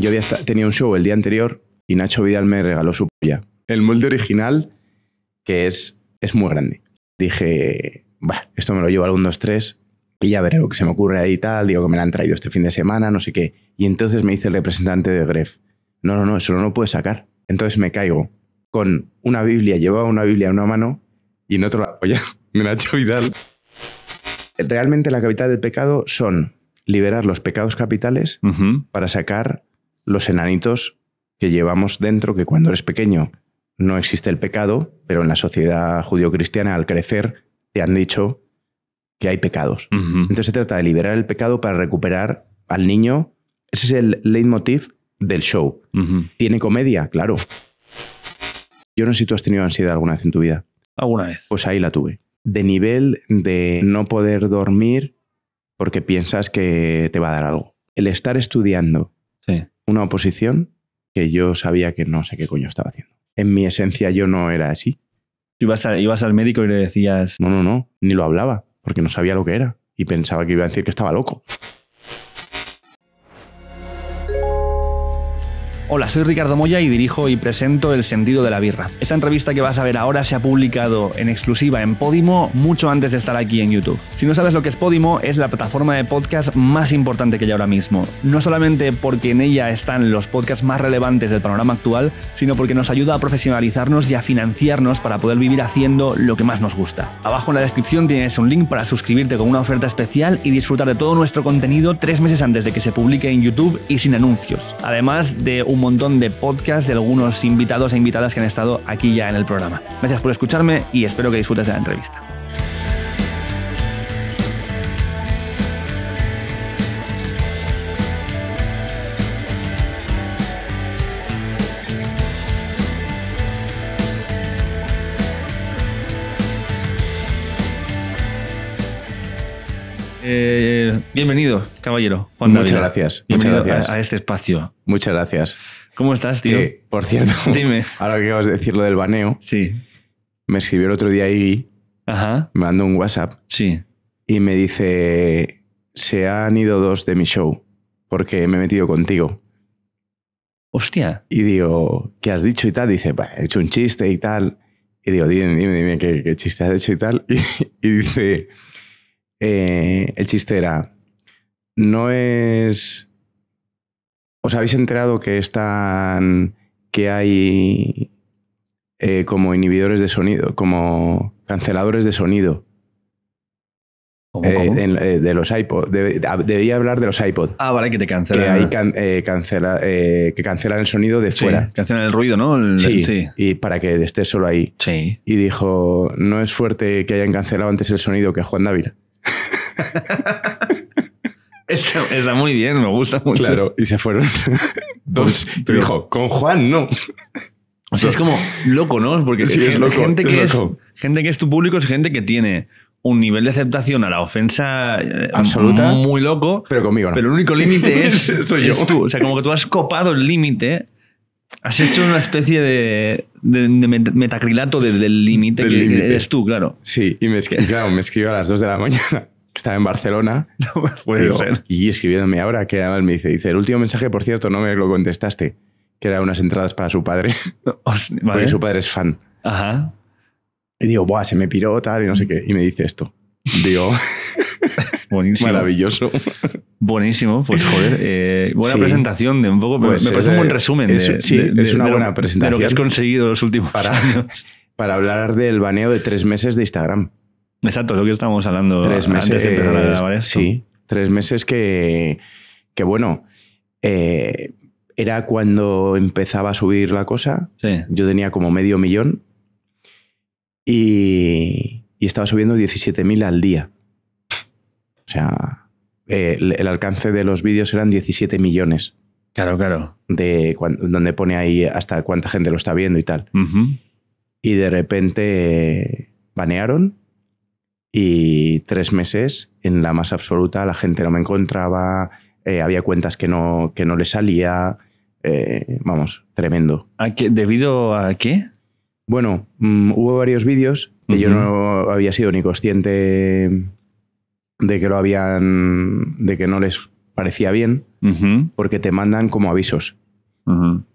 Yo tenía un show el día anterior y Nacho Vidal me regaló su polla. El molde original, que es, es muy grande. Dije, esto me lo llevo al 1, 2, 3 y ya veré lo que se me ocurre ahí y tal. Digo que me la han traído este fin de semana, no sé qué. Y entonces me dice el representante de Gref, no, no, no, eso no lo puedes sacar. Entonces me caigo con una Biblia, llevaba una Biblia en una mano y en otra. la Nacho Vidal. Realmente la capital del pecado son liberar los pecados capitales para sacar los enanitos que llevamos dentro, que cuando eres pequeño no existe el pecado, pero en la sociedad judío cristiana al crecer te han dicho que hay pecados. Entonces se trata de liberar el pecado para recuperar al niño. Ese es el leitmotiv del show. ¿Tiene comedia? Claro. Yo no sé si tú has tenido ansiedad alguna vez en tu vida. ¿Alguna vez? Pues ahí la tuve. De nivel de no poder dormir porque piensas que te va a dar algo. El estar estudiando sí una oposición que yo sabía que no sé qué coño estaba haciendo. En mi esencia yo no era así. Ibas, ibas al médico y le decías... No, no, no, ni lo hablaba, porque no sabía lo que era y pensaba que iba a decir que estaba loco. Hola, soy Ricardo Moya y dirijo y presento El sentido de la birra. Esta entrevista que vas a ver ahora se ha publicado en exclusiva en Podimo mucho antes de estar aquí en YouTube. Si no sabes lo que es Podimo, es la plataforma de podcast más importante que hay ahora mismo. No solamente porque en ella están los podcasts más relevantes del panorama actual, sino porque nos ayuda a profesionalizarnos y a financiarnos para poder vivir haciendo lo que más nos gusta. Abajo en la descripción tienes un link para suscribirte con una oferta especial y disfrutar de todo nuestro contenido tres meses antes de que se publique en YouTube y sin anuncios. Además de un montón de podcast de algunos invitados e invitadas que han estado aquí ya en el programa. Gracias por escucharme y espero que disfrutes de la entrevista. Eh, bienvenido, caballero. muchas gracias. muchas gracias. A, este espacio. Muchas gracias. ¿Cómo estás, tío? Eh, por cierto, dime. Ahora que acabas a decir lo del baneo. Sí. Me escribió el otro día Iggy. Me mandó un WhatsApp. Sí. Y me dice: Se han ido dos de mi show porque me he metido contigo. Hostia. Y digo: ¿Qué has dicho y tal? Dice: He hecho un chiste y tal. Y digo: Dime, dime, dime, ¿qué, chiste has hecho y tal? y dice eh, el chiste era, no es... ¿Os habéis enterado que están... que hay eh, como inhibidores de sonido, como canceladores de sonido? Eh, de los iPod. debía hablar de los iPod. Ah, vale, que te cancelan. Que, cancela, que cancelan el sonido de fuera. Cancelan el ruido, ¿no? sí, Y para que estés solo ahí. Sí. Y dijo, no es fuerte que hayan cancelado antes el sonido que Juan David. Está, está, muy bien, me gusta mucho. Claro, y se fueron pues, dos. Pero dijo, con Juan no. O sea, es como loco, ¿no? Porque sí, es loco, gente, que Es, gente que es tu público es gente que tiene un nivel de aceptación a la ofensa eh, absoluta muy loco. Pero conmigo no. Pero el único límite es, soy yo. tú. O sea, como que tú has copado el límite Has hecho una especie de, metacrilato desde el límite que eres tú, claro. Sí, y, me escribió, claro, me escribió a las 2 de la mañana. Estaba en Barcelona. Y escribiéndome ahora, que además me dice, dice, el último mensaje, por cierto, no me lo contestaste, que era unas entradas para su padre. Porque su padre es fan. Y digo, se me piró tal y no sé mm. qué. Y me dice esto. Digo, Maravilloso. Buenísimo, pues joder. Eh, buena presentación de un poco, me pues parece un buen resumen. Es, de, una buena lo, presentación. que has conseguido los últimos para, años. Para hablar del baneo de tres meses de Instagram. Exacto, lo que estábamos hablando tres meses, de empezar Sí, tres meses que, bueno, eh, era cuando empezaba a subir la cosa. Yo tenía como medio millón. Y, y estaba subiendo 17.000 al día. O sea, eh, el, alcance de los vídeos eran 17 millones. Claro, claro. De donde pone ahí hasta cuánta gente lo está viendo y tal. Y de repente eh, banearon y tres meses en la más absoluta la gente no me encontraba, eh, había cuentas que no, que no le salía. vamos, tremendo. ¿Debido a qué? Bueno, mm, hubo varios vídeos yo no había sido ni consciente de que lo habían, de que no les parecía bien, porque te mandan como avisos.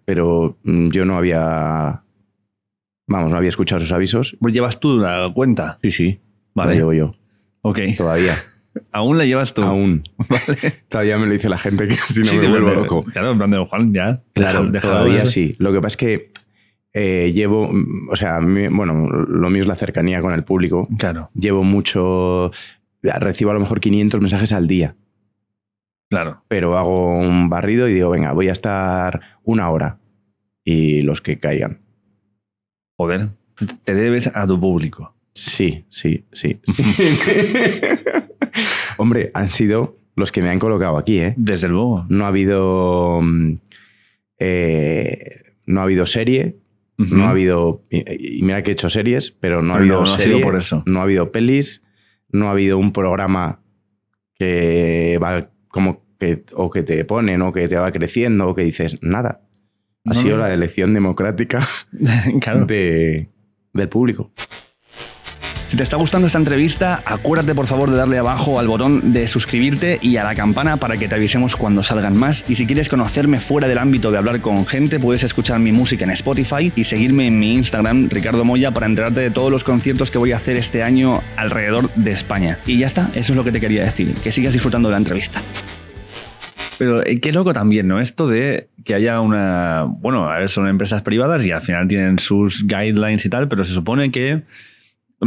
Pero mm, yo no había, vamos, no había escuchado esos avisos. Pues llevas tú la cuenta. Sí, sí. Vale. La llevo yo. Ok. Todavía. ¿Aún la llevas tú? Aún. todavía me lo dice la gente que si no me vuelvo loco. Claro, en plan de Juan, ya. claro todavía sí. Lo que pasa es que eh, llevo, mm, o sea, bueno, lo mío es la cercanía con el público. Claro. Llevo mucho, recibo a lo mejor 500 mensajes al día. Claro. Pero hago un barrido y digo, venga, voy a estar una hora y los que caigan. Joder, te debes a tu público. Sí, sí, sí. Hombre, han sido los que me han colocado aquí, ¿eh? Desde luego. No ha habido. Mm, eh, no ha habido serie, no ha habido. Y mira que he hecho series, pero no ha habido. sido por eso. No ha habido pelis, no ha habido un programa que va como que. O que te ponen, o que te va creciendo, o que dices nada. Ha sido la elección democrática de, del público. Si te está gustando esta entrevista, acuérdate por favor de darle abajo al botón de suscribirte y a la campana para que te avisemos cuando salgan más. Y si quieres conocerme fuera del ámbito de hablar con gente, puedes escuchar mi música en Spotify y seguirme en mi Instagram, Ricardo Moya, para enterarte de todos los conciertos que voy a hacer este año alrededor de España. Y ya está, eso es lo que te quería decir, que sigas disfrutando de la entrevista. Pero eh, qué loco también, ¿no? Esto de que haya una. Bueno, a ver, son empresas privadas y al final tienen sus guidelines y tal, pero se supone que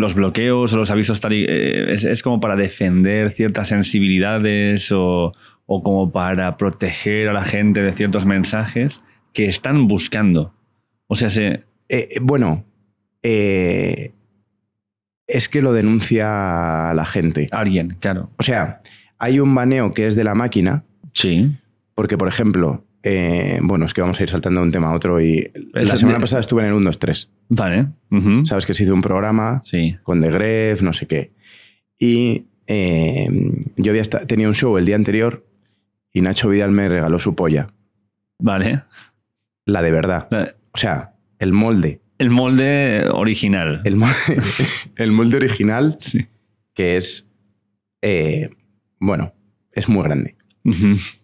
los bloqueos o los avisos eh, es, como para defender ciertas sensibilidades o, o, como para proteger a la gente de ciertos mensajes que están buscando. O sea, se... Eh, bueno, eh, es que lo denuncia la gente. Alguien, claro. O sea, hay un baneo que es de la máquina. Sí. Porque, por ejemplo, eh, bueno, es que vamos a ir saltando de un tema a otro y la semana pasada estuve en el 1, 2, 3. Vale. Sabes que se hizo un programa sí. con The Gref, no sé qué. Y eh, yo había un show el día anterior y Nacho Vidal me regaló su polla. Vale. La de verdad. O sea, el molde. El molde original. El molde, el molde original, sí. que es, eh, bueno, es muy grande.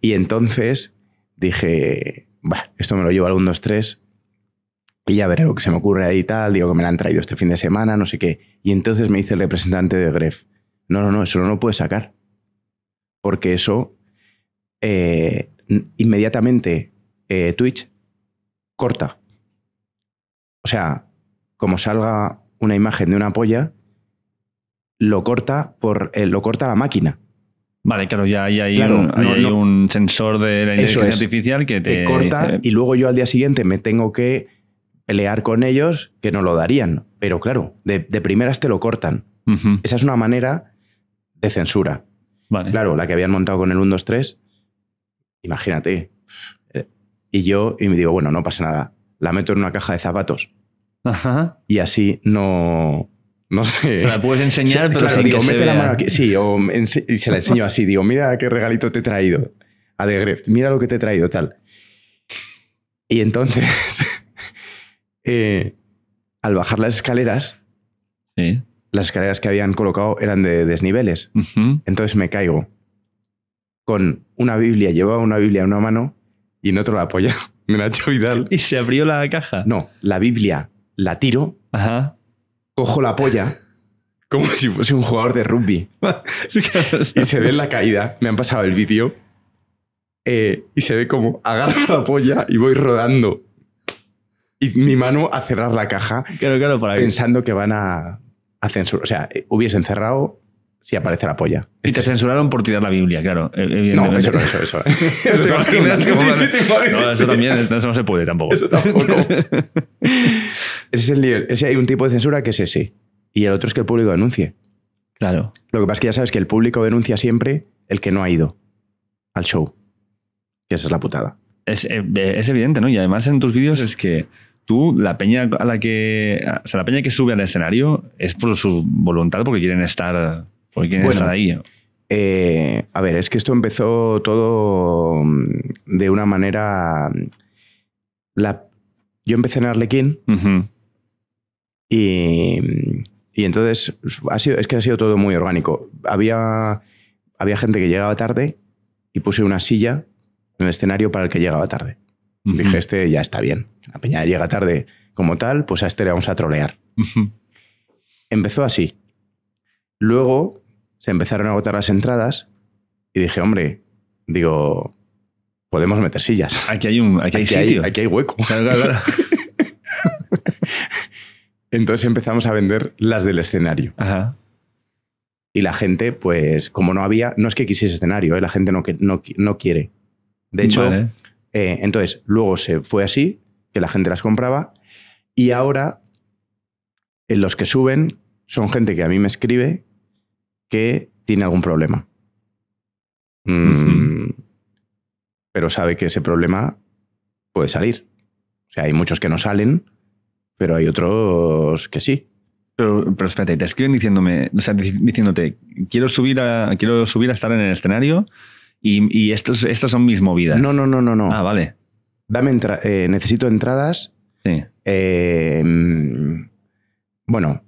Y entonces dije, esto me lo llevo al 1, 2, 3 y ya veré lo que se me ocurre ahí y tal, digo que me la han traído este fin de semana, no sé qué. Y entonces me dice el representante de Gref, no, no, no, eso no lo puedes sacar, porque eso eh, inmediatamente eh, Twitch corta. O sea, como salga una imagen de una polla, lo corta por eh, lo corta la máquina. Vale, claro, ya hay, ahí un, sensor de la inteligencia artificial que te... corta y luego yo al día siguiente me tengo que pelear con ellos que no lo darían. Pero claro, de, primeras te lo cortan. Esa es una manera de censura. Claro, la que habían montado con el 1, 2, 3, imagínate. Eh, y yo y me digo, bueno, no pasa nada. La meto en una caja de zapatos. Ajá. Y así no, no sé. Se la puedes enseñar, pero la mano aquí. Sí, y se la enseño así. Digo, mira qué regalito te he traído a De Greft. Mira lo que te he traído, tal. Y entonces, eh, al bajar las escaleras, las escaleras que habían colocado eran de desniveles. Entonces me caigo con una Biblia, llevaba una Biblia en una mano y en otra la apoya Nacho Vidal. ¿Y se abrió la caja? No, la Biblia la tiro. Ajá cojo la polla como si fuese un jugador de rugby. y se ve la caída, me han pasado el vídeo, eh, y se ve como agarro la polla y voy rodando. Y mi mano a cerrar la caja. Claro, claro, pensando que van a, a censurar. O sea, eh, hubiesen cerrado si aparece la polla. este te censuraron por tirar la Biblia, claro. E-, no, eso no, eso, eso. también, no se puede tampoco. Eso tampoco. Ese es el nivel. Ese, hay un tipo de censura que es ese. Y el otro es que el público denuncie. Claro. Lo que pasa es que ya sabes que el público denuncia siempre el que no ha ido al show. Y esa es la putada. Es, eh, eh, es evidente, ¿no? Y además en tus vídeos es que tú, la peña a la que. O sea, la peña que sube al escenario es por su voluntad, porque quieren estar bueno, ahí. Eh, a ver, es que esto empezó todo mm, de una manera. Mm, yo empecé en Arlequín y, mm, y, entonces pues, ha sido, es que ha sido todo muy orgánico. Había, había gente que llegaba tarde y puse una silla en el escenario para el que llegaba tarde. Dije, este ya está bien. La peña llega tarde como tal, pues a este le vamos a trolear. Empezó así. Luego se empezaron a agotar las entradas y dije, hombre, digo, podemos meter sillas. Aquí hay, un, aquí hay sitio. aquí hay hueco. Entonces empezamos a vender las del escenario. Y la gente, pues, como no había, no es que quisiese escenario, ¿eh? la gente no, no, no, quiere. De hecho, eh, entonces, luego se fue así, que la gente las compraba, y ahora en los que suben son gente que a mí me escribe que tiene algún problema. Mm, pero sabe que ese problema puede salir. O sea, hay muchos que no salen, pero hay otros que sí. Pero, pero espérate, te escriben diciéndome, o sea, diciéndote, quiero subir a, quiero subir a estar en el escenario y, estos, estas son mis movidas. No, no, no, no, no. Ah, vale. Dame entra eh, necesito entradas. Sí. Eh, mm, bueno,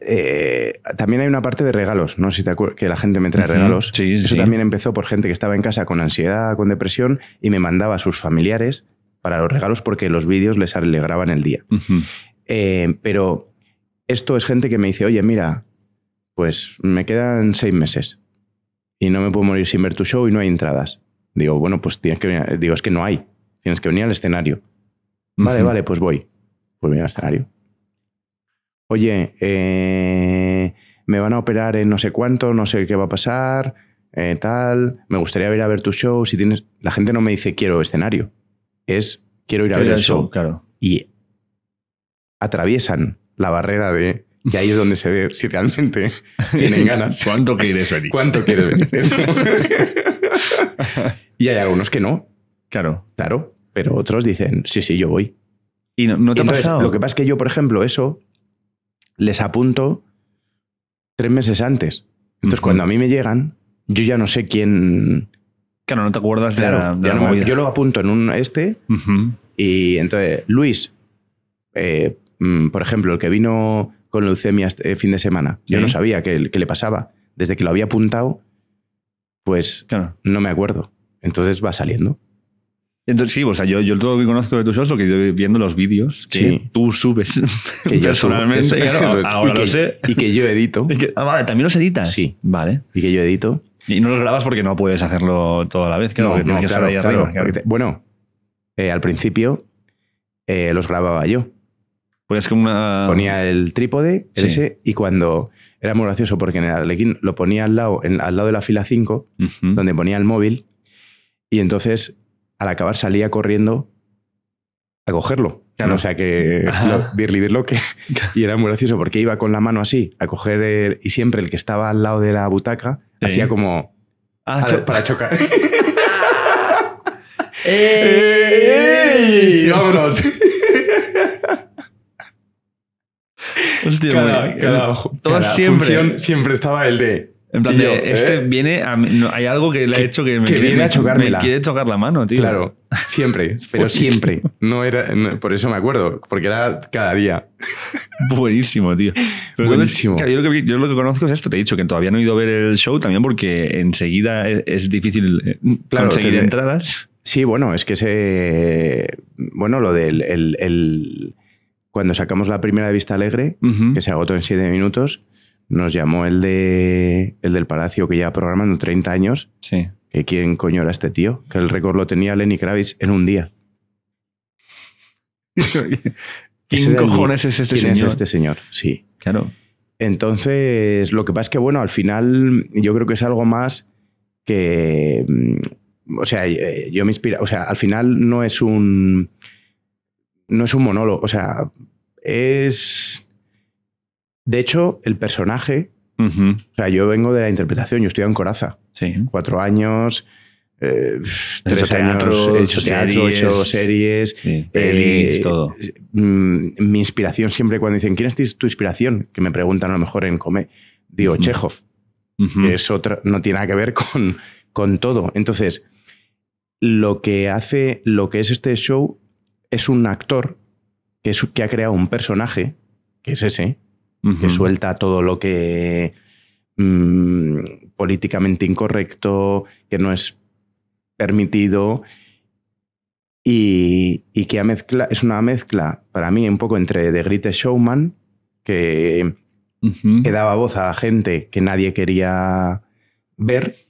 eh, también hay una parte de regalos, ¿no? Si te acuerdas, que la gente me trae regalos. Eso también empezó por gente que estaba en casa con ansiedad, con depresión, y me mandaba a sus familiares para los regalos porque los vídeos les alegraban el día. Eh, pero esto es gente que me dice, oye, mira, pues me quedan seis meses y no me puedo morir sin ver tu show y no hay entradas. Digo, bueno, pues tienes que venir. Digo, es que no hay. Tienes que venir al escenario. Vale, vale, pues voy. Pues al escenario oye, eh, me van a operar en no sé cuánto, no sé qué va a pasar, eh, tal, me gustaría ir a ver tu show, si tienes... La gente no me dice quiero escenario, es quiero ir a ver el show. Claro. Y atraviesan la barrera de... Y ahí es donde se ve si realmente tienen ganas. ¿Cuánto quieres venir? ¿Cuánto quieres venir? y hay algunos que no. Claro. Claro. Pero otros dicen, sí, sí, yo voy. ¿Y no, te ha pasado? Lo que pasa es que yo, por ejemplo, eso les apunto tres meses antes. Entonces, cuando a mí me llegan, yo ya no sé quién. Claro, no te acuerdas de, la, Yo lo apunto en un este y entonces, Luis, eh, mm, por ejemplo, el que vino con leucemia este eh, fin de semana, yo no sabía qué, le pasaba. Desde que lo había apuntado, pues no me acuerdo. Entonces va saliendo. Entonces, sí, o sea, yo, yo todo lo que conozco de tus shows lo que yo viendo los vídeos que tú subes personalmente. y que, yo edito. Ah, vale, ¿también los editas? Sí. Vale. Y que yo edito. Y no los grabas porque no puedes hacerlo toda la vez, claro, no, bueno, al principio eh, los grababa yo. Pues como una... Ponía el trípode, ese, y cuando... Era muy gracioso porque en el lo ponía al lado, al lado de la fila 5, donde ponía el móvil, y entonces al acabar salía corriendo a cogerlo. O sea que Birly lo, que y era muy gracioso porque iba con la mano así a coger y siempre el que estaba al lado de la butaca hacía como ah, para chocar. ¡Ey! ¡Vámonos! Hostia, siempre. siempre estaba el de en plan, este ¿eh? viene hay algo que le ha hecho que me quiere, viene chocar la mano, tío. Claro, siempre, pero pues siempre. No era, por eso me acuerdo, porque era cada día. Buenísimo, tío. Buenísimo. yo, lo que, conozco es esto, te he dicho que todavía no he ido a ver el show también porque enseguida es, difícil eh, claro, conseguir entradas. Sí, bueno, es que se... Bueno, lo del. cuando sacamos la primera de Vista Alegre, que se agotó en siete minutos, nos llamó el, de, el del Palacio, que lleva programando 30 años. Sí. Que quién coño era este tío, que el récord lo tenía Lenny Kravitz en un día. ¿Quién cojones es este ¿Quién es este señor? Sí. Claro. Entonces, lo que pasa es que, bueno, al final yo creo que es algo más que. Mm, o sea, eh, yo me inspira. O sea, al final no es un. No es un monólogo. O sea, es de hecho, el personaje, o sea, yo vengo de la interpretación, yo estoy en Coraza. Sí. Cuatro años, eh, tres años, he hecho teatro, he hecho series, eh, todo. Mm, mi inspiración siempre cuando dicen, ¿quién es tu inspiración? Que me preguntan a lo mejor en Come, digo, Chekhov, que es otra, no tiene nada que ver con, con todo. Entonces, lo que hace, lo que es este show, es un actor que, que ha creado un personaje, que es ese, que suelta todo lo que mm, políticamente incorrecto, que no es permitido y, que mezcla, es una mezcla para mí un poco entre The Greatest Showman, que, daba voz a gente que nadie quería ver.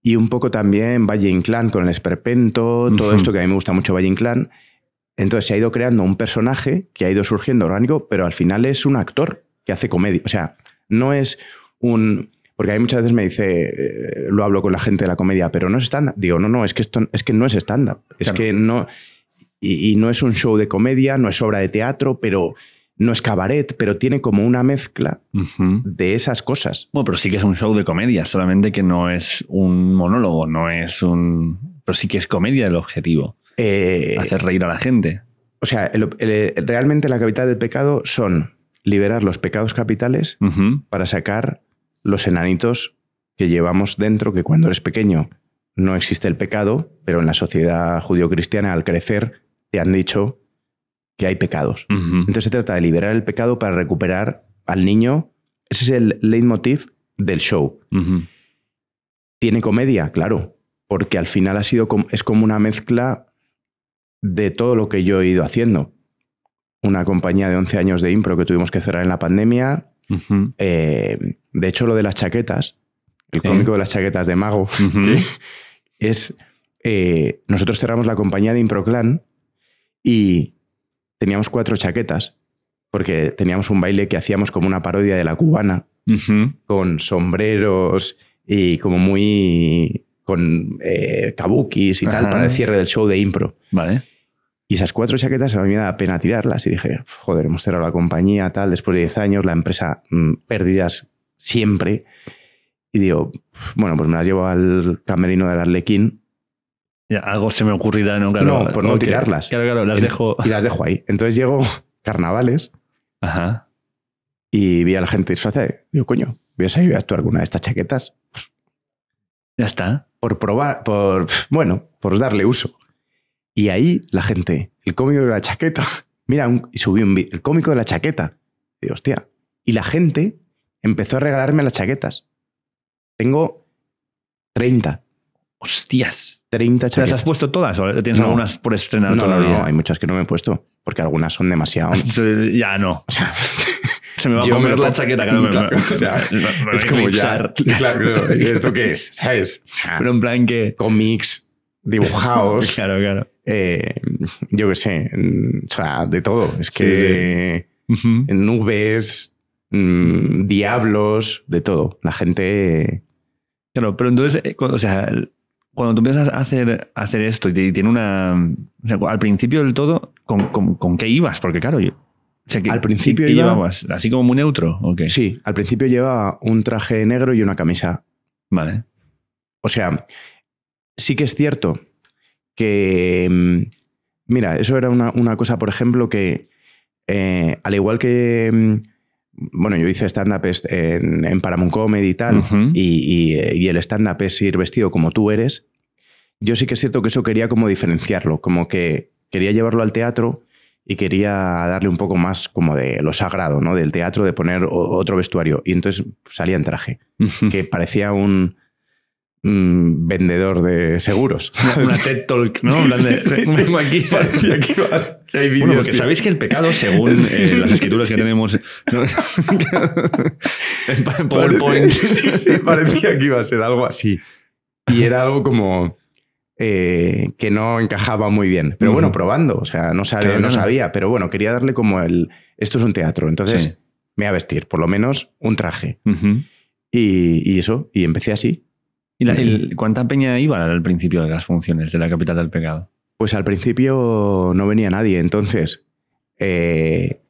Y un poco también Valle Inclán con el esperpento, todo esto que a mí me gusta mucho Valle Inclán. Entonces se ha ido creando un personaje que ha ido surgiendo orgánico, pero al final es un actor que hace comedia. O sea, no es un... Porque hay muchas veces me dice, eh, lo hablo con la gente de la comedia, pero no es estándar. Digo, no, no, es que, esto, es que no es estándar. Es que no... Y, no es un show de comedia, no es obra de teatro, pero no es cabaret, pero tiene como una mezcla de esas cosas. Bueno, pero sí que es un show de comedia, solamente que no es un monólogo, no es un... Pero sí que es comedia el objetivo. Eh, hacer reír a la gente. O sea, realmente la capital del pecado son liberar los pecados capitales para sacar los enanitos que llevamos dentro, que cuando eres pequeño no existe el pecado, pero en la sociedad judío cristiana al crecer te han dicho que hay pecados. Entonces se trata de liberar el pecado para recuperar al niño. Ese es el leitmotiv del show. Tiene comedia, claro, porque al final ha sido es como una mezcla de todo lo que yo he ido haciendo una compañía de 11 años de impro que tuvimos que cerrar en la pandemia. Eh, de hecho, lo de las chaquetas, el cómico de las chaquetas de Mago, es. Eh, nosotros cerramos la compañía de Impro Clan y teníamos cuatro chaquetas, porque teníamos un baile que hacíamos como una parodia de la cubana, con sombreros y como muy. con eh, kabukis y tal, para el cierre del show de impro. Vale. Y esas cuatro chaquetas a mí me da pena tirarlas y dije, joder, hemos cerrado la compañía, tal, después de 10 años, la empresa, mm, pérdidas siempre. Y digo, bueno, pues me las llevo al camerino del Arlequín. Ya, algo se me ocurrirá, ¿no? no, por no tirarlas. Claro, claro, las dejo. Y las dejo ahí. Entonces llego carnavales Ajá. y vi a la gente disfrazada. Digo, coño, voy a salir a actuar con de estas chaquetas. Ya está. Por probar, por, bueno, por darle uso. Y ahí la gente, el cómico de la chaqueta, mira, y subí un vídeo, el cómico de la chaqueta. Y hostia. Y la gente empezó a regalarme las chaquetas. Tengo 30. Hostias. 30 chaquetas. ¿Las has puesto todas tienes algunas por estrenar no, No, hay muchas que no me he puesto, porque algunas son demasiado. ya no. O sea, se me va a comer la chaqueta claro, Es como ya. Claro, ¿esto qué es? ¿Sabes? Pero en plan que. Cómics, dibujados. claro, claro. Eh, yo qué sé, mm, o sea, de todo. Es que nubes, mm, diablos, de todo. La gente... Claro, pero entonces, eh, o sea, cuando tú empiezas a hacer, hacer esto y tiene una... al principio del todo, ¿con, qué ibas? Porque claro, yo... al principio ¿qué llevabas? ¿Así como muy neutro? Sí, al principio llevaba un traje negro y una camisa. Vale. O sea, sí que es cierto que, mm, mira, eso era una, cosa, por ejemplo, que eh, al igual que, mm, bueno, yo hice stand-up en, Paramount Comedy y tal, eh, y, el stand-up es ir vestido como tú eres, yo sí que es cierto que eso quería como diferenciarlo, como que quería llevarlo al teatro y quería darle un poco más como de lo sagrado, ¿no? Del teatro, de poner otro vestuario. Y entonces salía en traje, que parecía un Mm, vendedor de seguros. Una, TED Talk, ¿no? aquí. porque sabéis que el pecado, según eh, las escrituras que tenemos en PowerPoint. parecía que iba a ser algo así. Y era algo como. Eh, que no encajaba muy bien. Pero bueno, probando, o sea, no, sabía, pero bueno, quería darle como el, esto es un teatro, entonces me voy a vestir, por lo menos un traje. y, eso, y empecé así. ¿Y cuánta peña iba al principio de las funciones de la capital del pecado? Pues al principio no venía nadie, entonces. Eh,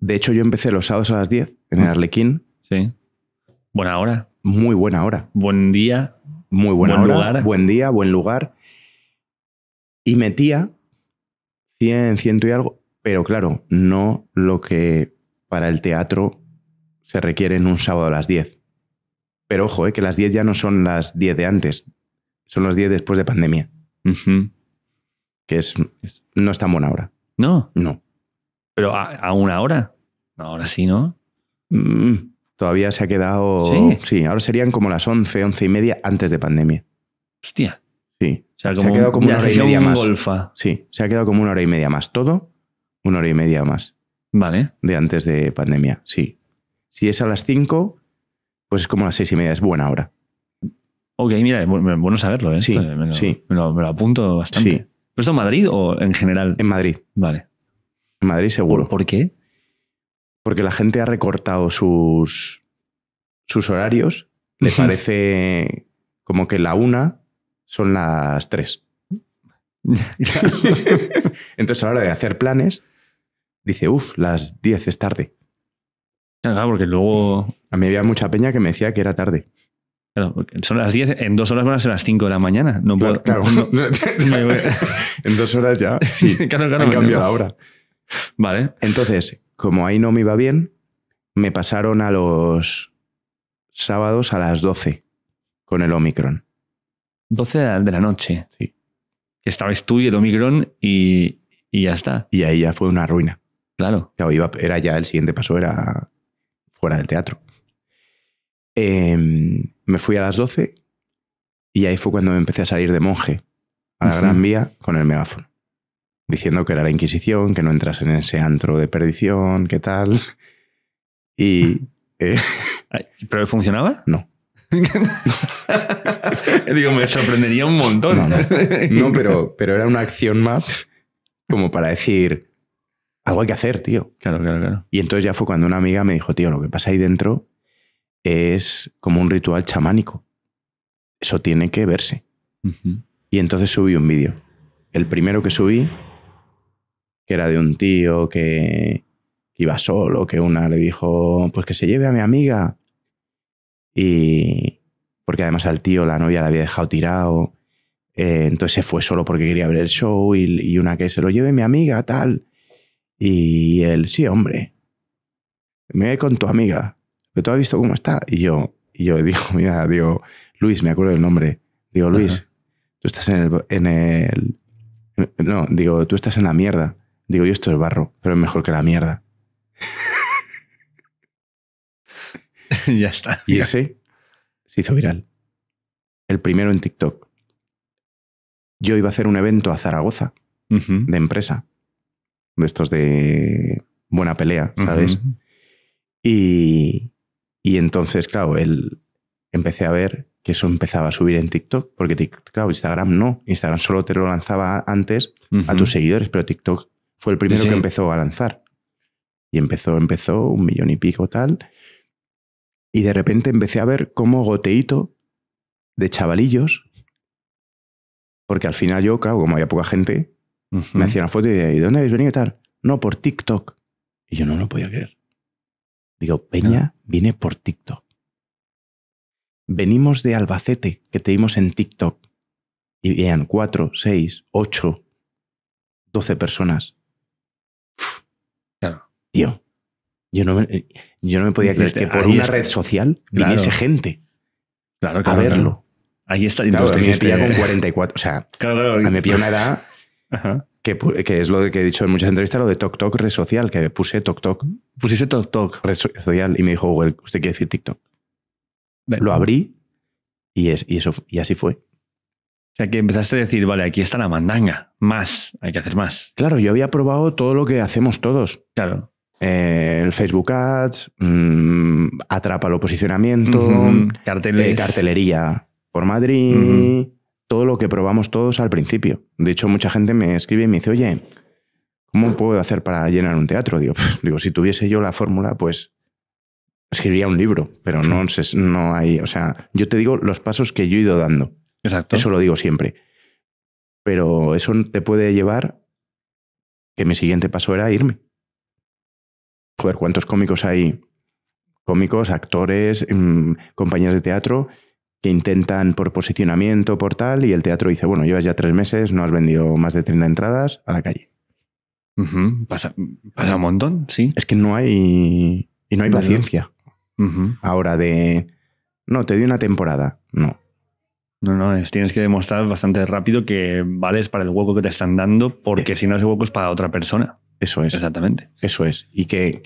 de hecho, yo empecé los sábados a las 10 en el ah. Arlequín. Sí. Buena hora. Muy buena hora. Buen día. Muy buena buen hora. Lugar. Buen día, buen lugar. Y metía 100, ciento y algo, pero claro, no lo que para el teatro se requiere en un sábado a las 10. Pero ojo, eh, que las 10 ya no son las 10 de antes, son las 10 después de pandemia. Que es, no es tan buena hora. No. No. Pero a, una hora. ahora sí, ¿no? Mm, todavía se ha quedado. ¿Sí? ahora serían como las 11, 11 y media antes de pandemia. Hostia. Sí. se ha quedado como una hora y media más. Sí, se ha quedado como una hora y media más todo, una hora y media más. Vale. De antes de pandemia, sí. Si es a las 5, pues es como las seis y media, es buena hora. Ok, mira, bueno saberlo, ¿eh? Sí, eh, me, lo, lo, apunto bastante. esto en Madrid o en general? En Madrid. Vale. En Madrid seguro. ¿Por, qué? Porque la gente ha recortado sus, sus horarios. Le parece como que la una son las tres. Entonces a la hora de hacer planes, dice, uff, las diez es tarde. Claro, porque luego a mí había mucha peña que me decía que era tarde. Claro, son las 10, en dos horas van a ser las 5 de la mañana. en dos horas ya. Sí, claro, Han cambiado la hora. Vale. Entonces, como ahí no me iba bien, me pasaron a los sábados a las 12 con el Omicron. 12 de la noche. Sí. Estabas tú y el Omicron y, ya está. Y ahí ya fue una ruina. Claro. era ya el siguiente paso, era fuera del teatro. Em, me fui a las 12 y ahí fue cuando empecé a salir de monje a la Gran Vía con el megáfono, diciendo que era la Inquisición, que no entras en ese antro de perdición, qué tal. Y... Eh, ¿Pero funcionaba? No. Digo, me sorprendería un montón. No, pero, pero era una acción más como para decir, algo hay que hacer, tío. Claro, claro, claro. Y entonces ya fue cuando una amiga me dijo, tío, lo que pasa ahí dentro es como un ritual chamánico. Eso tiene que verse. Y entonces subí un vídeo. El primero que subí, que era de un tío que iba solo, que una le dijo, pues que se lleve a mi amiga. Y porque además al tío la novia la había dejado tirado. Eh, entonces se fue solo porque quería ver el show y, una que se lo lleve mi amiga, tal. Y él, sí, hombre, me voy con tu amiga tú has visto cómo está. Y yo, y yo digo, mira, digo, Luis, me acuerdo del nombre. Digo, Luis, tú estás en el, en el. No, digo, tú estás en la mierda. Digo, yo esto es barro, pero es mejor que la mierda. ya está. Y ese se hizo viral. El primero en TikTok. Yo iba a hacer un evento a Zaragoza de empresa. De estos de buena pelea, ¿sabes? Y, y entonces, claro, él, empecé a ver que eso empezaba a subir en TikTok, porque TikTok, Instagram no. Instagram solo te lo lanzaba antes a tus seguidores, pero TikTok fue el primero que empezó a lanzar. Y empezó, empezó, un millón y pico tal. Y de repente empecé a ver como goteito de chavalillos, porque al final yo, claro, como había poca gente, me hacía una foto y decía, ¿y dónde habéis venido tal? No, por TikTok. Y yo no lo podía creer. Digo, Peña viene por TikTok. Venimos de Albacete, que te vimos en TikTok. Y veían cuatro, seis, ocho, doce personas. Claro. Tío, yo no me, eh, yo no me podía creer que por una red social viniese gente claro, claro, a verlo. Ahí está. entonces a ya con 44. O sea, a mi me edad. Ajá que, es lo que he dicho en muchas entrevistas, lo de Tok Tok red social, que puse Tok Tok. Pusiste Tok Tok. Red social y me dijo Google, ¿usted quiere decir TikTok? Lo abrí y, es, y, eso, y así fue. O sea, que empezaste a decir, vale, aquí está la mandanga, más, hay que hacer más. Claro, yo había probado todo lo que hacemos todos. Claro. Eh, el Facebook Ads, mm, atrapa el posicionamiento, Carteles. Eh, cartelería por Madrid, todo lo que probamos todos al principio. De hecho, mucha gente me escribe y me dice, oye, ¿cómo puedo hacer para llenar un teatro? Digo, digo si tuviese yo la fórmula, pues escribiría un libro, pero no, no hay, o sea, yo te digo los pasos que yo he ido dando. Exacto. Eso lo digo siempre. Pero eso te puede llevar que mi siguiente paso era irme. Joder, ¿cuántos cómicos hay? Cómicos, actores, mm, compañías de teatro que intentan por posicionamiento, por tal, y el teatro dice, bueno, llevas ya tres meses, no has vendido más de 30 entradas, a la calle. pasa, un montón, sí. Es que no hay... Y no hay paciencia. Ahora de... No, te doy una temporada. No. No, no, tienes que demostrar bastante rápido que vales para el hueco que te están dando, porque eh. si no ese hueco es para otra persona. Eso es. Exactamente. Eso es. Y que,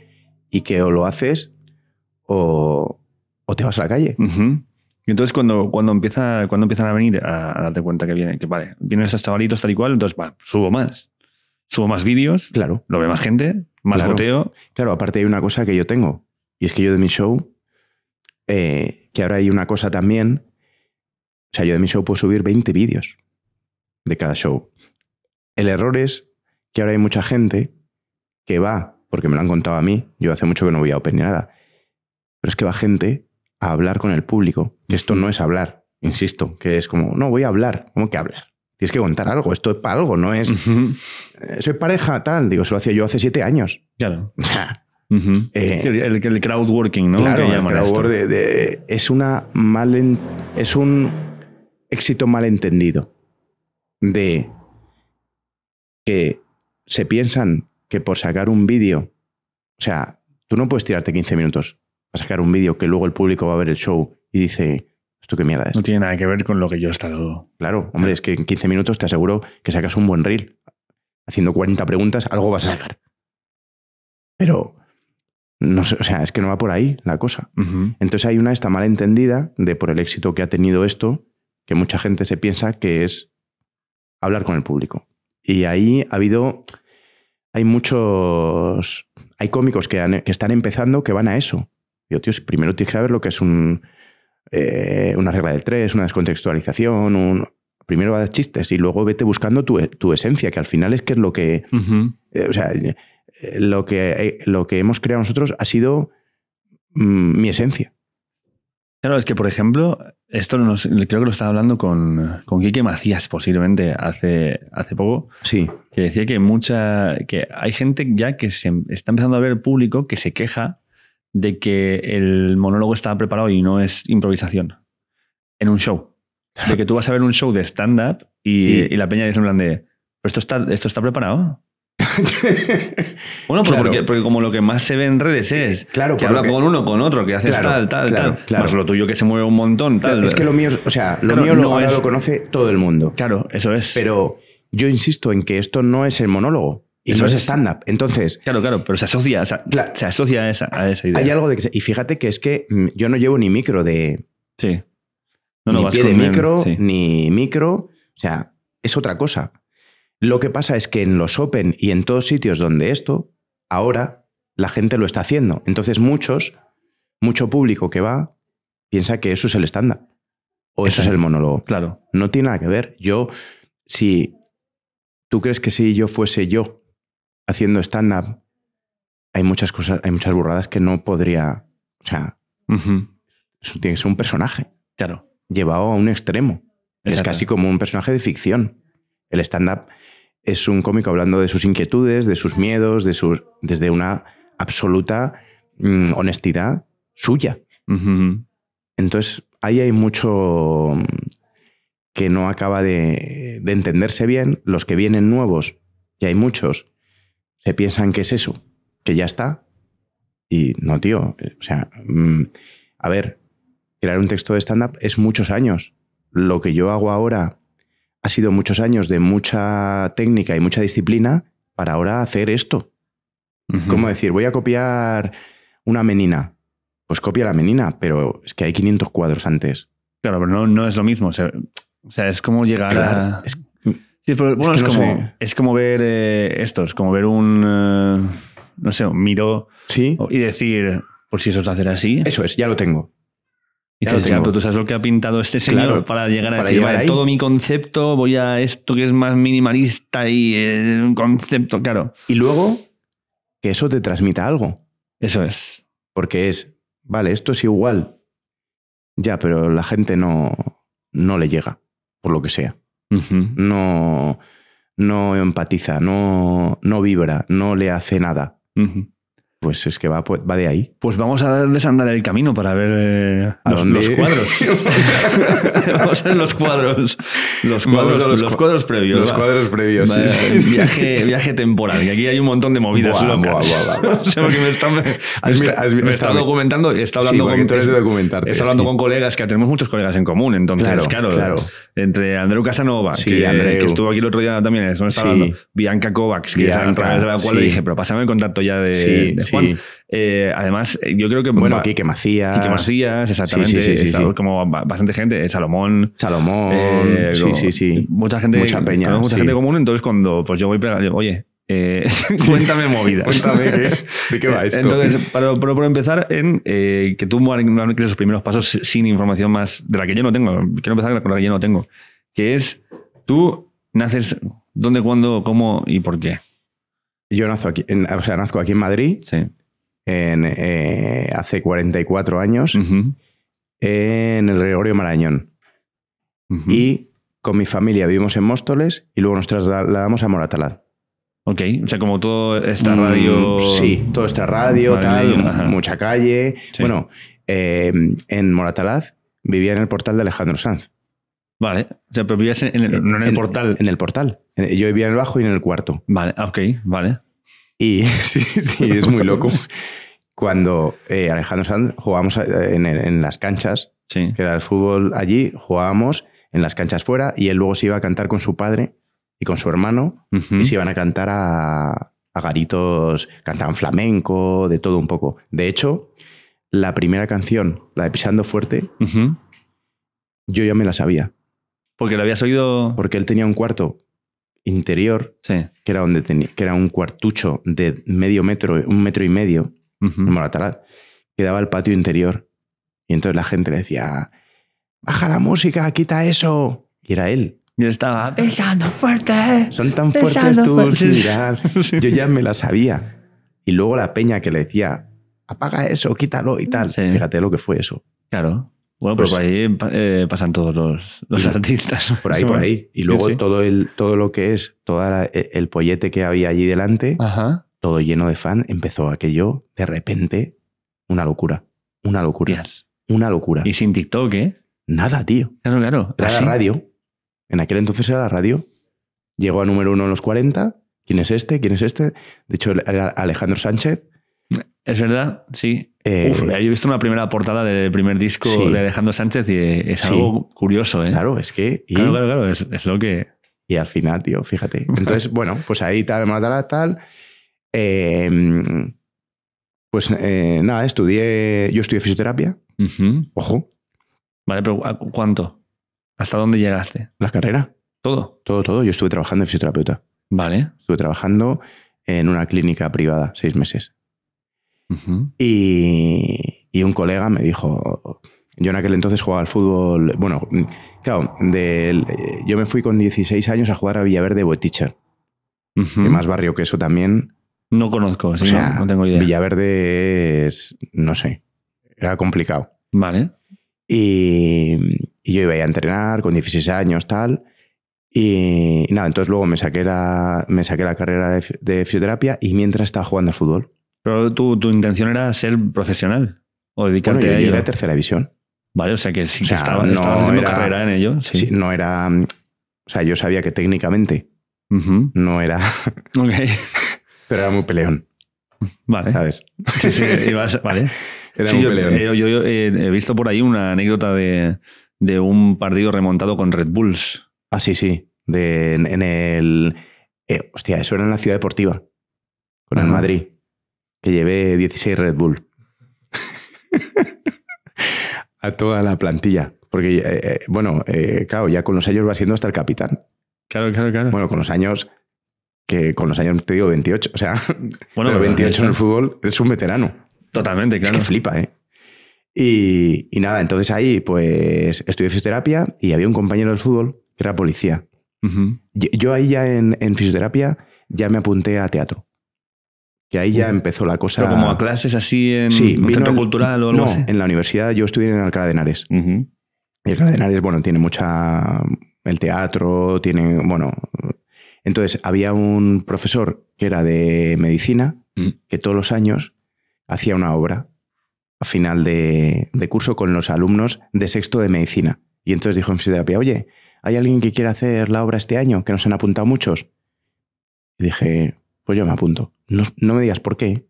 y que o lo haces o, te vas a la calle. Y entonces cuando, cuando, empieza, cuando empiezan a venir a, darte cuenta que viene, que vale, vienen esos este chavalitos tal y cual, entonces subo más. Subo más vídeos, claro. lo ve más gente, más claro. Claro, aparte hay una cosa que yo tengo, y es que yo de mi show, eh, que ahora hay una cosa también, o sea, yo de mi show puedo subir 20 vídeos de cada show. El error es que ahora hay mucha gente que va, porque me lo han contado a mí, yo hace mucho que no voy a Open ni nada, pero es que va gente hablar con el público. Que esto no es hablar, insisto, que es como, no, voy a hablar. ¿Cómo que hablar? Tienes que contar algo, esto es para algo, no es. Eh, soy pareja, tal. Digo, se lo hacía yo hace siete años. Claro. Eh, el, crowdworking, ¿no? Claro, el es, una mal es un éxito malentendido de que se piensan que por sacar un vídeo, o sea, tú no puedes tirarte 15 minutos a sacar un vídeo que luego el público va a ver el show y dice, ¿esto qué mierda es? No tiene nada que ver con lo que yo he estado. Claro, hombre, es que en 15 minutos te aseguro que sacas un buen reel. Haciendo 40 preguntas, algo vas a sacar. Pero, no o sea, es que no va por ahí la cosa. Entonces hay una esta malentendida de por el éxito que ha tenido esto, que mucha gente se piensa que es hablar con el público. Y ahí ha habido, hay muchos, hay cómicos que están empezando que van a eso primero tienes que saber lo que es un, eh, una regla del tres, una descontextualización, un... Primero dar chistes y luego vete buscando tu, esencia, que al final es que es lo que... Eh, o sea, lo que, eh, lo que hemos creado nosotros ha sido mm, mi esencia. Claro, es que, por ejemplo, esto creo que lo estaba hablando con, con Quique Macías, posiblemente, hace, hace poco. Sí. Que decía que mucha. que hay gente ya que se está empezando a ver público que se queja de que el monólogo está preparado y no es improvisación en un show. De que tú vas a ver un show de stand-up y, la peña dice en plan de, ¿esto está, esto está preparado? bueno, pues porque, como lo que más se ve en redes es claro, que habla con uno, con otro, que haces tal, tal, claro, tal. lo tuyo que se mueve un montón, tal. Es que lo mío, o sea, lo mío lo conoce todo el mundo. Claro, eso es. Pero yo insisto en que esto no es el monólogo. Y no es stand-up. Entonces. Claro, claro, pero se asocia, se asocia a, esa, idea. Hay algo de que. Y fíjate que es que mm, yo no llevo ni micro de. Sí. No, no, ni pie de micro, ni micro. O sea, es otra cosa. Lo que pasa es que en los Open y en todos sitios donde esto, ahora la gente lo está haciendo. Entonces, muchos, mucho público que va, piensa que eso es el estándar. O eso es el monólogo. Claro. No tiene nada que ver. Yo, si. ¿Tú crees que si yo fuese yo haciendo stand-up, hay muchas cosas, hay muchas burradas que no podría. O sea, tiene que ser un personaje. Claro. Llevado a un extremo. Es casi como un personaje de ficción. El stand-up es un cómico hablando de sus inquietudes, de sus miedos, de sus, desde una absoluta mm, honestidad suya. Entonces, ahí hay mucho que no acaba de, de entenderse bien. Los que vienen nuevos, y hay muchos, se piensan que es eso, que ya está. Y no, tío, o sea, mm, a ver, crear un texto de stand-up es muchos años. Lo que yo hago ahora ha sido muchos años de mucha técnica y mucha disciplina para ahora hacer esto. ¿Cómo decir, voy a copiar una menina? Pues copia la menina, pero es que hay 500 cuadros antes. Claro, pero no, no es lo mismo. O sea, es como llegar a es, como, ver estos eh, esto, es como ver un, eh, no sé, un miro y decir, por si eso es hacer así. Eso es, ya lo tengo. Y dices, ya, tú sabes lo que ha pintado este señor para llegar a todo mi concepto, voy a esto que es más minimalista y eh, un concepto, claro. Y luego, que eso te transmita algo. Eso es. Porque es, vale, esto es igual. Ya, pero la gente no, no le llega, por lo que sea no, no empatiza, no, no vibra, no le hace nada. Pues es que va, pues, va de ahí. Pues vamos a desandar el camino para ver los, cuadros. los cuadros. Los cuadros, los, cuadros previos. Los cuadros previos. sí, Viaje, temporal, Y aquí hay un montón de movidas me está, documentando y está hablando con. de documentarte. hablando con colegas, que tenemos muchos colegas en común, entonces, claro. claro, Entre Andreu Casanova, que, que, estuvo aquí el otro día también, Bianca Kovacs, que es a la cual le dije, pero pásame el contacto ya de eh, además, yo creo que. Bueno, aquí que Macías. Quique Macías, exactamente. Sí, sí, sí, como bastante gente. Eh, Salomón. Salomón. Eh, sí, sí, sí. Mucha gente. Mucha peña. mucha gente común. Entonces, cuando pues yo voy oye, cuéntame movidas. cuéntame de qué va esto. Entonces, para, para, empezar, en que tú marques los primeros pasos sin información más de la que yo no tengo. Quiero empezar con la que yo no tengo. Que es, tú naces, dónde, cuándo, cómo y por qué. Yo nazco aquí, en, o sea, nazco aquí en Madrid. En, eh, hace 44 años. En el Gregorio Marañón. Y con mi familia vivimos en Móstoles y luego nos trasladamos a Moratalad. Ok, o sea, como todo esta mm, radio. sí, todo esta radio, mucha calle. Bueno, em, en Moratalaz vivía en el portal de Alejandro Sanz. Vale, o sea, pero vivías en el, portal. En el portal. Eh, yo vivía en el bajo y en el cuarto. Vale, ok, vale. Y sí, sí, es muy loco. Cuando eh, Alejandro Sanz jugábamos eh, en, las canchas, que era el fútbol allí, jugábamos en las canchas fuera y él luego se iba a cantar con su padre y con su hermano y se iban a cantar a, garitos, cantaban flamenco, de todo un poco. De hecho, la primera canción, la de Pisando Fuerte, yo ya me la sabía. Porque lo habías oído. Porque él tenía un cuarto interior, que, era donde tenía, que era un cuartucho de medio metro, un metro y medio, uh que daba al patio interior. Y entonces la gente le decía, baja la música, quita eso. Y era él. Yo estaba pensando fuerte. Son tan fuertes tus Yo ya me la sabía. Y luego la peña que le decía, apaga eso, quítalo y tal. Fíjate lo que fue eso. Claro. Bueno, pues, por pues ahí eh, pasan todos los, artistas. Por ahí, por ahí. Y luego todo el, todo lo que es, todo e, el pollete que había allí delante, todo lleno de fan, empezó aquello, de repente, una locura. Una locura. Una locura. Y sin TikTok, ¿eh? Nada, tío. Claro, claro. Era ¿Ah, la radio. En aquel entonces era la radio. Llegó a número uno en los 40. ¿Quién es este? ¿Quién es este? De hecho, era Alejandro Sánchez es verdad, sí. Eh, yo he visto una primera portada del primer disco de Alejandro Sánchez y eh, es algo curioso, ¿eh? Claro, es que. Y, claro, claro, es, lo que. Y al final, tío, fíjate. Entonces, bueno, pues ahí tal, tal, tal. Em, pues eh, nada, estudié. Yo estudié fisioterapia. Ojo. Vale, pero ¿cuánto? ¿Hasta dónde llegaste? La carrera. ¿Todo? Todo, todo. Yo estuve trabajando en fisioterapeuta. Vale. Estuve trabajando en una clínica privada seis meses y, un colega me dijo, yo en aquel entonces jugaba al fútbol, bueno, claro, yo me fui con 16 años a jugar a Villaverde Boeticher, que más barrio que eso también. No conozco, no, tengo idea. Villaverde es, no sé, era complicado. Vale. Y, yo iba a, entrenar con 16 años, tal. Y, nada, entonces luego me saqué la, me saqué la carrera de, fisioterapia y mientras estaba jugando al fútbol. Pero tu, intención era ser profesional o dedicarte yo a ello. Llegué a tercera división. Vale, o sea que sí no estabas haciendo carrera en ello. Sí. no era. Mm, o sea, yo sabía que técnicamente no era. Okay. pero era muy peleón. Vale. ¿Sabes? Sí, sí, vale. Era muy peleón. Eh, yo, eh, he visto por ahí una anécdota de, un partido remontado con Red Bulls. Ah, sí, sí. en, el. Eh, hostia, eso era en la Ciudad Deportiva. Con el Madrid que llevé 16 Red Bull. a toda la plantilla. Porque, eh, eh, bueno, eh, claro, ya con los años va siendo hasta el capitán. Claro, claro, claro. Bueno, con los años, que con los años te digo 28, o sea, bueno, pero 28 en el fútbol es un veterano. Totalmente, claro. Es que flipa, ¿eh? Y, nada, entonces ahí pues estudié fisioterapia y había un compañero del fútbol que era policía. yo, ahí ya en fisioterapia ya me apunté a teatro que ahí ya empezó la cosa. Pero como a clases así en sí, centro cultural o algo no, en la universidad yo estudié en Alcalá de Henares. Y Alcalá de bueno, tiene mucha. El teatro, tiene. Bueno. Entonces, había un profesor que era de medicina mm. que todos los años hacía una obra a final de, de, curso con los alumnos de sexto de medicina. Y entonces dijo en fisioterapia, oye, ¿hay alguien que quiera hacer la obra este año? Que nos han apuntado muchos. Y dije, pues yo me apunto. No, me digas por qué.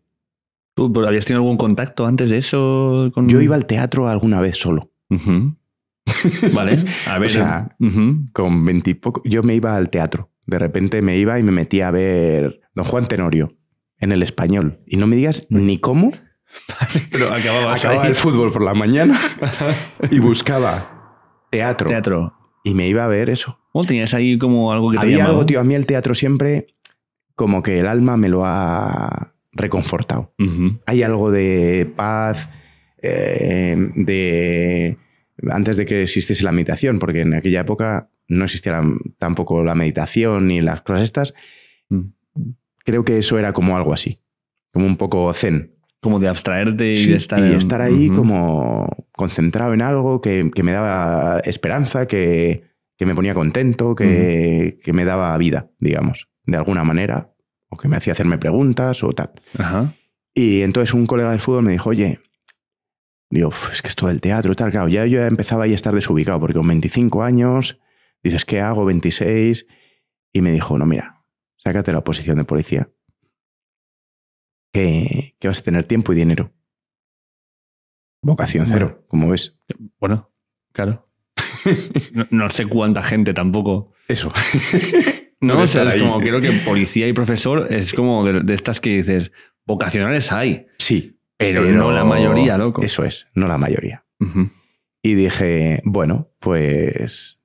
¿Tú habías tenido algún contacto antes de eso? Con... Yo iba al teatro alguna vez solo. Vale, a ver. o sea, eh, con veintipoco. Yo me iba al teatro. De repente me iba y me metía a ver Don Juan Tenorio en el español. Y no me digas ni cómo. Pero acababa, el fútbol por la mañana y buscaba teatro. Teatro. Y me iba a ver eso. ¿O tenías ahí como algo que te Había algo, tío. A mí el teatro siempre como que el alma me lo ha reconfortado. Hay algo de paz, eh, de antes de que existiese la meditación, porque en aquella época no existía tampoco la meditación ni las cosas estas. Mm. Creo que eso era como algo así, como un poco zen. Como de abstraerte y estar... ahí como concentrado en algo que, me daba esperanza, que, me ponía contento, que me daba vida, digamos de alguna manera, o que me hacía hacerme preguntas o tal. Y entonces un colega del fútbol me dijo, oye, digo, es que todo del teatro, y tal, claro, ya yo ya empezaba ahí a estar desubicado, porque con 25 años, dices, ¿qué hago? 26. Y me dijo, no, mira, sácate la posición de policía, que, que vas a tener tiempo y dinero. Vocación cero, como ves. Bueno, claro. no sé cuánta gente tampoco. Eso. No, o sea, es como creo que policía y profesor es como de, estas que dices, vocacionales hay. Sí. Pero, no la mayoría, loco. Eso es, no la mayoría. Y dije, bueno, pues.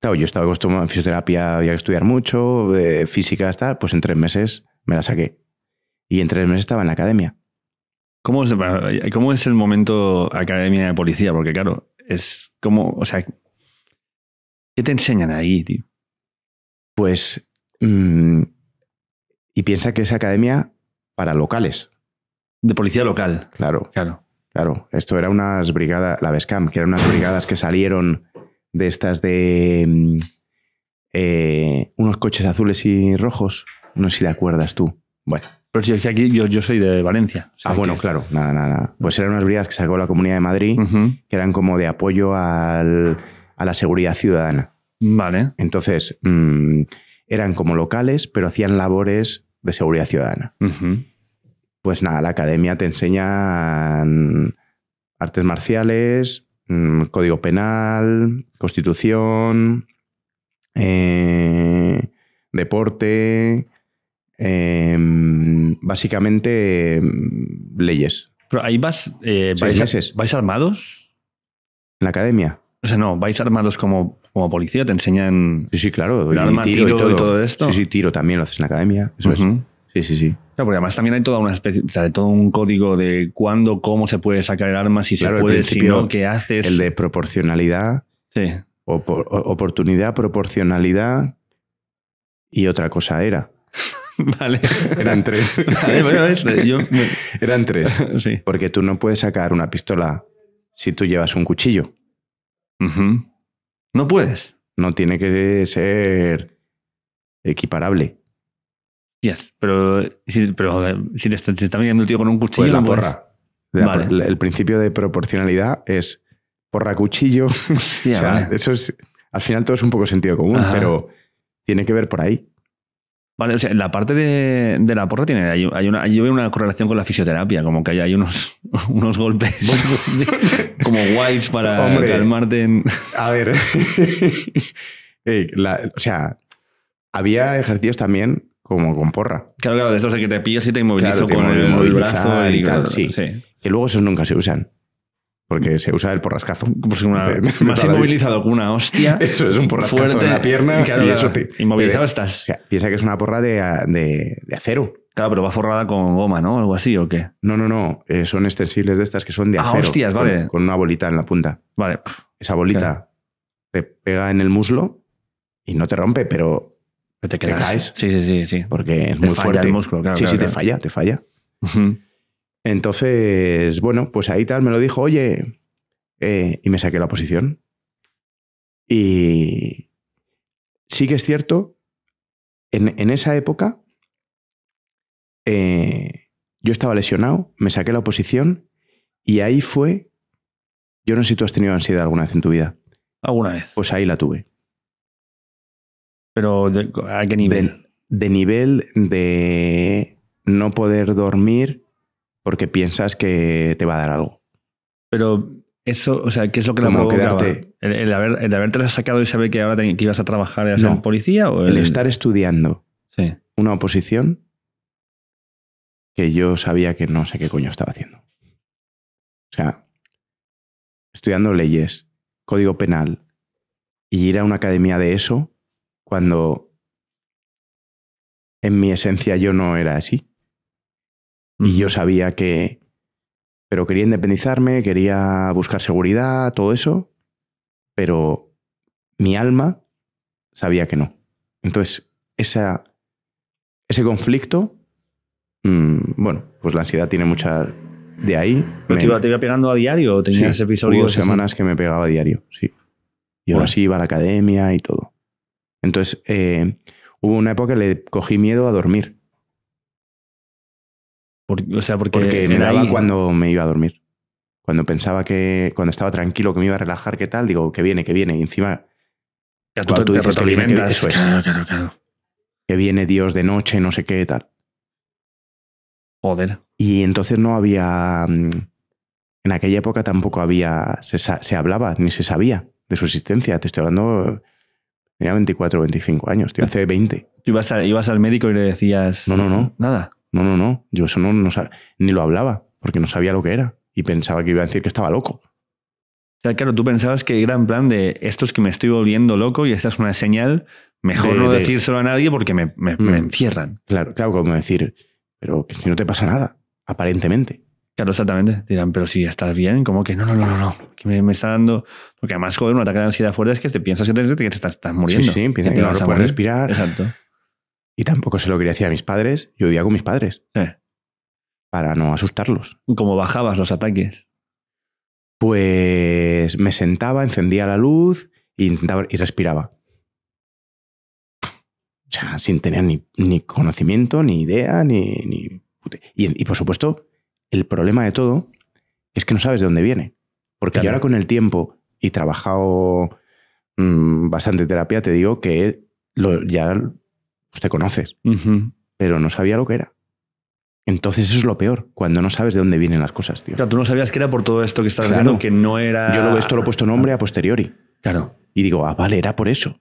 Claro, yo estaba acostumbrado a fisioterapia, había que estudiar mucho, eh, física, tal, pues en tres meses me la saqué. Y en tres meses estaba en la academia. ¿Cómo es, cómo es el momento academia de policía? Porque claro, es como, o sea, ¿qué te enseñan ahí, tío? Pues. Mm, y piensa que es academia para locales. De policía local. Claro. Claro. Claro. Esto era unas brigadas, la Vescam, que eran unas brigadas que salieron de estas de. Mm, eh, unos coches azules y rojos. No sé si te acuerdas tú. Bueno. Pero si es que aquí yo, soy de Valencia. ah, bueno, claro, nada, nada. Pues eran unas brigadas que sacó la Comunidad de Madrid, que eran como de apoyo a la seguridad ciudadana. Vale. Entonces, mm, eran como locales, pero hacían labores de seguridad ciudadana. Pues nada, la academia te enseña mm, artes marciales, mm, código penal, constitución, eh, deporte, eh, básicamente leyes. Pero ahí vas, eh, vais, vais, armados. ¿En la academia? O sea, no, vais armados como como policía te enseñan. Sí, sí, claro. El tiro, y, todo. esto. Sí, sí, tiro también lo haces en la academia. Eso es. Sí, sí, sí. porque además también hay toda una especie, de todo un código de cuándo, cómo se puede sacar el arma, si se puede, si no, qué haces. El de proporcionalidad. Sí. oportunidad, proporcionalidad y otra cosa era. Vale. Eran tres. Eran tres. Sí. Porque tú no puedes sacar una pistola si tú llevas un cuchillo. No puedes. No tiene que ser equiparable. Yes, pero, si, pero te está, te el tío con un cuchillo. Pues la porra. vale. El principio de proporcionalidad es porra cuchillo. eso es. Al final todo es un poco sentido común, pero tiene que ver por ahí. Vale, o sea, la parte de, de la porra tiene. Hay, una, yo veo una correlación con la fisioterapia, como que hay, unos, unos golpes como whites para Hombre, calmarte A ver. o sea, había ejercicios también como con porra. Claro, claro, de esos es que te pillas y te inmovilizas con el, brazo y, tal. sí. Que luego esos nunca se usan. Porque se usa el porrascazo. Pues más inmovilizado que una hostia. Eso es un porrascazo fuerte, en la pierna. inmovilizado estás. piensa que es una porra de, de acero pero va forrada con goma, ¿no? Algo así, ¿o qué? No, no, no. Eh, son extensibles de estas que son de ah, hostias, vale. Con, una bolita en la punta. Vale. Esa bolita te pega en el muslo y no te rompe, pero te, caes. Sí, sí, sí, sí. Porque es muy fuerte. El músculo, claro, sí, sí, te falla, te falla. Entonces, bueno, pues ahí tal me lo dijo, oye, eh, y me saqué la posición. Y sí que es cierto, en esa época eh, yo estaba lesionado, me saqué la oposición y ahí fue, yo no sé si tú has tenido ansiedad alguna vez en tu vida. Alguna vez. Pues ahí la tuve. Pero ¿a qué nivel? De, nivel de no poder dormir porque piensas que te va a dar algo. Pero eso, o sea, ¿qué es lo que la provocaba? El, el, haber, el haberte sacado y saber que ahora que ibas a trabajar a policía? ¿o el... estar estudiando una oposición que yo sabía que no sé qué coño estaba haciendo. O sea, estudiando leyes, código penal, y ir a una academia de eso cuando en mi esencia yo no era así. Y yo sabía que... Pero quería independizarme, quería buscar seguridad, todo eso, pero mi alma sabía que no. Entonces, esa, ese conflicto Mm, bueno, pues la ansiedad tiene mucha De ahí... Te, iba, pegando a diario o tenías episodios? Hubo semanas que me pegaba a diario, sí. Y ahora sí iba a la academia y todo. Entonces, eh, hubo una época que le cogí miedo a dormir. o sea, porque, porque me daba cuando me iba a dormir. Cuando pensaba que, cuando estaba tranquilo, que me iba a relajar, ¿qué tal? Digo, que viene, que viene. Y encima... Ya tú, te, que Claro, claro, claro. Que viene Dios de noche, no sé qué, tal. Joder. Y entonces no había. Mm, en aquella época tampoco había. Se, hablaba ni se sabía de su existencia. Te estoy hablando. Tenía 24 o 25 años, tío. Hace 20. Tú ibas, al médico y le decías. No, no, no. Nada. No, no, no. Yo eso no, no ni lo hablaba, porque no sabía lo que era. Y pensaba que iba a decir que estaba loco. O sea, claro, tú pensabas que era en plan de esto es que me estoy volviendo loco y esta es una señal, mejor no decírselo a nadie porque me, me, me, mm. encierran. Claro, claro, como decir, pero que si no te pasa nada, aparentemente. Claro, exactamente. Dirán, pero si estás bien, como que no, no, no, no, no. Que me, está dando. Porque además, joder, un ataque de ansiedad fuerte es que te piensas que te, estás, muriendo. Sí, sí, piensas que, no, puedes respirar. Exacto. Y tampoco se lo quería decir a mis padres. Yo vivía con mis padres. Para no asustarlos. ¿Cómo bajabas los ataques? Pues me sentaba, encendía la luz e intentaba, y respiraba. O sea, sin tener ni, conocimiento, ni idea, ni... Y, por supuesto, el problema de todo es que no sabes de dónde viene. Porque yo ahora con el tiempo y trabajado mm, bastante terapia, te digo que ya pues te conoces, pero no sabía lo que era. Entonces eso es lo peor, cuando no sabes de dónde vienen las cosas, tío. sea, tú no sabías que era por todo esto que estás que no era... Yo lo, esto lo he puesto nombre ah. a posteriori. Claro. Y digo, ah, vale, era por eso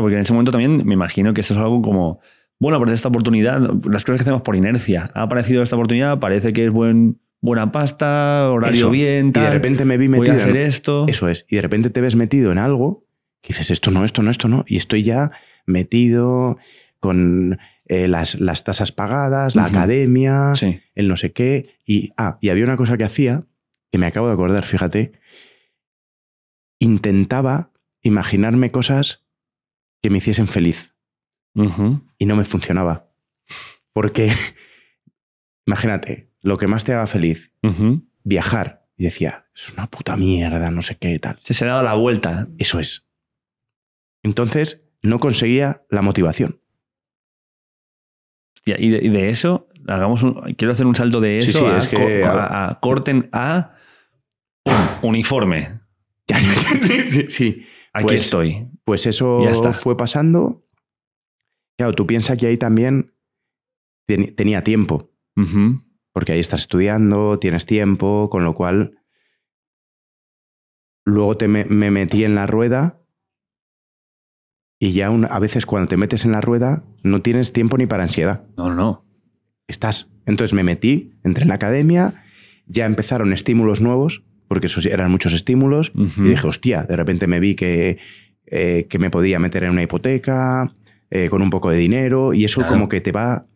porque en ese momento también me imagino que eso es algo como, bueno, aparece esta oportunidad, las cosas que hacemos por inercia. Ha aparecido esta oportunidad, parece que es buen, buena pasta, horario bien, Y de repente me vi metido. en, esto. Eso es. Y de repente te ves metido en algo que dices, esto no, esto no, esto no. Y estoy ya metido con eh, las, tasas pagadas, la academia, el no sé qué. Y, ah, y había una cosa que hacía, que me acabo de acordar, fíjate. Intentaba imaginarme cosas que me hiciesen feliz. Y no me funcionaba. Porque, imagínate, lo que más te haga feliz, viajar. Y decía, es una puta mierda, no sé qué tal. Se se ha la vuelta. Eso es. Entonces, no conseguía la motivación. y, de, eso, hagamos un, quiero hacer un salto de eso es que, corten a uniforme. sí, Aquí pues estoy. Pues eso fue pasando. Claro, tú piensas que ahí también tenía tiempo. Porque ahí estás estudiando, tienes tiempo, con lo cual. Luego te me, metí en la rueda. Y ya a veces cuando te metes en la rueda, no tienes tiempo ni para ansiedad. No, no, no. Estás. Entonces me metí, entré en la academia, ya empezaron estímulos nuevos, porque eran muchos estímulos, y dije, hostia, de repente me vi que eh, que me podía meter en una hipoteca, eh, con un poco de dinero, y eso como que te va,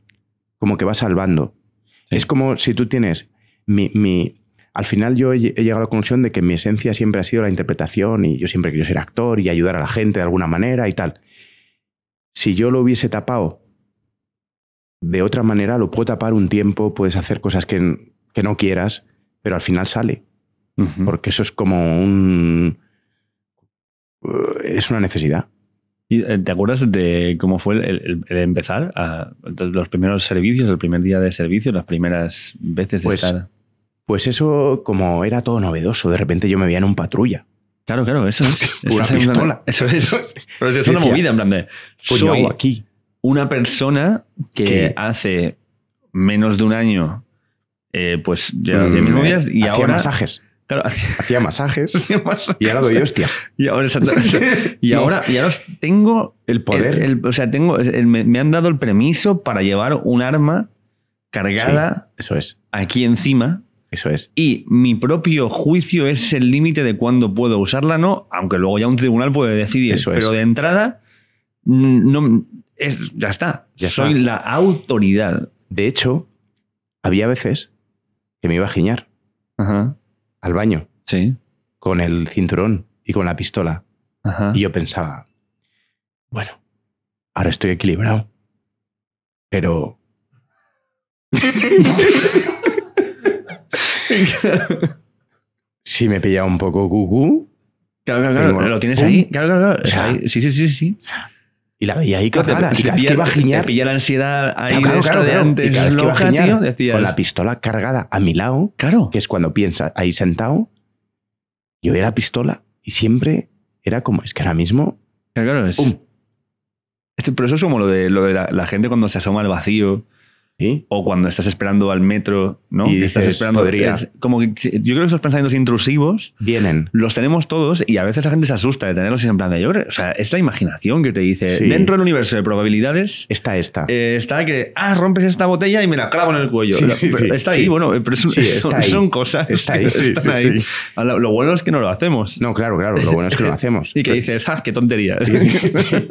como que va salvando. Es como si tú tienes mi, al final yo he, llegado a la conclusión de que mi esencia siempre ha sido la interpretación y yo siempre quiero ser actor y ayudar a la gente de alguna manera y tal. Si yo lo hubiese tapado de otra manera, lo puedo tapar un tiempo, puedes hacer cosas que, que no quieras, pero al final sale. Porque eso es como un, eh, es una necesidad. ¿Y eh, ¿Te acuerdas de cómo fue el, empezar? los primeros servicios, el primer día de servicio, las primeras veces de pues, estar. Pues eso, como era todo novedoso, de repente yo me veía en un patrulla. Claro, claro, eso es. una pistola. eso es. Pero es una movida, en plan de. soy aquí. Una persona que hace menos de un año, eh, pues ya mm, y ahora. masajes. hacía masajes, y ahora doy hostias. Y ahora, tengo el poder. o sea, tengo, me, han dado el permiso para llevar un arma cargada. eso es. Aquí encima. Eso es. Y mi propio juicio es el límite de cuándo puedo usarla, no, aunque luego ya un tribunal puede decidir. Eso pero de entrada, no, es, ya está. Ya Soy la autoridad. De hecho, había veces que me iba a giñar. Ajá al baño. Sí. Con el cinturón y con la pistola. Y yo pensaba, bueno, ahora estoy equilibrado. Pero. si me pillaba un poco cucú. Claro, Lo tienes ahí. Claro, claro, Sí, sí, sí, sí. Y la veía ahí cargada. Te, y cada que iba a giñar. Te la ansiedad ahí claro, de y cada que iba a giñar, con la pistola cargada a mi lado, claro. que es cuando piensa ahí sentado, yo veía la pistola y siempre era como, es que ahora mismo. Claro, es. pero eso es como lo de, lo de la gente cuando se asoma al vacío o cuando estás esperando al metro, ¿no? Y estás esperando. como yo creo que esos pensamientos intrusivos vienen. Los tenemos todos y a veces la gente se asusta de tenerlos y en plan de O sea, es la imaginación que te dice. Dentro del universo de probabilidades. Está esta. Eh, está que, ah, rompes esta botella y me la clavo en el cuello. está ahí, bueno, pero son, cosas. Está Están ahí. Lo bueno es que no lo hacemos. No, claro, claro. Lo bueno es que no lo hacemos. y que dices, ah, qué tontería.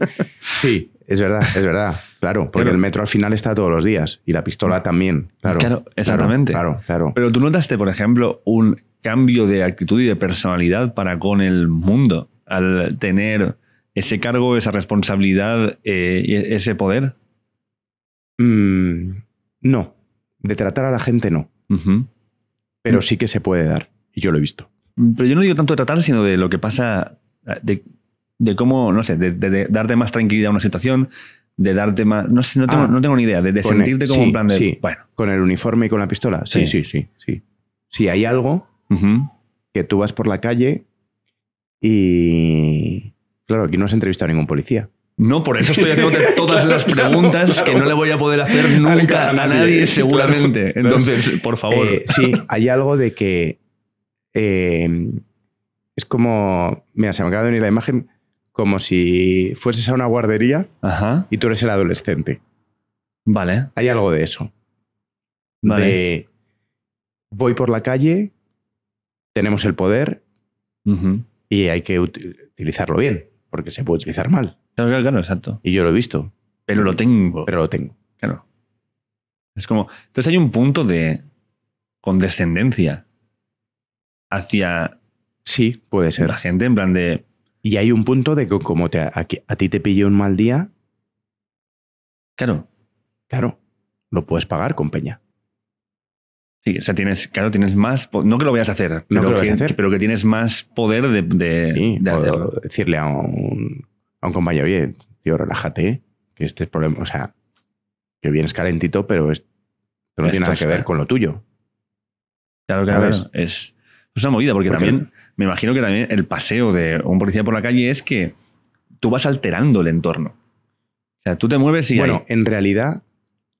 sí, es verdad, es verdad. Claro, porque el metro al final está todos los días y la pistola mm. también. Claro, exactamente. Claro, claro, Pero tú notaste, por ejemplo, un cambio de actitud y de personalidad para con el mundo al tener ese cargo, esa responsabilidad, eh, y e-, ese poder. Mm, no, de tratar a la gente no. Pero mm. sí que se puede dar, y yo lo he visto. Pero yo no digo tanto de tratar, sino de lo que pasa, de, cómo, no sé, de darte más tranquilidad a una situación, de darte más. Ah, no tengo, ni idea, de, sentirte como un plan de. Bueno. Con el uniforme y con la pistola. Sí, sí, sí. Sí, si hay algo que tú vas por la calle y. Claro, aquí no has entrevistado a ningún policía. No, por eso estoy haciendo todas las preguntas que no le voy a poder hacer nunca a nadie, seguramente. Entonces, por eh, favor. sí, hay algo de que. Eh, es como. Mira, se me acaba de venir la imagen como si fueses a una guardería y tú eres el adolescente. Vale. Hay algo de eso. De voy por la calle, tenemos el poder y hay que utilizarlo bien, porque se puede utilizar mal. Claro, claro, claro, exacto. Y yo lo he visto. Pero lo tengo. Pero lo tengo. Claro. Es como. Entonces hay un punto de condescendencia hacia. Sí, puede ser. La gente, en plan de. Y hay un punto de que como te, a, ti te pille un mal día, claro, claro, lo puedes pagar con Peña. Sí, o sea, tienes, claro, tienes más, no que lo vayas a hacer, no pero, que, a hacer. pero que tienes más poder de, Decirle a un, compañero, oye, tío, relájate, que este es problema, o sea, que vienes calentito, pero es, no tiene nada que ver con lo tuyo. Claro, claro, claro. Es, es una movida, porque también, me imagino que también el paseo de un policía por la calle es que tú vas alterando el entorno. O sea, tú te mueves y... Bueno, en realidad,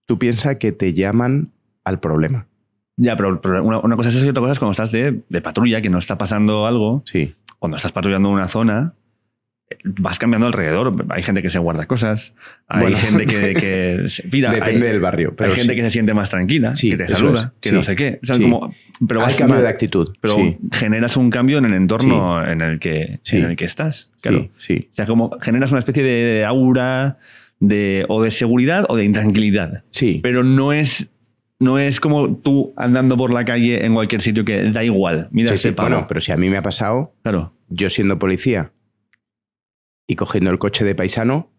tú piensas que te llaman al problema. Ya, pero, una, cosa es eso y otra cosa es cuando estás de, de patrulla, que no está pasando algo. Sí. Cuando estás patrullando una zona, vas cambiando alrededor. Hay gente que se guarda cosas, hay gente que, se pira. Depende del barrio. Pero hay gente que se siente más tranquila, que te saluda, que no sé qué. O sea, hay cambio de actitud. Pero generas un cambio en el entorno en, el que, que estás. Claro. Sí, O sea, como generas una especie de aura o de seguridad o de intranquilidad. Sí. Pero no es no es como tú andando por la calle en cualquier sitio que da igual. Mira ese pero si a mí me ha pasado, claro. yo siendo policía, y cogiendo el coche de paisano,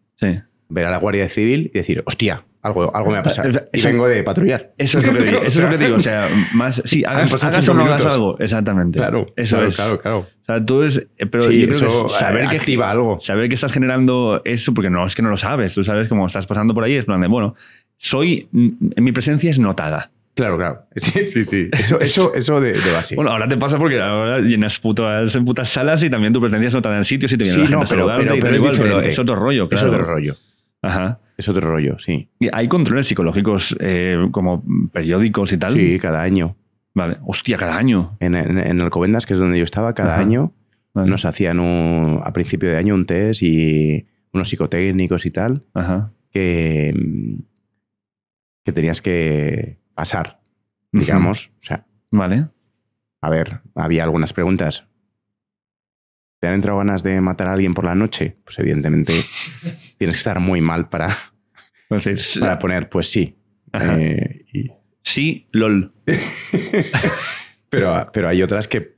ver a la Guardia Civil y decir, hostia, algo, algo me ha pasado. Y vengo de patrullar. Eso es lo que digo. Eso es lo que digo. O sea, más, sí, hagas, o no hagas algo. Exactamente. Claro. Eso claro, es. Claro, claro. O sea, tú es. Pero yo creo que saber que algo. Saber que estás generando eso, porque no es que no lo sabes. Tú sabes cómo estás pasando por ahí. Es plan de, bueno, soy. Mi presencia es notada. Claro, claro. Sí, sí, Eso, eso, eso de, base. Bueno, ahora te pasa porque ahora llenas putas, salas y también tú pretendías no en en sitios y te vienen sí, pero, es, otro rollo, claro. Es otro rollo. Ajá. Es otro rollo, sí. hay controles psicológicos eh, como periódicos y tal? Sí, cada año. Vale. Hostia, cada año. En, en, Alcobendas, que es donde yo estaba, cada año nos hacían a principio de año un test y unos psicotécnicos y tal. Ajá. Que, que tenías que pasar, digamos. sea, vale. A ver, había algunas preguntas. ¿Te han entrado ganas de matar a alguien por la noche? Pues evidentemente tienes que estar muy mal para, para poner, pues sí. Eh, sí, lol. pero, pero hay otras que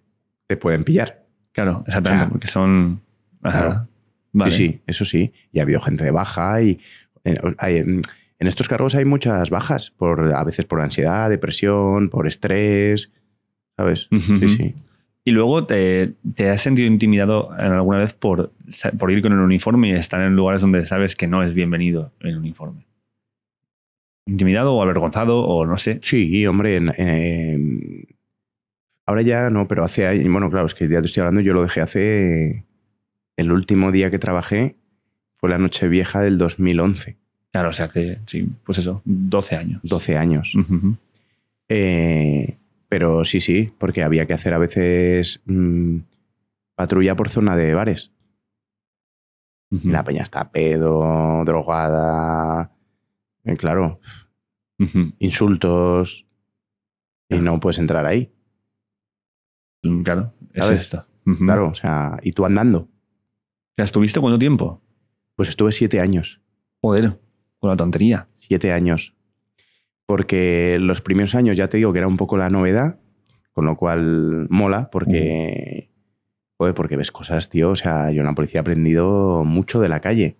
te pueden pillar. Claro, exactamente, porque son... Sí, eso sí. Y ha habido gente de baja y... Eh, mm, en estos cargos hay muchas bajas, por, a veces por ansiedad, depresión, por estrés, ¿sabes? Sí, sí. Y luego te, has sentido intimidado alguna vez por, ir con el uniforme y estar en lugares donde sabes que no es bienvenido el uniforme. ¿Intimidado o avergonzado o no sé? Sí, hombre, eh, ahora ya no, pero hace años, bueno, claro, es que ya te estoy hablando, yo lo dejé hace, el último día que trabajé fue la noche vieja del 2011. Claro, o se hace, sí, pues eso, 12 años. 12 años. Eh, pero sí, sí, porque había que hacer a veces mm, patrulla por zona de bares. La peña está pedo, drogada, eh, claro, insultos, y no puedes entrar ahí. Mm, claro, es esto. Claro, o sea, y tú andando. ¿Ya estuviste cuánto tiempo? Pues estuve siete años. Joder. Una tontería. Siete años. Porque los primeros años ya te digo que era un poco la novedad, con lo cual mola porque... Mm. porque ves cosas, tío. O sea, yo en la policía he aprendido mucho de la calle.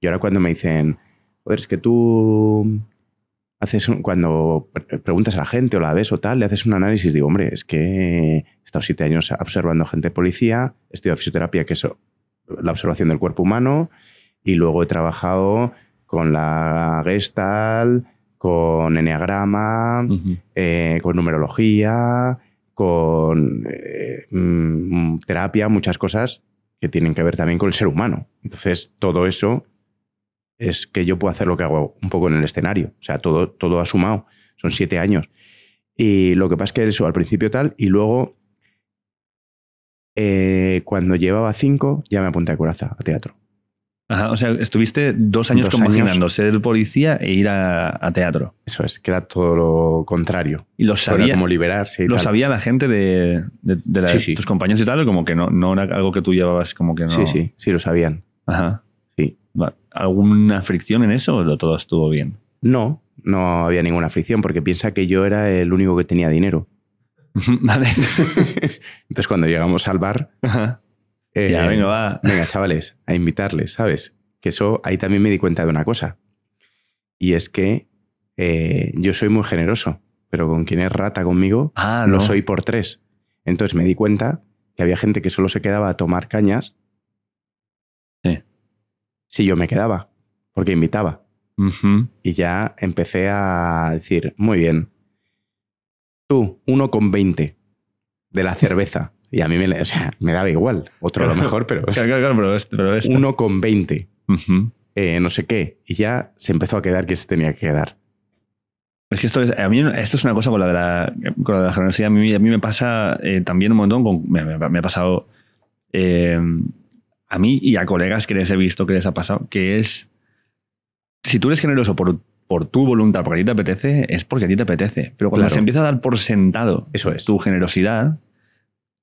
Y ahora cuando me dicen, joder, es que tú haces cuando preguntas a la gente o la ves o tal, le haces un análisis, digo, hombre, es que he estado siete años observando gente policía, he estudiado fisioterapia, que es la observación del cuerpo humano, y luego he trabajado con la Gestalt, con Enneagrama, eh, con numerología, con eh, mm, terapia, muchas cosas que tienen que ver también con el ser humano. Entonces, todo eso es que yo puedo hacer lo que hago un poco en el escenario. O sea, todo, todo ha sumado. Son siete años. Y lo que pasa es que eso al principio tal, y luego eh, cuando llevaba cinco ya me apunté a Coraza, a teatro o sea, estuviste dos años imaginando ser policía e ir a, teatro. Eso es, que era todo lo contrario. Y lo sabía. Era como liberarse. lo sabía la gente de, tus compañeros y tal, como que no, no era algo que tú llevabas como que no. Sí, sí, sí, lo sabían. Ajá. Sí. ¿Alguna fricción en eso o todo estuvo bien? No, no había ninguna fricción porque piensa que yo era el único que tenía dinero. vale. Entonces, cuando llegamos al bar. Ajá eh, venga, chavales, a invitarles, ¿sabes? Que eso, ahí también me di cuenta de una cosa. Y es que eh, yo soy muy generoso, pero con quien es rata conmigo, ah, no. lo soy por tres. Entonces me di cuenta que había gente que solo se quedaba a tomar cañas sí. si yo me quedaba, porque invitaba. Y ya empecé a decir, muy bien, tú, uno con veinte de la cerveza. Y a mí me, daba igual. Otro a lo mejor, pero. claro, claro, pero, Uno con 20. Eh, no sé qué. Y ya se empezó a quedar que se tenía que quedar. Es que esto es, a mí esto es una cosa con la de la, generosidad. A mí, me pasa eh, también un montón Me, ha pasado. Eh, a mí y a colegas que les he visto que les ha pasado, que es. Si tú eres generoso por, tu voluntad, porque a ti te apetece, es porque a ti te apetece. Pero cuando se empieza a dar por sentado Eso es. tu generosidad,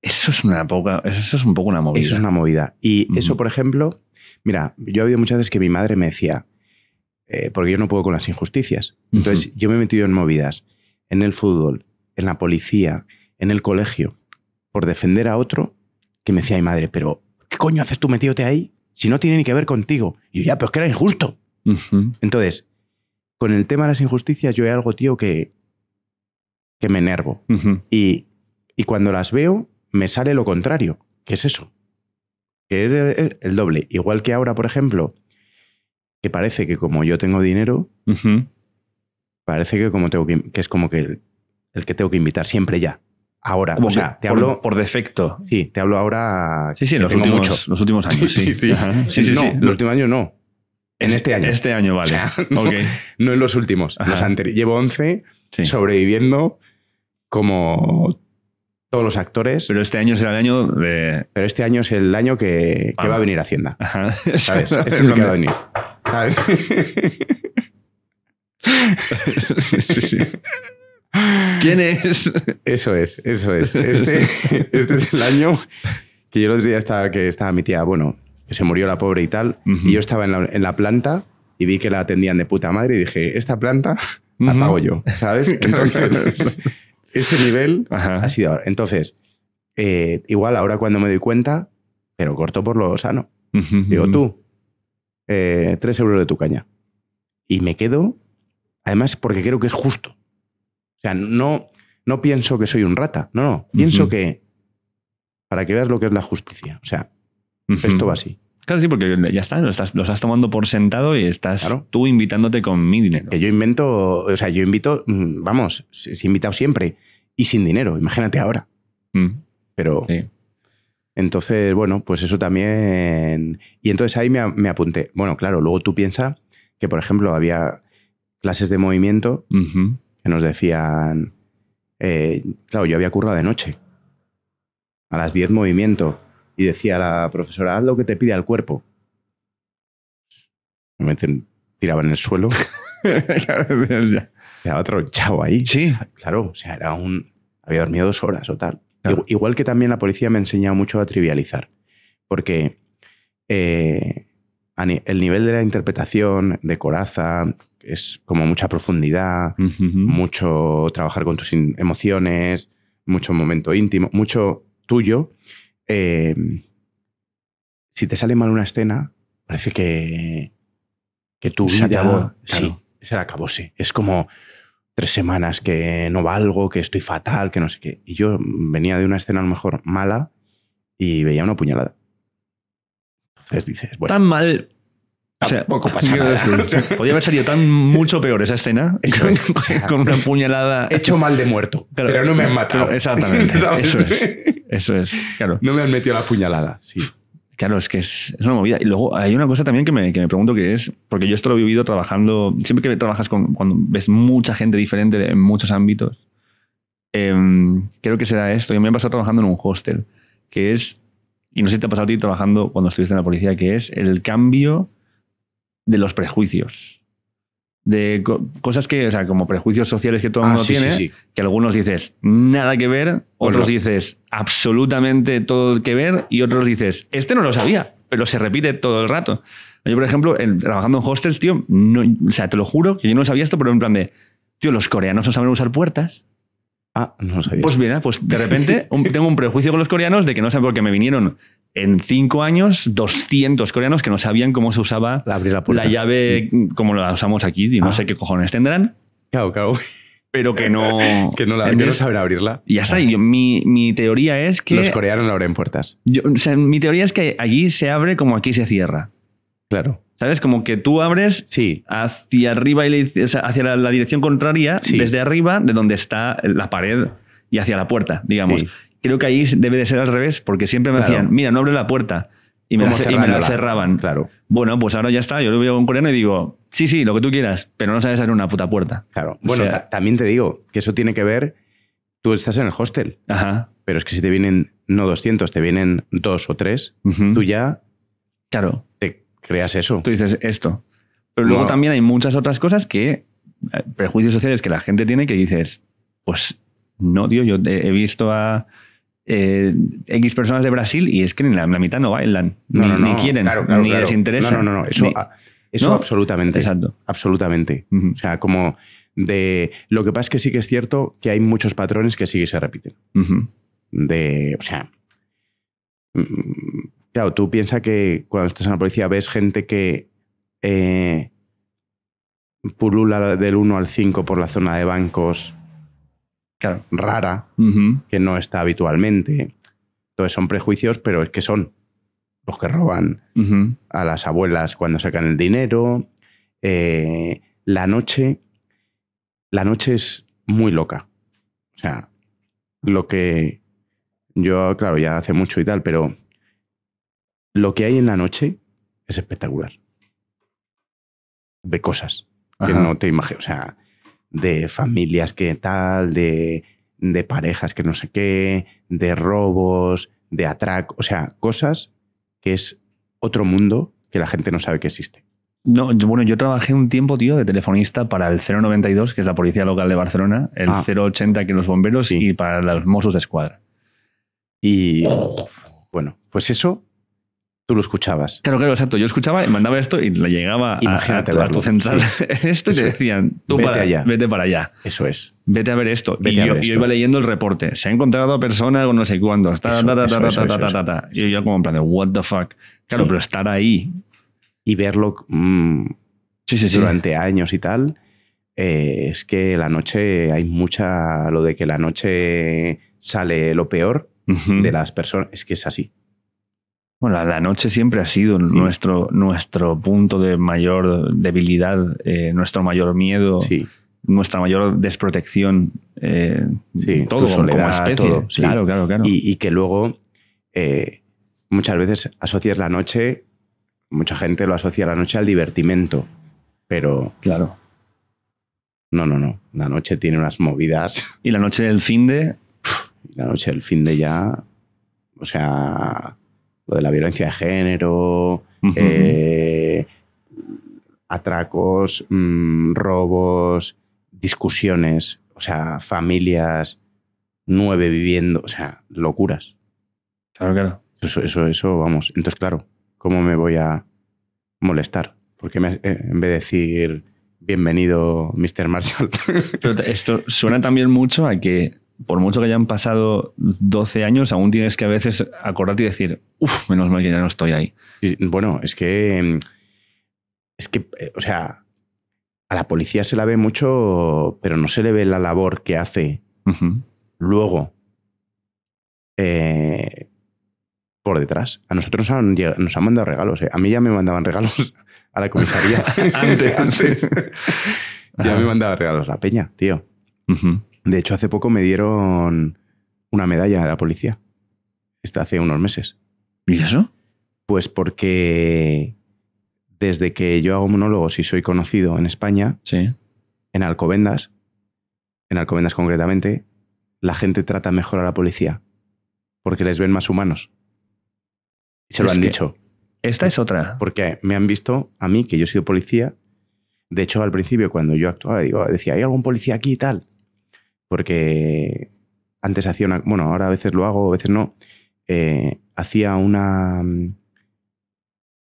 eso es, una eso es un poco una movida. Eso es una movida. Y mm. eso, por ejemplo, mira, yo he habido muchas veces que mi madre me decía, eh, porque yo no puedo con las injusticias. Entonces, yo me he metido en movidas, en el fútbol, en la policía, en el colegio, por defender a otro, que me decía mi madre, pero ¿qué coño haces tú metiéndote ahí? Si no tiene ni que ver contigo. Y yo, ya, pero es que era injusto. Entonces, con el tema de las injusticias, yo hay algo, tío, que, que me enervo. y cuando las veo, me sale lo contrario. ¿Qué es eso? Que es er, er, er, el doble. Igual que ahora, por ejemplo, que parece que como yo tengo dinero, parece que como tengo que, es como que el, que tengo que invitar siempre ya. Ahora, o sea, te hablo por, defecto. Sí, te hablo ahora. Sí, sí, los últimos, los últimos años. Sí, sí, sí. sí, los últimos años no. En este año. Este año, vale. no, en los últimos. Los Llevo 11 sobreviviendo como todos los actores. Pero este año es el año de. Pero este año es el año que, va a ah. venir Hacienda. ¿Sabes? Este es el que va a venir. ¿Sabes? sí, sí. ¿Quién es? Eso es, eso es. Este, este, es el año que yo el otro día estaba, que estaba mi tía, bueno, que se murió la pobre y tal, y yo estaba en la, en la, planta y vi que la atendían de puta madre y dije, esta planta la pago yo, ¿sabes? Entonces, este nivel ha sido ahora. Entonces, eh, igual ahora cuando me doy cuenta, pero corto por lo sano. Digo, tú, eh, tres euros de tu caña. Y me quedo, además, porque creo que es justo. O sea, no, no pienso que soy un rata. No, no. Pienso que, para que veas lo que es la justicia. O sea, esto va así. Claro, sí, porque ya está, lo estás, lo estás tomando por sentado y estás tú invitándote con mi dinero. Que yo invento, o sea, yo invito, mm, vamos, he invitado siempre y sin dinero, imagínate ahora. Mm. Pero. Entonces, bueno, pues eso también. Y entonces ahí me, me apunté. Bueno, claro, luego tú piensas que, por ejemplo, había clases de movimiento que nos decían. Eh, claro, yo había currado de noche. A las 10 movimiento y decía la profesora, haz lo que te pide el cuerpo. Me tiraba en el suelo. otro chavo ahí. Sí. Claro, o sea, era un... Había dormido dos horas o tal. Igual que también la policía me ha enseñado mucho a trivializar. Porque eh, el nivel de la interpretación de coraza es como mucha profundidad, mucho trabajar con tus emociones, mucho momento íntimo, mucho tuyo. Em, si te sale mal una escena, parece que, que tu se Acabó, sí, se la acabó, sí. Es como tres semanas que no valgo, que estoy fatal, que no sé qué. Y yo venía de una escena a lo mejor mala y veía una puñalada. Entonces dices, bueno... Tan mal o sea, poco pasado podría haber salido tan mucho peor esa escena con, una puñalada. Hecho mal de muerto, pero no me han matado. exactamente. Eso es. Eso es. Claro. No me han metido la puñalada, Claro, es que es, es una movida. Y luego hay una cosa también que me, que me, pregunto que es, porque yo esto lo he vivido trabajando, siempre que trabajas con, cuando ves mucha gente diferente en muchos ámbitos, em, creo que será esto. Yo me he pasado trabajando en un hostel, que es, y no sé si te ha pasado a ti trabajando cuando estuviste en la policía, que es el cambio de los prejuicios. De cosas que, o sea, como prejuicios sociales que todo el ah, mundo tiene, que algunos dices nada que ver, otros dices absolutamente todo que ver, y otros dices, este no lo sabía, pero se repite todo el rato. Yo, por ejemplo, trabajando en hostels, tío, no, o sea, te lo juro que yo no sabía esto, pero en plan de, tío, los coreanos no saben usar puertas, Ah, no sabía. Pues mira, pues de repente tengo un prejuicio con los coreanos de que no saben porque me vinieron en cinco años 200 coreanos que no sabían cómo se usaba la, llave mm. como la usamos aquí y no ah. sé qué cojones tendrán. Claro, claro. Pero que no... que no, la, abrirla. Y ya está. mi, teoría es que... Los coreanos no abren puertas. mi teoría es que allí se abre como aquí se cierra. Claro. ¿Sabes? Como que tú abres sí. hacia arriba, y hacia la, dirección contraria, desde arriba, de donde está la pared y hacia la puerta, digamos. Creo que ahí debe de ser al revés, porque siempre me decían, mira, no abre la puerta. Y me, la, cerraban. Claro. Bueno, pues ahora ya está. Yo lo veo en coreano y digo, sí, sí, lo que tú quieras, pero no sabes abrir una puta puerta. Claro. Bueno, también te digo que eso tiene que ver. Tú estás en el hostel. Ajá. Pero es que si te vienen no 200, te vienen dos o tres, tú ya. Claro creas eso. Tú dices esto. Pero luego también hay muchas otras cosas que, eh, prejuicios sociales que la gente tiene que dices, pues no, tío, yo he visto a eh, X personas de Brasil y es que la, mitad no bailan, ni, quieren, ni les interesa. No, no, no, eso, eso absolutamente. Exacto. Absolutamente. O sea, como de... Lo que pasa es que sí que es cierto que hay muchos patrones que sí se repiten. De, o sea, mm, Claro, tú piensas que cuando estás en la policía ves gente que eh, pulula del 1 al 5 por la zona de bancos claro. rara, que no está habitualmente. Entonces son prejuicios, pero es que son los que roban a las abuelas cuando sacan el dinero. Eh, la noche, la noche es muy loca. O sea, lo que yo, claro, ya hace mucho y tal, pero lo que hay en la noche es espectacular. De cosas que no te imaginas. O sea, de familias que tal, de, parejas que no sé qué, de robos, de atrac... O sea, cosas que es otro mundo que la gente no sabe que existe. No, bueno, yo trabajé un tiempo, tío, de telefonista para el 092, que es la policía local de Barcelona, el 080, ah. que los bomberos, y para los Mossos de Escuadra. Y. Bueno, pues eso Tú lo escuchabas. Claro, claro, exacto. Yo escuchaba, y mandaba esto y le llegaba Imagínate a, tu central esto y te decían, tú vete para allá. Vete para allá. Eso es. Vete a ver esto. y, yo, iba leyendo el reporte. Se ha encontrado a persona con no sé cuándo. Y yo como en plan de, what the fuck. Claro, pero estar ahí. Y verlo mm, sí, durante años y tal. Eh, es que la noche hay mucha. Lo de que la noche sale lo peor de las personas. Es que es así. Bueno, la, noche siempre ha sido nuestro, nuestro punto de mayor debilidad, eh, nuestro mayor miedo, nuestra mayor desprotección. Eh, sí, todo, soledad, Todo, Claro, claro, claro. Y, que luego eh, muchas veces asocias la noche, mucha gente lo asocia la noche al divertimento, pero. Claro. No, no, no. La noche tiene unas movidas. Y la noche del fin de. La noche del fin de ya. O sea lo de la violencia de género, eh, atracos, mm, robos, discusiones, o sea, familias, nueve viviendo, o sea, locuras. Claro, claro. Eso, eso, vamos. Entonces, claro, ¿cómo me voy a molestar? Porque me, eh, en vez de decir bienvenido, Mr. Marshall. Pero esto suena también mucho a que por mucho que hayan pasado 12 años, aún tienes que a veces acordarte y decir, uff, menos mal que ya no estoy ahí. bueno, es que. Em, es que, eh, o sea, a la policía se la ve mucho, pero no se le ve la labor que hace luego eh, por detrás. A nosotros nos han, mandado regalos. Eh. A mí ya me mandaban regalos a la comisaría antes. ya me mandaban regalos la peña, tío. De hecho, hace poco me dieron una medalla a la policía. Está hace unos meses. ¿Y eso? Pues porque desde que yo hago monólogos y soy conocido en España, en Alcobendas, en Alcobendas concretamente, la gente trata mejor a la policía porque les ven más humanos. se lo han dicho. Esta es otra. Porque me han visto a mí, que yo he sido policía. De hecho, al principio, cuando yo actuaba, decía, ¿hay algún policía aquí y tal? porque antes hacía una, bueno, ahora a veces lo hago, a veces no, eh, hacía una,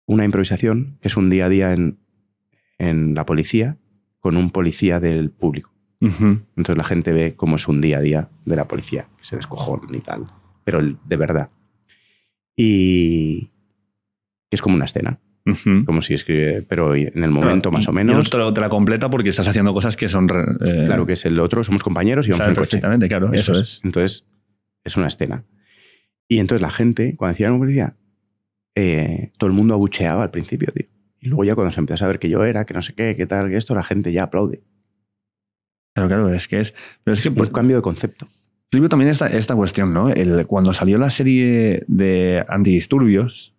una improvisación, que es un día a día en, en la policía, con un policía del público. Entonces la gente ve cómo es un día a día de la policía, se descojonan y tal, pero de verdad. Y es como una escena como si escribe, pero en el momento más o menos. Yo no te la, completa porque estás haciendo cosas que son. Eh, claro que es el otro, somos compañeros y vamos claro, eso, es. Entonces, es una escena. Y entonces la gente, cuando decía la publicidad, eh, todo el mundo abucheaba al principio, tío. Y luego ya cuando se empieza a saber que yo era, que no sé qué, qué tal, que esto, la gente ya aplaude. Claro, claro, es que es. Pero pues, cambio de concepto. libro también esta, esta cuestión, ¿no? El, cuando salió la serie de antidisturbios.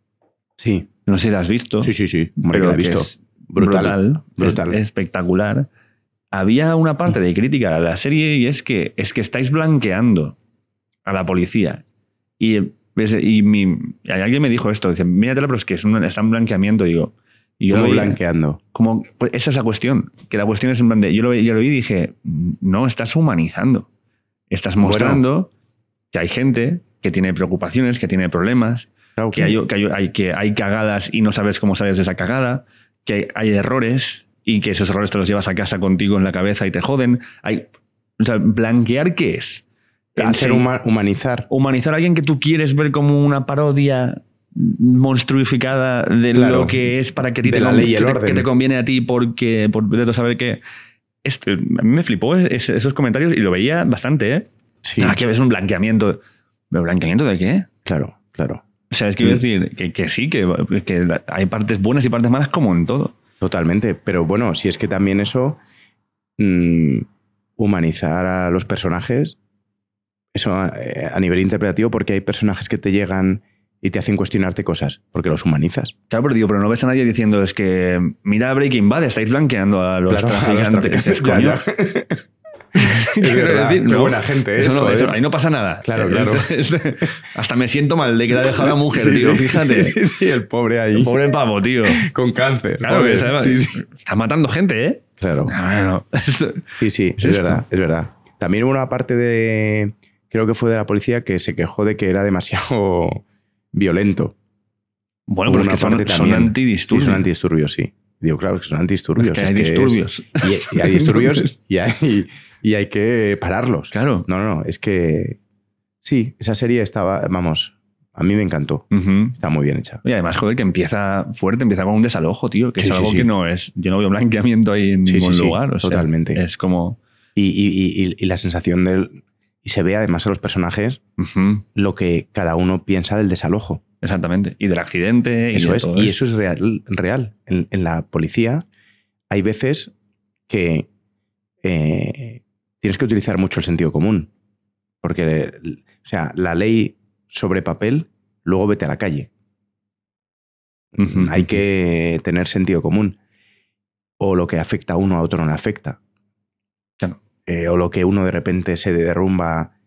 Sí. No sé si la has visto. Sí, sí, sí. pero he visto. brutal. Brutal. espectacular. Había una parte de crítica a la serie y es que, es que estáis blanqueando a la policía. Y, alguien me dijo esto. Dice, míratela, pero es que es un, está en blanqueamiento. Digo, yo blanqueando? Como, pues, esa es la cuestión. Que la cuestión es en plan Yo lo, vi y dije, no, estás humanizando. Estás mostrando que hay gente que tiene preocupaciones, que tiene problemas, que, hay, que, hay, cagadas y no sabes cómo sales de esa cagada, que hay errores y que esos errores te los llevas a casa contigo en la cabeza y te joden. Hay, ¿blanquear qué es? Hacer humanizar. Humanizar a alguien que tú quieres ver como una parodia monstruificada de lo que es para que, te, la ley el orden. que te conviene a ti porque por de saber que esto, eh, a mí me flipó esos comentarios y lo veía bastante ¿eh? ah, que ves un blanqueamiento ¿pero blanqueamiento de qué? claro claro o sea, es que quiero mm. decir que, sí, que, hay partes buenas y partes malas como en todo. Totalmente, pero bueno, si es que también eso, mm, humanizar a los personajes, eso eh, a, nivel interpretativo, porque hay personajes que te llegan y te hacen cuestionarte cosas, porque los humanizas. Claro, pero digo, pero no ves a nadie diciendo es que mira Breaking Bad, estáis blanqueando a los gigantes, que Coño? es buena gente, ¿eh? eso, no, ahí no pasa nada. Claro, eh, claro. Este, hasta me siento mal de que la ha dejado la mujer, sí, tío. fíjate. Sí, el pobre ahí. El pobre pavo, tío. Con cáncer. Claro, está, matando gente, ¿eh? Claro. Ah, sí, sí, es, verdad, es verdad. También hubo una parte de. Creo que fue de la policía que se quejó de que era demasiado violento. Bueno, pero es que son, son, antidisturbios. antidisturbios, sí. Digo, claro, que son antisturbios. Es que hay disturbios. y, hay disturbios y hay, que pararlos. Claro. No, no, no. Es que sí, esa serie estaba, vamos, a mí me encantó. Está muy bien hecha. Y además, joder, que empieza fuerte, empieza con un desalojo, tío, que es algo que no es. Yo no veo blanqueamiento ahí en ningún lugar. totalmente. es como. Y, la sensación del. Y se ve además a los personajes lo que cada uno piensa del desalojo. Exactamente. Y del accidente. y es. y eso es real. En, la policía hay veces que eh, tienes que utilizar mucho el sentido común. Porque, o sea, la ley sobre papel, luego vete a la calle. hay que tener sentido común. O lo que afecta a uno a otro no le afecta. Claro. Eh, o lo que uno de repente se derrumba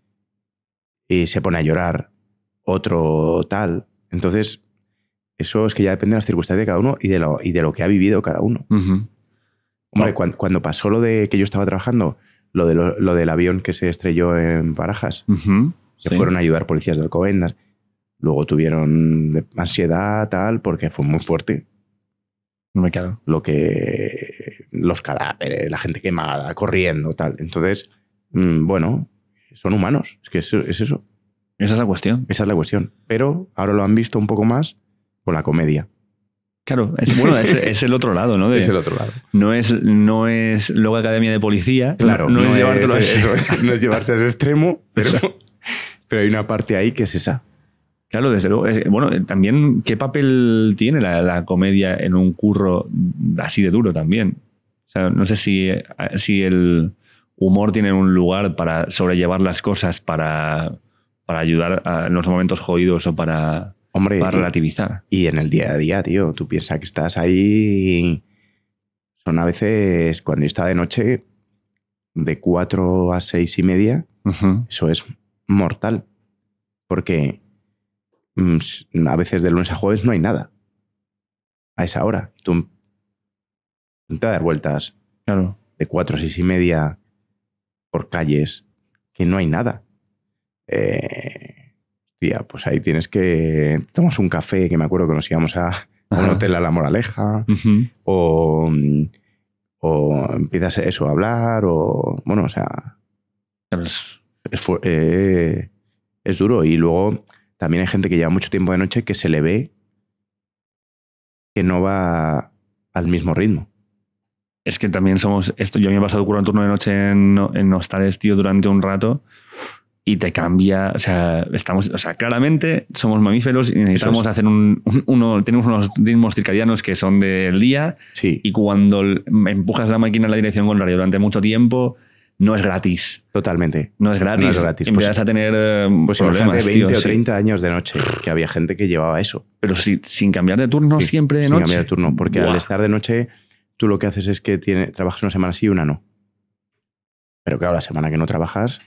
y se pone a llorar, otro tal. Entonces, eso es que ya depende de las circunstancias de cada uno y de lo, y de lo que ha vivido cada uno. Hombre, cuando, pasó lo de que yo estaba trabajando, lo, de lo, del avión que se estrelló en Barajas, que fueron a ayudar policías del Alcobendas, luego tuvieron ansiedad, tal, porque fue muy fuerte. No Me claro. Lo que. Los cadáveres, la gente quemada, corriendo, tal. Entonces, mm, bueno, son humanos. Es que es eso. Esa es la cuestión. Esa es la cuestión. Pero ahora lo han visto un poco más con la comedia. Claro, es, bueno, es, el otro lado, ¿no? es el otro lado. No es, no es luego academia de policía. Claro, no, es, llevarse a ese extremo, pero, hay una parte ahí que es esa. Claro, desde luego. Bueno, también, ¿qué papel tiene la, comedia en un curro así de duro también? O sea, no sé si, si el humor tiene un lugar para sobrellevar las cosas, para para ayudar en los momentos jodidos o para, relativizar. Y, en el día a día, tío, tú piensas que estás ahí. Son a veces, cuando está de noche, de 4 a seis y media, eso es mortal. Porque mm, a veces de lunes a jueves no hay nada. A esa hora. Tú te das vueltas. De cuatro a seis y media por calles que no hay nada eh, tía, pues ahí tienes que. Tomas un café, que me acuerdo que nos íbamos a, un hotel a la Moraleja, o, o, empiezas eso a hablar, o. Bueno, o sea. Pues eh, es, duro. Y luego también hay gente que lleva mucho tiempo de noche que se le ve que no va al mismo ritmo. Es que también somos. Esto, yo me he pasado curando turno de noche en, en hostales, tío, durante un rato y te cambia. O sea, estamos, o sea, claramente somos mamíferos y necesitamos hacer un, uno, tenemos unos ritmos circadianos que son del día. Sí. Y cuando empujas la máquina en la dirección contraria durante mucho tiempo, no es gratis. Totalmente. No es gratis. No es gratis. Pues empiezas a tener. Eh, pues imagínate 20 o 30 años de noche, que había gente que llevaba eso. Pero si, sin cambiar de turno, siempre de noche. Sin cambiar de turno, porque al estar de noche, tú lo que haces es que tiene, trabajas una semana sí y una no. Pero claro, la semana que no trabajas,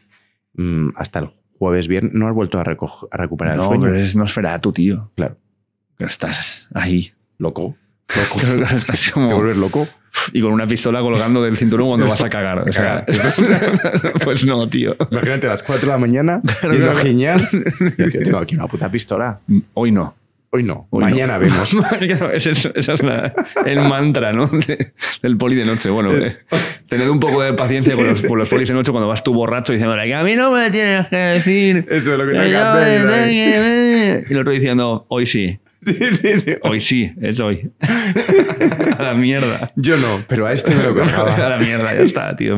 Mm, hasta el jueves, bien no has vuelto a, recuperar el sueño. No, pero es tu tío. Claro. estás ahí, loco. Loco. Te vuelves loco. Y con una pistola colgando del cinturón cuando vas a cagar. O sea, pues no, tío. Imagínate a las 4 de la mañana, yendo tengo aquí una puta pistola. Hoy no hoy no, hoy mañana vemos. ese es, el mantra ¿no? del poli de noche. Bueno, eh, tener un poco de paciencia con, los, polis de noche cuando vas tú borracho diciendo, a mí no me tienes que decir. Eso es lo que te que Y el otro diciendo, hoy sí. Hoy sí, es hoy. a la mierda. Yo no, pero a este me lo cojaba. a la mierda, ya está, tío.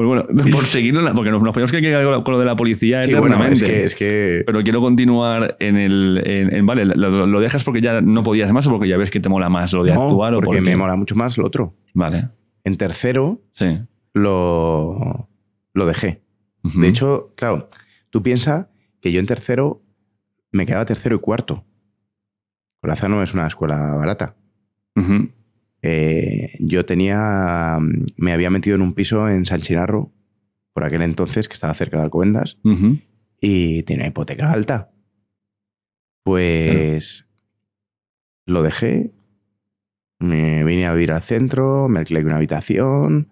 Pues bueno, por seguirlo, porque nos, nos que quedar con lo de la policía sí, Bueno, es Pero quiero continuar en el. vale, lo, dejas porque ya no podías más o porque ya ves que te mola más lo de actuar o porque, me mola mucho más lo otro. Vale. En tercero, sí. lo, lo dejé. De hecho, claro, tú piensas que yo en tercero me quedaba tercero y cuarto. No es una escuela barata. Eh, yo tenía. Mm, me había metido en un piso en San Chinarro, por aquel entonces, que estaba cerca de Alcobendas, y tenía hipoteca alta. Pues. Lo dejé, me vine a vivir al centro, me alquilé una habitación,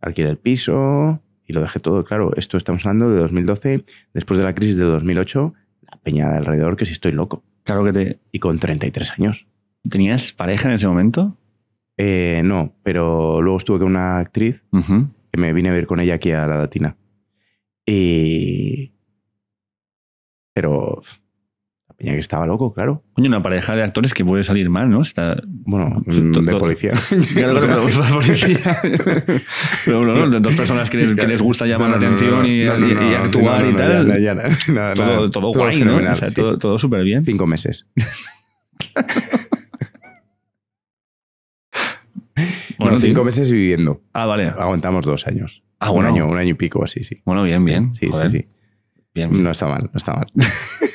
alquilé el piso y lo dejé todo. Claro, esto estamos hablando de 2012, después de la crisis de 2008, la peña alrededor que si estoy loco. Claro que te... Y con 33 años. ¿Tenías pareja en ese momento? Eh, no, pero luego estuve con una actriz que me vine a ver con ella aquí a la Latina. Pero la peña que estaba loco, claro. Coño, una pareja de actores que puede salir mal, ¿no? Está... Bueno, mm, de policía. de policía. no, no, dos personas que, les, gusta llamar la atención y, actuar y tal. todo, guay, ¿no? todo súper bien. Cinco meses. cinco meses viviendo. Ah, vale. Aguantamos dos años. Ah, Un año, un año y pico, así, sí. Bueno, bien, bien. Sí, sí, sí. Bien, No está mal, no está mal.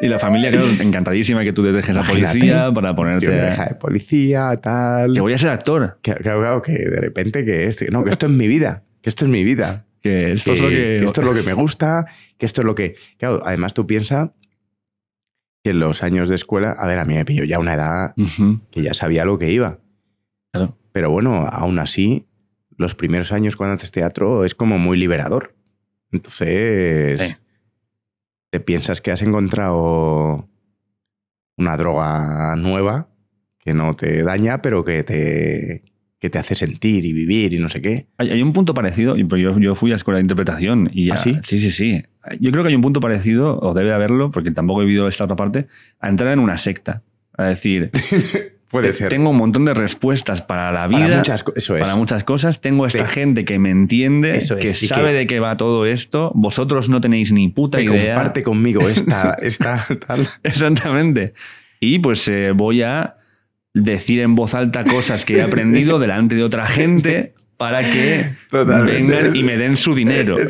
Y la familia, claro, encantadísima que tú te dejes la policía para ponerte. de policía, tal. Que voy a ser actor. Que, claro, que de repente que esto, es mi vida, que esto es mi vida. Que esto, es, lo que... esto es lo que me gusta, que esto es lo que. Claro, además tú piensas que en los años de escuela, a ver, a mí me pilló ya una edad que ya sabía lo que iba. Claro. Pero bueno, aún así, los primeros años cuando haces teatro es como muy liberador. Entonces, te piensas que has encontrado una droga nueva que no te daña, pero que te, te hace sentir y vivir y no sé qué. Hay, un punto parecido, pues yo, yo fui a la escuela de interpretación y ya, ¿Ah, sí? Sí, sí, sí. Yo creo que hay un punto parecido, o debe haberlo, porque tampoco he vivido esta otra parte, a entrar en una secta. A decir, Tengo un montón de respuestas para la vida. Para muchas, cosas. Tengo esta gente que me entiende, que sabe de qué va todo esto. Vosotros no tenéis ni puta que idea. Comparte conmigo esta, esta tal. Exactamente. Y pues eh, voy a decir en voz alta cosas que he aprendido delante de otra gente para que vengan y me den su dinero.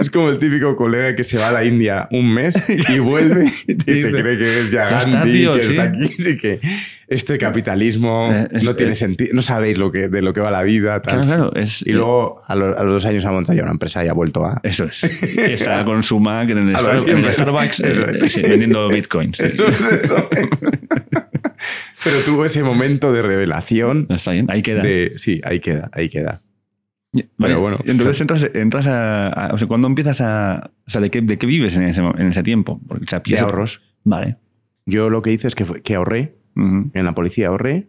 Es, como, el típico colega que se va a la India un mes y vuelve y, se cree que es ya Gandhi, que está aquí, que este capitalismo eh, no tiene sentido, no sabéis de lo que va la vida. y luego a, los dos años ha montado ya una empresa y ha vuelto a... Eso es. Está con su Mac en Starbucks vendiendo bitcoins. Eso es, pero tuvo ese momento de revelación. Está bien, ahí queda. sí, ahí queda, ahí queda. bueno, bueno. Entonces entras, entras a, O sea, cuando empiezas a. O sea, ¿de qué, de qué vives en ese, en ese tiempo? de ahorros. Vale. Yo lo que hice es que, que ahorré. En la policía ahorré.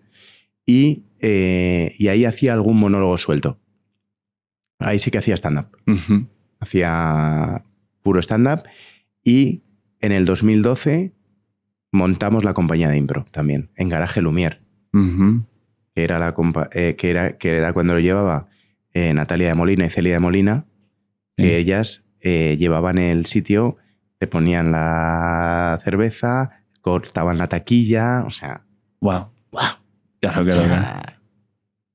Eh, y, ahí hacía algún monólogo suelto. Ahí sí que hacía stand-up. Hacía puro stand-up. Y en el 2012 montamos la compañía de impro también, en Garaje Lumière, que, era la eh, que, era, que era cuando lo llevaba eh, Natalia de Molina y Celia de Molina, que ellas eh, llevaban el sitio, te ponían la cerveza, cortaban la taquilla, o sea. ¡Wow! ¡Wow!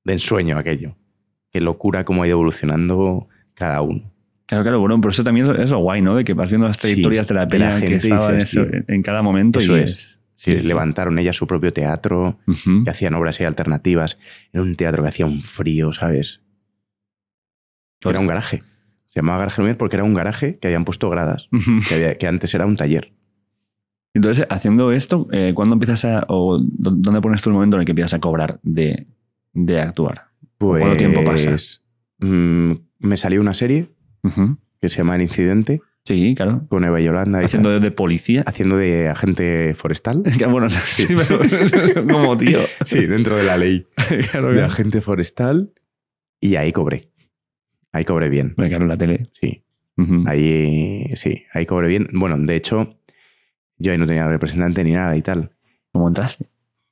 De ensueño aquello. Qué locura cómo ha ido evolucionando cada uno. Claro, claro, bueno, pero eso también es lo guay, ¿no? De que partiendo las trayectorias de la pena que estaba en, cada momento. Eso y es. Sí, levantaron ellas su propio teatro, que hacían obras y alternativas. Era un teatro que hacía un frío, ¿sabes? Era un garaje. Se llamaba Garaje Lumière porque era un garaje que habían puesto gradas, que, antes era un taller. Entonces, haciendo esto, eh, ¿cuándo empiezas a. o dónde pones tú el momento en el que empiezas a cobrar de, actuar? Pues, ¿Cuánto tiempo pasas? Pues, mm, me salió una serie que se llama El Incidente. Sí, claro. Con Eva Yolanda. Haciendo de policía. Haciendo de agente forestal. bueno, sí. como tío. Sí, dentro de la ley. de agente forestal. Y ahí cobré. Ahí cobré bien. Me la tele. Sí. Ahí sí, ahí cobré bien. Bueno, de hecho, yo ahí no tenía representante ni nada y tal. ¿Cómo entraste?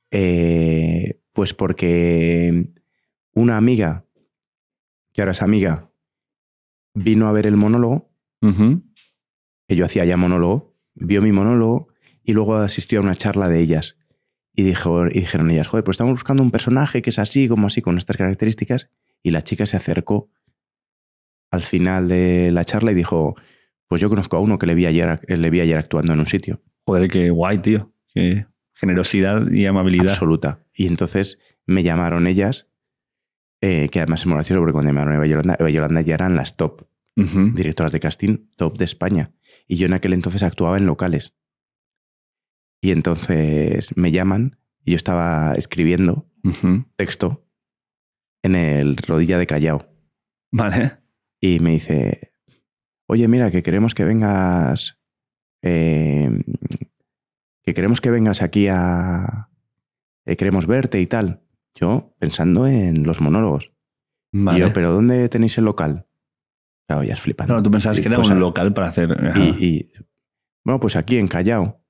Eh, pues porque una amiga, que ahora es amiga, vino a ver el monólogo, que yo hacía ya monólogo, vio mi monólogo y luego asistió a una charla de ellas. Y, dijo, dijeron ellas, joder, pues estamos buscando un personaje que es así, como así, con estas características. Y la chica se acercó al final de la charla y dijo, pues yo conozco a uno que le vi ayer, le vi ayer actuando en un sitio. Joder, qué guay, tío. Qué generosidad y amabilidad. Absoluta. Y entonces me llamaron ellas eh, que además es muy porque cuando llamaron a Eva Yolanda, Eva Yolanda ya eran las top directoras de casting, top de España. Y yo en aquel entonces actuaba en locales. Y entonces me llaman y yo estaba escribiendo texto en el rodilla de Callao. Vale. Y me dice, oye, mira, que queremos que vengas... Eh, que queremos que vengas aquí a... Eh, queremos verte y tal yo pensando en los monólogos. Y ¿pero dónde tenéis el local? Claro, ya es flipando. No, tú pensabas que era pues un local para hacer. Y, bueno, pues aquí en Callao.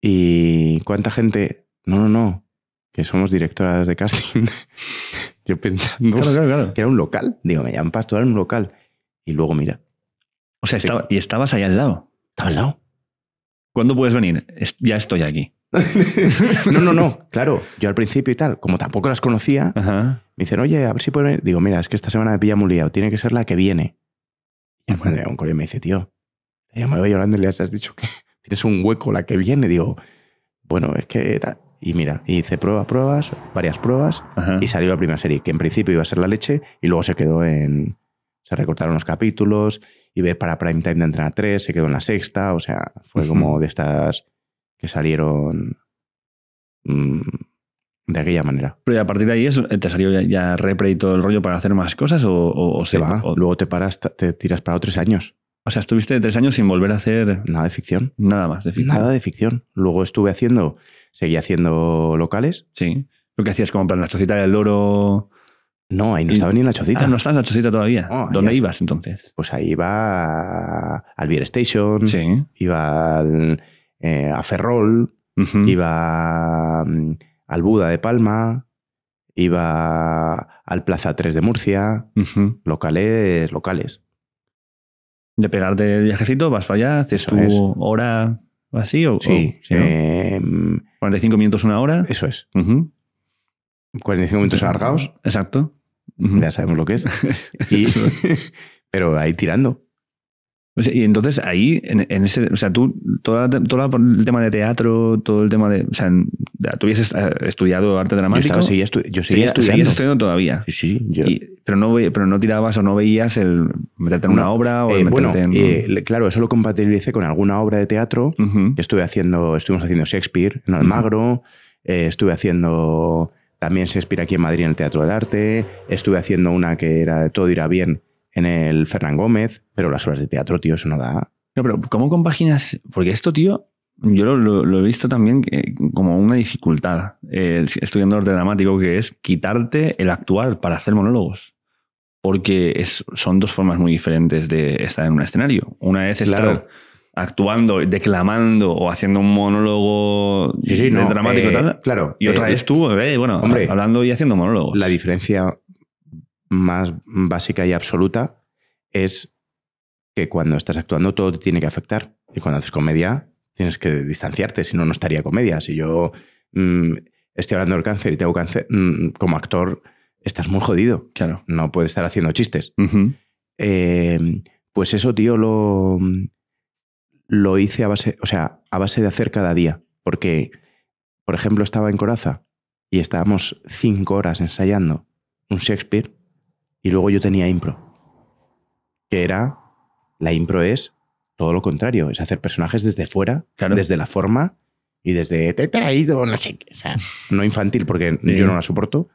¿Y cuánta gente? No, no, no. Que somos directoras de casting. yo pensando que era un local. Digo, me llaman para era un local. Y luego, mira. O sea, y estabas ahí al lado. Estaba al lado. ¿Cuándo puedes venir? Ya estoy aquí no, no, no, claro, yo al principio y tal, como tampoco las conocía, me dicen, oye, a ver si pueden Digo, mira, es que esta semana me pilla muy liado, tiene que ser la que viene. Y un me dice, tío, ya me voy llorando y le has dicho que tienes un hueco la que viene. Digo, bueno, es que... Y mira, hice pruebas, pruebas, varias pruebas, y salió la primera serie, que en principio iba a ser la leche, y luego se quedó en... Se recortaron los capítulos, y ver para Prime Time de Entrenar 3, se quedó en la sexta, o sea, fue como de estas que salieron mm, de aquella manera. Pero a partir de ahí eh, te salió ya, ya el rollo para hacer más cosas o, se va. Luego te paras, te tiras para tres años. O sea, estuviste tres años sin volver a hacer nada de ficción. Nada más de ficción. Nada de ficción. Luego estuve haciendo, seguí haciendo locales. Sí. Lo que hacías como para la chocita del loro. No, ahí no estaba ni en la chocita. Ah, no estás en la chocita todavía. Oh, ¿Dónde ibas entonces? Pues ahí iba al Beer Station. Sí. Iba al eh, a Ferrol, iba mm, al Buda de Palma, iba al Plaza 3 de Murcia, locales, locales. De pegarte el viajecito, vas para allá, haces tu hora así o... Sí, 45 em, minutos, una hora. Eso es. 45 minutos alargados. Exacto. Ya sabemos lo que es. pero ahí tirando y entonces ahí, en, ese, o sea, tú, todo, el tema de teatro, todo el tema de, o sea, tú hubieses eh, estudiado arte dramático. Yo, yo seguía, estudiando. todavía. Sí, sí. Yo... pero, no, pero no tirabas o no veías el meterte en una obra o eh, meterte en... Eh, claro, eso lo compatibilicé con alguna obra de teatro. Estuve haciendo, estuvimos haciendo Shakespeare en Almagro, estuve haciendo también Shakespeare aquí en Madrid en el Teatro del Arte, estuve haciendo una que era Todo irá bien en el Fernán Gómez, pero las obras de teatro, tío, eso no da. No, pero ¿cómo compaginas? Porque esto, tío, yo lo, he visto también como una dificultad, eh, estudiando arte dramático, que es quitarte el actuar para hacer monólogos. Porque es, son dos formas muy diferentes de estar en un escenario. Una es estar actuando, declamando o haciendo un monólogo dramático eh, tal. Claro. Y otra eh, es tú, eh, bueno, hablando y haciendo monólogos. La diferencia más básica y absoluta es que cuando estás actuando todo te tiene que afectar. Y cuando haces comedia tienes que distanciarte, si no, no estaría comedia. Si yo mm, estoy hablando del cáncer y tengo cáncer, mm, como actor estás muy jodido. Claro. No puedes estar haciendo chistes. Eh, pues eso, tío, lo, lo hice a base, o sea, a base de hacer cada día. Porque, por ejemplo, estaba en Coraza y estábamos cinco horas ensayando un Shakespeare y luego yo tenía impro, que era, la impro es todo lo contrario, es hacer personajes desde fuera, desde la forma y desde te he traído, no no infantil, porque yo no la soporto.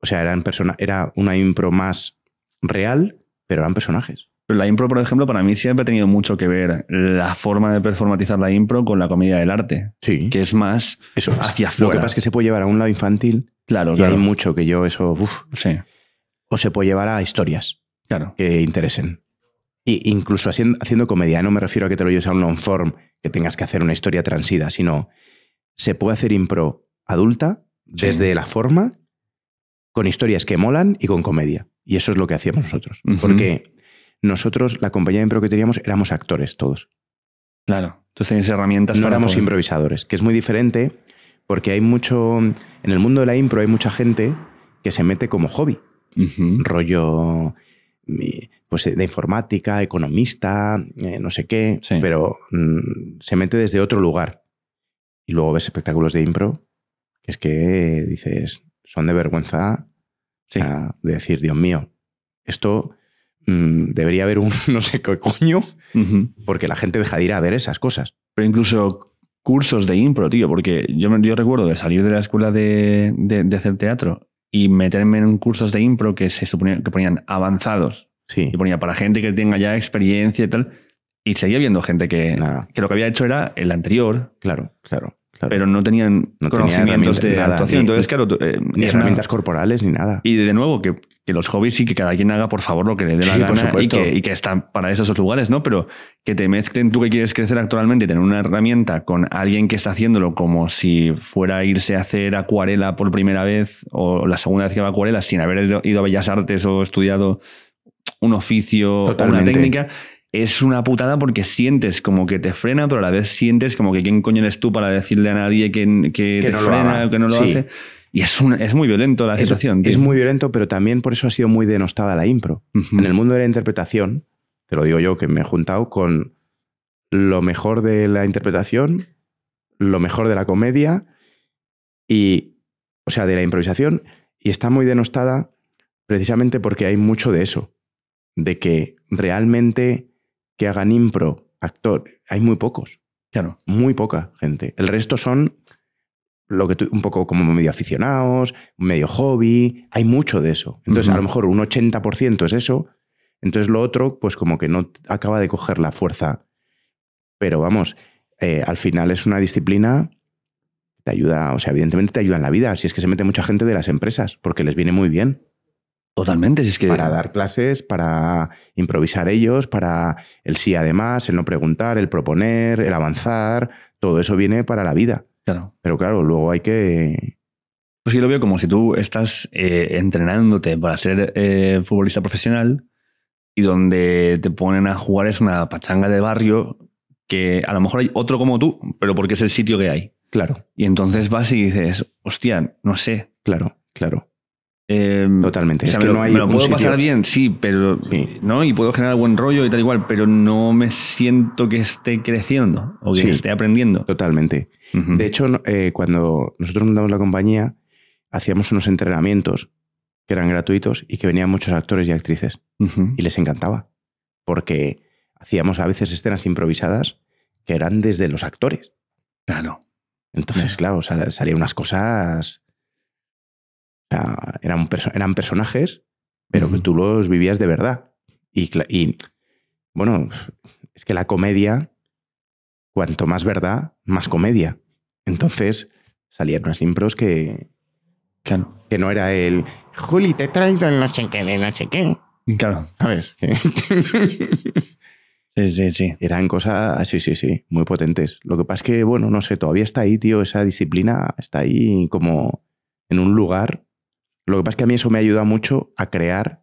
O sea, eran persona, era una impro más real, pero eran personajes. Pero la impro, por ejemplo, para mí siempre ha tenido mucho que ver la forma de performatizar la impro con la comedia del arte. Sí. Que es más eso hacia afuera. Lo que pasa es que se puede llevar a un lado infantil. Claro, y hay mucho que yo eso. sí o pues se puede llevar a historias claro. que interesen. E incluso haciendo, comedia, no me refiero a que te lo lleves a un long form que tengas que hacer una historia transida, sino se puede hacer impro adulta desde la forma, con historias que molan y con comedia. Y eso es lo que hacíamos nosotros. Porque nosotros, la compañía de impro que teníamos, éramos actores todos. Claro, entonces tenías herramientas. No éramos improvisadores, que es muy diferente porque hay mucho. En el mundo de la impro hay mucha gente que se mete como hobby rollo pues, eh, de informática, economista, eh, no sé qué, pero mm, se mete desde otro lugar. Y luego ves espectáculos de impro, que es que dices, son de vergüenza de decir, Dios mío, esto mm, debería haber un no sé qué coño, porque la gente deja de ir a ver esas cosas. Pero incluso cursos de impro, tío, porque yo, yo recuerdo de salir de la escuela de hacer teatro y meterme en cursos de impro que se suponía que ponían avanzados. Sí. Y ponía para gente que tenga ya experiencia y tal. Y seguía viendo gente que, que lo que había hecho era el anterior. Claro, claro. Pero no tenían conocimientos de actuación. Ni, Entonces, claro, eh, ni herramientas corporales ni nada. Y de nuevo, que, los hobbies y que cada quien haga por favor lo que le dé la gana por y, que, y que, están para esos lugares, ¿no? Pero que te mezclen tú que quieres crecer actualmente y tener una herramienta con alguien que está haciéndolo como si fuera a irse a hacer acuarela por primera vez o la segunda vez que va a acuarela sin haber ido a Bellas Artes o estudiado un oficio o una técnica es una putada porque sientes como que te frena, pero a la vez sientes como que quién coño eres tú para decirle a nadie que, que, te frena o que no lo hace. Y es, es muy violento la situación. Es muy violento, pero también por eso ha sido muy denostada la impro. En el mundo de la interpretación, te lo digo yo, que me he juntado con lo mejor de la interpretación, lo mejor de la comedia y, o sea, de la improvisación. Y está muy denostada precisamente porque hay mucho de eso, de que realmente que hagan impro, actor, hay muy pocos. Claro. Muy poca gente. El resto son lo que tú, un poco como medio aficionados, medio hobby, hay mucho de eso. Entonces, a lo mejor un 80% es eso, entonces lo otro, pues como que no acaba de coger la fuerza. Pero vamos, eh, al final es una disciplina te ayuda, o sea, evidentemente te ayuda en la vida, si es que se mete mucha gente de las empresas, porque les viene muy bien. Totalmente, si es que... Para dar clases, para improvisar ellos, para el sí además, el no preguntar, el proponer, el avanzar, todo eso viene para la vida. Claro. Pero claro, luego hay que... Pues yo lo veo como si tú estás eh, entrenándote para ser eh, futbolista profesional y donde te ponen a jugar es una pachanga de barrio que a lo mejor hay otro como tú, pero porque es el sitio que hay. Claro. Y entonces vas y dices, hostia, no sé. Claro, claro. Em, Totalmente. O sea, que no hay puedo pasar bien, sí, pero ¿no? Y puedo generar buen rollo y tal igual, pero no me siento que esté creciendo o que esté aprendiendo. Totalmente. De hecho, eh, cuando nosotros montamos la compañía, hacíamos unos entrenamientos que eran gratuitos y que venían muchos actores y actrices. Y les encantaba. Porque hacíamos a veces escenas improvisadas que eran desde los actores. Claro. Entonces, claro, claro salían unas cosas eran, eran, personajes, pero tú los vivías de verdad. Y, bueno, es que la comedia, cuanto más verdad, más comedia. Entonces salían unas impros que, que no era el Juli, te traigo el noche, sé qué, noche que. Claro. ¿Sabes? Sí, sí, sí. Eran cosas, sí, sí, sí, muy potentes. Lo que pasa es que, bueno, no sé, todavía está ahí, tío, esa disciplina está ahí como en un lugar lo que pasa es que a mí eso me ayuda mucho a crear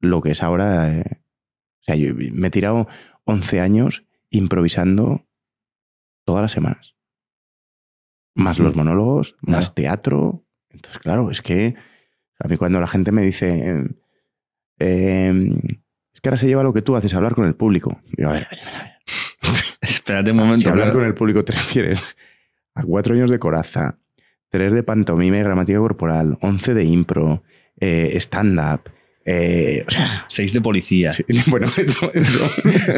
lo que es ahora. Eh. o sea, yo me he tirado 11 años improvisando todas las semanas. Más los monólogos, más teatro. Entonces, claro, es que a mí cuando la gente me dice, em, em, es que ahora se lleva lo que tú haces, hablar con el público. Digo, a ver, a ver, Espérate un momento. Si hablar con el público te refieres a cuatro años de coraza, 3 de pantomime, gramática corporal, 11 de impro, eh, stand-up. Eh, o sea, 6 de policía. bueno, eso,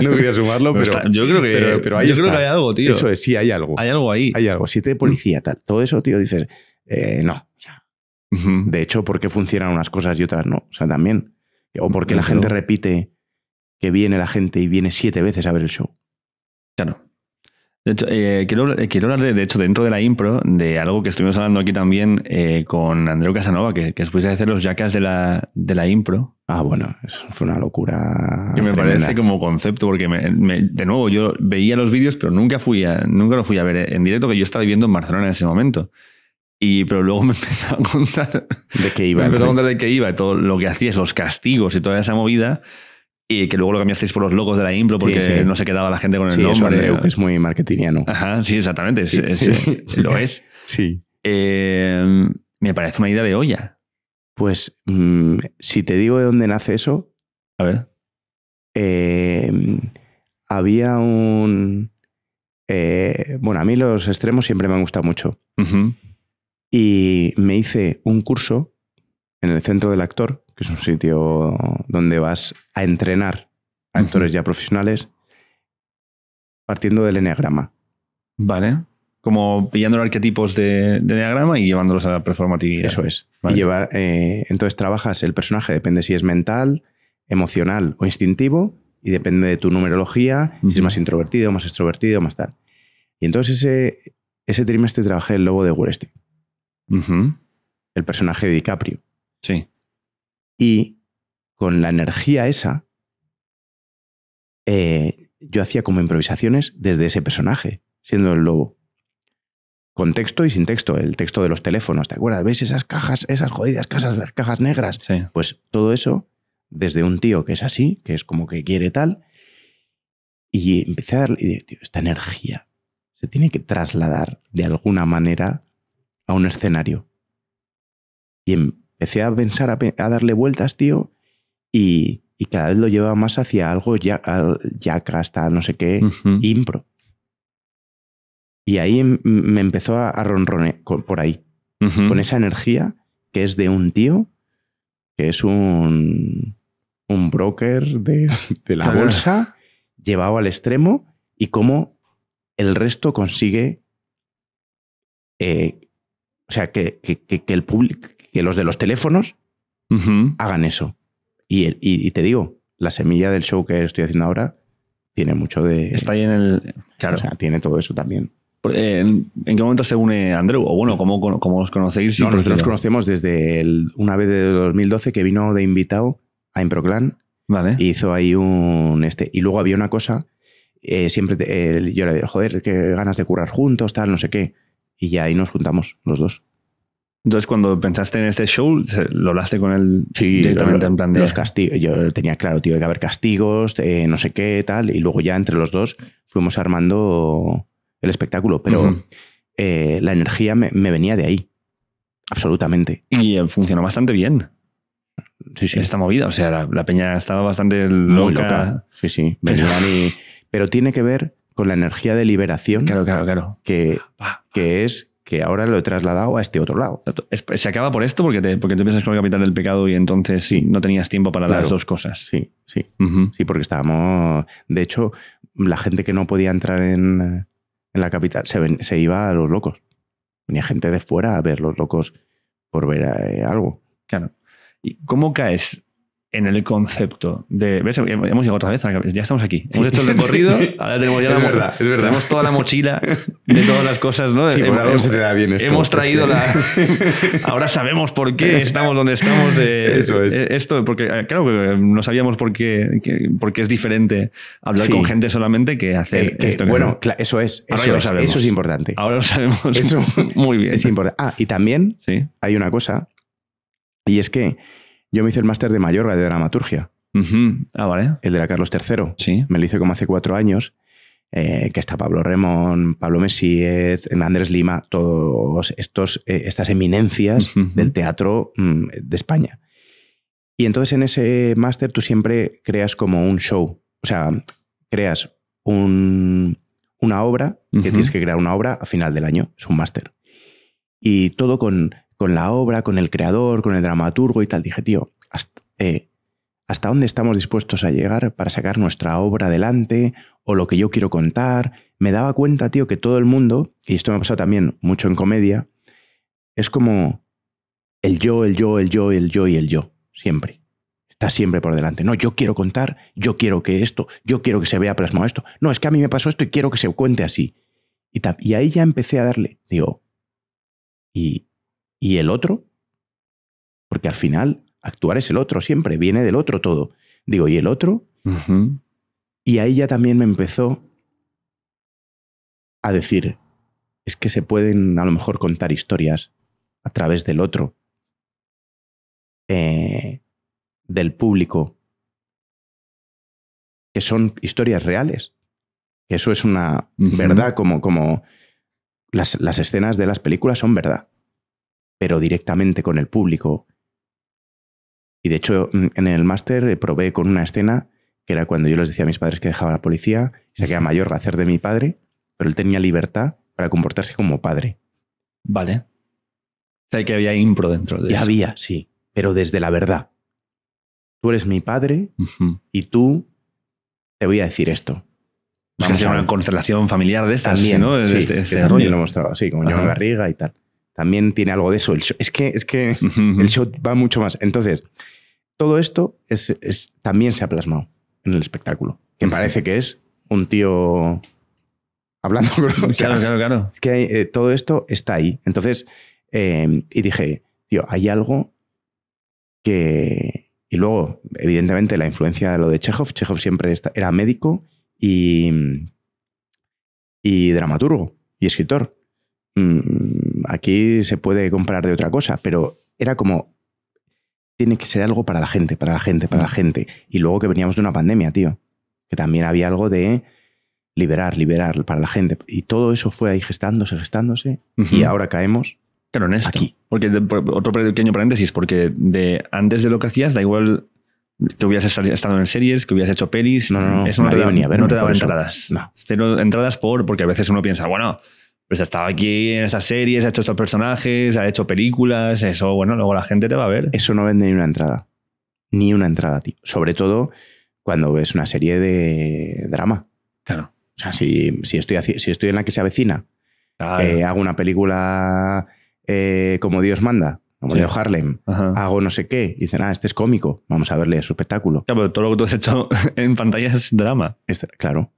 no quería sumarlo, pero, yo creo que, hay algo, tío. Eso es, sí, hay algo. Hay algo ahí. Hay algo. siete de policía, tal. Todo eso, tío, dices, eh, no. De hecho, porque funcionan unas cosas y otras no? O sea, también. O porque la gente repite que viene la gente y viene siete veces a ver el show. Claro. De hecho, eh, eh, quiero, hablar, de, de, hecho, dentro de la impro, de algo que estuvimos hablando aquí también eh, con Andreu Casanova, que, que después de hacer los jackas de la, de la impro. Ah, bueno, eso fue una locura. Que me parece como concepto, porque de nuevo yo veía los vídeos, pero nunca, fui a, nunca lo fui a ver en directo, que yo estaba viviendo en Barcelona en ese momento. Y, pero luego me empezaba a contar de qué iba. Me empezó a contar de qué iba, todo lo que hacías, los castigos y toda esa movida y que luego lo cambiasteis por los locos de la Impro porque no se quedaba la gente con el sí, nombre. Eso Andreu, que es muy marketingiano. Ajá, sí, exactamente. lo es. Sí. Eh, me parece una idea de olla. Pues mm, si te digo de dónde nace eso. A ver. Em, había un. Eh, bueno, a mí los extremos siempre me han gustado mucho. Y me hice un curso en el centro del actor que es un sitio donde vas a entrenar actores ya profesionales partiendo del enneagrama. Vale. Como pillando los arquetipos de, enneagrama y llevándolos a la performatividad. Eso es. Y llevar, eh, entonces trabajas el personaje, depende si es mental, emocional o instintivo, y depende de tu numerología, si es más introvertido, más extrovertido, más tal. Y entonces ese, ese trimestre trabajé el lobo de Wall El personaje de DiCaprio. Sí. Y con la energía esa, eh, yo hacía como improvisaciones desde ese personaje, siendo el lobo. Con texto y sin texto, el texto de los teléfonos, ¿te acuerdas? ¿Veis esas cajas, esas jodidas cajas, las cajas negras? Pues todo eso desde un tío que es así, que es como que quiere tal, y empecé a darle, y dije, tío, esta energía se tiene que trasladar de alguna manera a un escenario. Y em, empecé a pensar, a, darle vueltas, tío, y, cada vez lo llevaba más hacia algo ya, ya hasta no sé qué, impro. Y ahí em, me empezó a, ronronear por ahí, con esa energía que es de un tío, que es un, un broker de, la bolsa, llevado al extremo, y cómo el resto consigue eh, o sea, que, que, el público, que los de los teléfonos hagan eso. Y, te digo, la semilla del show que estoy haciendo ahora tiene mucho de... Está ahí en el... Claro. O sea, tiene todo eso también. Eh, ¿En, qué momento se une Andrew? O bueno, ¿cómo, os conocéis? No, nosotros nos conocemos desde una vez de 2012 que vino de invitado a Improclan. Vale. hizo ahí un... este Y luego había una cosa, eh, siempre eh, yo le digo, joder, qué ganas de curar juntos, tal, no sé qué. Y ya ahí nos juntamos los dos. Entonces, cuando pensaste en este show, ¿lo hablaste con él directamente en plan de...? Los castigos, yo tenía claro, tío, que haber castigos, eh, no sé qué, tal, y luego ya entre los dos fuimos armando el espectáculo, pero eh, la energía me, venía de ahí, absolutamente. Y eh, funcionó bastante bien. Sí, sí. Esta movida, o sea, la, peña estaba bastante loca. Muy Sí, sí, pero... tiene que ver con la energía de liberación. Claro, claro, claro. Que, ah, que ah. es que ahora lo he trasladado a este otro lado. Se acaba por esto porque, porque tú empiezas con el capital del pecado y entonces no tenías tiempo para las dos cosas. Sí, sí. Sí, porque estábamos. De hecho, la gente que no podía entrar en, la capital se, iba a los locos. Venía gente de fuera a ver los locos por ver eh, algo. Claro. ¿Y cómo caes en el concepto de. ¿ves? Hemos llegado otra vez, ya estamos aquí. Hemos hecho el recorrido, ahora tenemos ya la verdad, es verdad. Tenemos toda la mochila de todas las cosas, ¿no? Sí, algo se te da bien esto, Hemos traído la. ahora sabemos por qué estamos donde estamos. Eh, eso es. Eh, esto, porque eh, claro que no sabíamos por qué, es diferente hablar con gente solamente que hacer esto. bueno, eso es. eso, es eso es importante. Ahora lo sabemos. Eso muy bien. Es importante. Ah, y también hay una cosa, y es que yo me hice el máster de Mayorga de dramaturgia. Ah, vale. El de la Carlos III. Sí. Me lo hice como hace cuatro años. Eh, que está Pablo Remón, Pablo Mesías, Andrés Lima, todos eh, estas eminencias del teatro mm, de España. Y entonces en ese máster tú siempre creas como un show, o sea, creas una obra, que tienes que crear una obra a final del año, es un máster. Y todo con con la obra, con el creador, con el dramaturgo y tal. Dije, tío, hasta, eh, hasta dónde estamos dispuestos a llegar para sacar nuestra obra adelante o lo que yo quiero contar. Me daba cuenta, tío, que todo el mundo, y esto me ha pasado también mucho en comedia, es como el yo, el yo, el yo, el yo y el yo, siempre. Está siempre por delante. No, yo quiero contar, yo quiero que esto, yo quiero que se vea plasmado esto. No, es que a mí me pasó esto y quiero que se cuente así. Y, y ahí ya empecé a darle, digo, y, ¿Y el otro? Porque al final actuar es el otro, siempre viene del otro todo. Digo, ¿y el otro? Y ahí ya también me empezó a decir, es que se pueden a lo mejor contar historias a través del otro, eh, del público, que son historias reales. Que eso es una verdad como, como las escenas de las películas son verdad pero directamente con el público. Y de hecho, mm, en el máster eh, probé con una escena que era cuando yo les decía a mis padres que dejaba la policía, y se mayor a hacer de mi padre, pero él tenía libertad para comportarse como padre. Vale. O sea, que había impro dentro de ya había, sí, pero desde la verdad. Tú eres mi padre y tú te voy a decir esto. es una constelación familiar de estas, También, ¿no? Sí, este, que mostraba, sí, como yo en barriga y tal también tiene algo de eso. es que, es que el show va mucho más. Entonces, todo esto es, también se ha plasmado en el espectáculo, que parece que es un tío hablando con claro, claro, claro. Es que eh, todo esto está ahí. Entonces, eh, y dije, tío, hay algo que... Y luego, evidentemente, la influencia de lo de Chekhov. Chekhov siempre era médico y, y dramaturgo y escritor. Mm, aquí se puede comprar de otra cosa, pero era como, tiene que ser algo para la gente, para la gente, para la mm. gente. Y luego que veníamos de una pandemia, tío, que también había algo de liberar, liberar para la gente. Y todo eso fue ahí gestándose, gestándose, y ahora caemos Aquí. Porque otro pequeño paréntesis, porque de antes de lo que hacías, da igual que hubieras estado en series, que hubieras hecho pelis. No, no, no. no te, no te daba entradas. No. entradas por, porque a veces uno piensa, bueno, pues ha estado aquí en estas series, ha hecho estos personajes, ha hecho películas, eso, bueno, luego la gente te va a ver. Eso no vende ni una entrada. Ni una entrada, tío. Sobre todo cuando ves una serie de drama. Claro. O sea, si, si, estoy, si estoy en la que se avecina, eh, hago una película eh, como Dios manda, como Leo Harlem, hago no sé qué, dicen, ah, este es cómico, vamos a verle su espectáculo. Claro, pero todo lo que tú has hecho en pantalla es drama. Este, claro.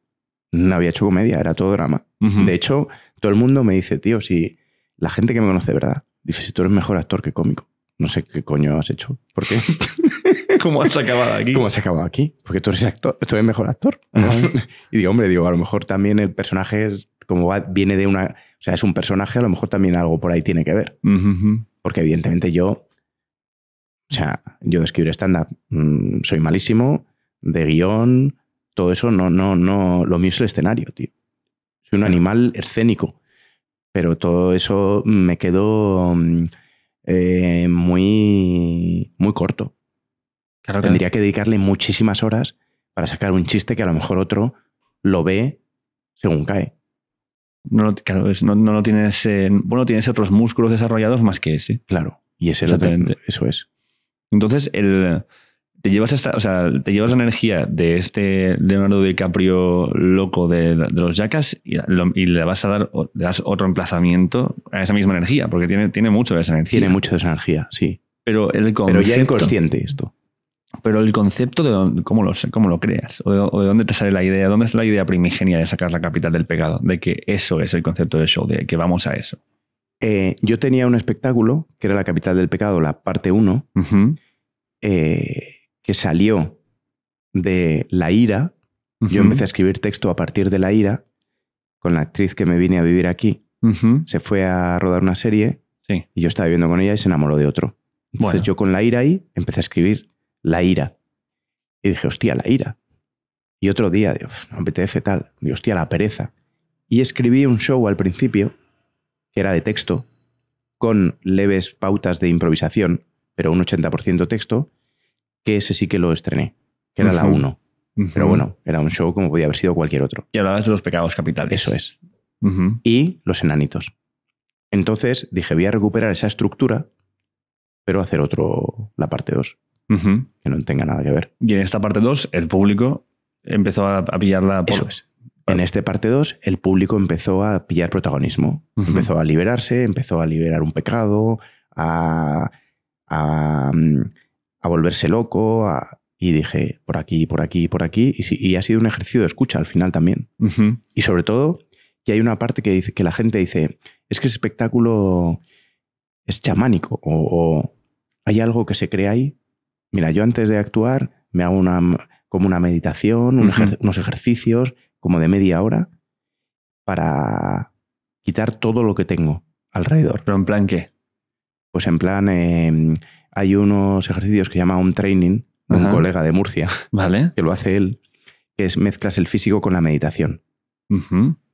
No había hecho comedia, era todo drama. De hecho, todo el mundo me dice, tío, si la gente que me conoce, ¿verdad? Dice, si tú eres mejor actor que cómico. No sé qué coño has hecho. ¿Por qué? ¿Cómo has acabado aquí? ¿Cómo has acabado aquí? Porque tú eres actor, tú eres mejor actor. y digo, hombre, digo, a lo mejor también el personaje es, como va, viene de una. O sea, es un personaje, a lo mejor también algo por ahí tiene que ver. Porque evidentemente yo. O sea, yo de escribir stand-up mm, soy malísimo, de guión, todo eso, no, no, no. Lo mío es el escenario, tío un animal escénico. Pero todo eso me quedó mm, eh, muy, muy corto. Tendría que dedicarle muchísimas horas para sacar un chiste que a lo mejor otro lo ve según cae. No, claro, no, tienes, bueno, tienes otros músculos desarrollados más que ese. Claro, y ese es eso es. Entonces, el, te llevas te llevas la energía de este Leonardo DiCaprio loco de, los yacas y, le vas a dar das otro emplazamiento a esa misma energía, porque tiene, tiene mucho de esa energía. Tiene mucho de esa energía, sí. Pero el Pero ya inconsciente esto. Pero el concepto de cómo, lo, cómo lo creas, o de, dónde te sale la idea, dónde está la idea primigenia de sacar la capital del pecado, de que eso es el concepto del show, de que vamos a eso. Eh, yo tenía un espectáculo que era La Capital del Pecado, la parte 1, que salió de la ira. Yo empecé a escribir texto a partir de la ira con la actriz que me vine a vivir aquí. Se fue a rodar una serie y yo estaba viviendo con ella y se enamoró de otro. Entonces yo con la ira ahí empecé a escribir la ira. Y dije, hostia, la ira. Y otro día, Dios, no me apetece tal. Digo, hostia, la pereza. Y escribí un show al principio, que era de texto, con leves pautas de improvisación, pero un 80% texto, que ese sí que lo estrené, que era la 1. Pero bueno, era un show como podía haber sido cualquier otro. Y hablabas de los pecados capitales. Eso es. Y los enanitos. Entonces dije, voy a recuperar esa estructura, pero hacer otro, la parte 2, que no tenga nada que ver. Y en esta parte 2, el público empezó a, pillar la... Eso es. En esta parte 2, el público empezó a pillar protagonismo, empezó a liberarse, empezó a liberar un pecado, a, mm, a volverse loco, y dije por aquí, por aquí, por aquí, y, ha sido un ejercicio de escucha al final también. Y sobre todo, que hay una parte que, dice, que la gente dice, es que ese espectáculo es chamánico o, hay algo que se crea ahí. Mira, yo antes de actuar me hago una, como una meditación, unos ejercicios como de media hora para quitar todo lo que tengo alrededor. ¿Pero en plan qué? Pues en plan... Em, hay unos ejercicios que llama un training de un colega de Murcia, ¿Vale? que lo hace él, que es mezclas el físico con la meditación.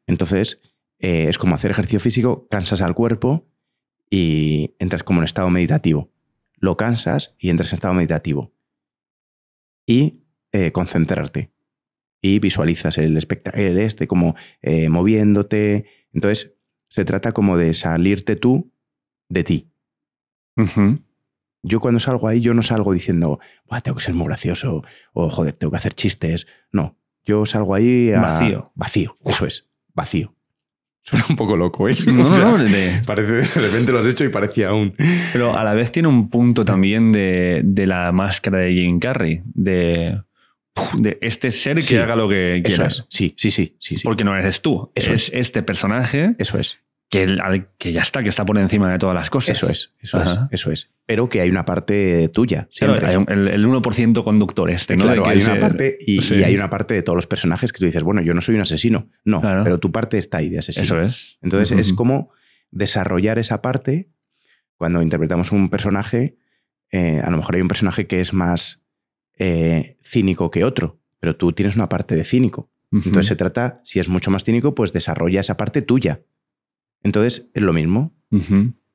Entonces, eh, es como hacer ejercicio físico, cansas al cuerpo y entras como en estado meditativo. Lo cansas y entras en estado meditativo. Y eh, concentrarte. Y visualizas el espectáculo, este, como eh, moviéndote. Entonces, se trata como de salirte tú de ti. Ajá. Yo cuando salgo ahí, yo no salgo diciendo, tengo que ser muy gracioso, o joder, tengo que hacer chistes. No, yo salgo ahí a... vacío. Vacío, eso es, vacío. Suena un poco loco, ¿eh? No, no, no, de... Parece, de repente lo has hecho y parecía aún. Pero a la vez tiene un punto también de, la máscara de Jim Carrey, de, este ser que haga lo que quieras. Sí, sí, sí, sí, Porque no eres tú, eso es este personaje. Eso es que, ya está, que está por encima de todas las cosas. Eso es, eso es, eso es. Pero que hay una parte tuya. el, 1% conductor este, Claro, hay una parte y, hay una parte de todos los personajes que tú dices, bueno, yo no soy un asesino. No, pero tu parte está ahí de asesino. Eso es. Entonces es como desarrollar esa parte cuando interpretamos un personaje. Eh, a lo mejor hay un personaje que es más eh, cínico que otro, pero tú tienes una parte de cínico. Entonces se trata, si es mucho más cínico, pues desarrolla esa parte tuya. Entonces es lo mismo,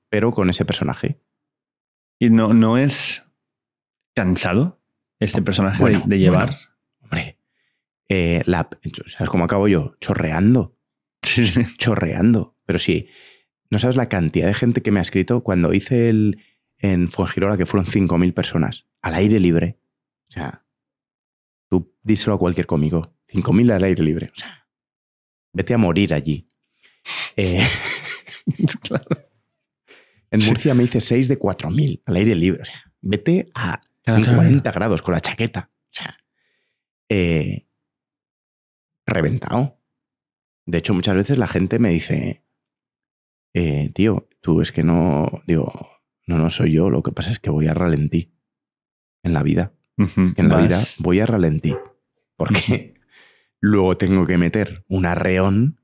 pero con ese personaje. ¿Y no, no es cansado este personaje de, llevar? hombre, eh, ¿sabes cómo acabo yo? Chorreando. Chorreando. Pero sí, no sabes la cantidad de gente que me ha escrito cuando hice el en Fuengirola, que fueron 5.000 personas, al aire libre. O sea, tú díselo a cualquier cómico. 5.000 al aire libre. O sea, vete a morir allí. Eh, claro. En Murcia me hice 6 de 4.000 al aire libre. O sea, vete a 40 grados con la chaqueta. O sea, eh, reventado. De hecho, muchas veces la gente me dice, eh, tío, tú es que no, digo, no, no soy yo, lo que pasa es que voy a ralentí en la vida. En la vida voy a ralentí. Porque luego tengo que meter un arreón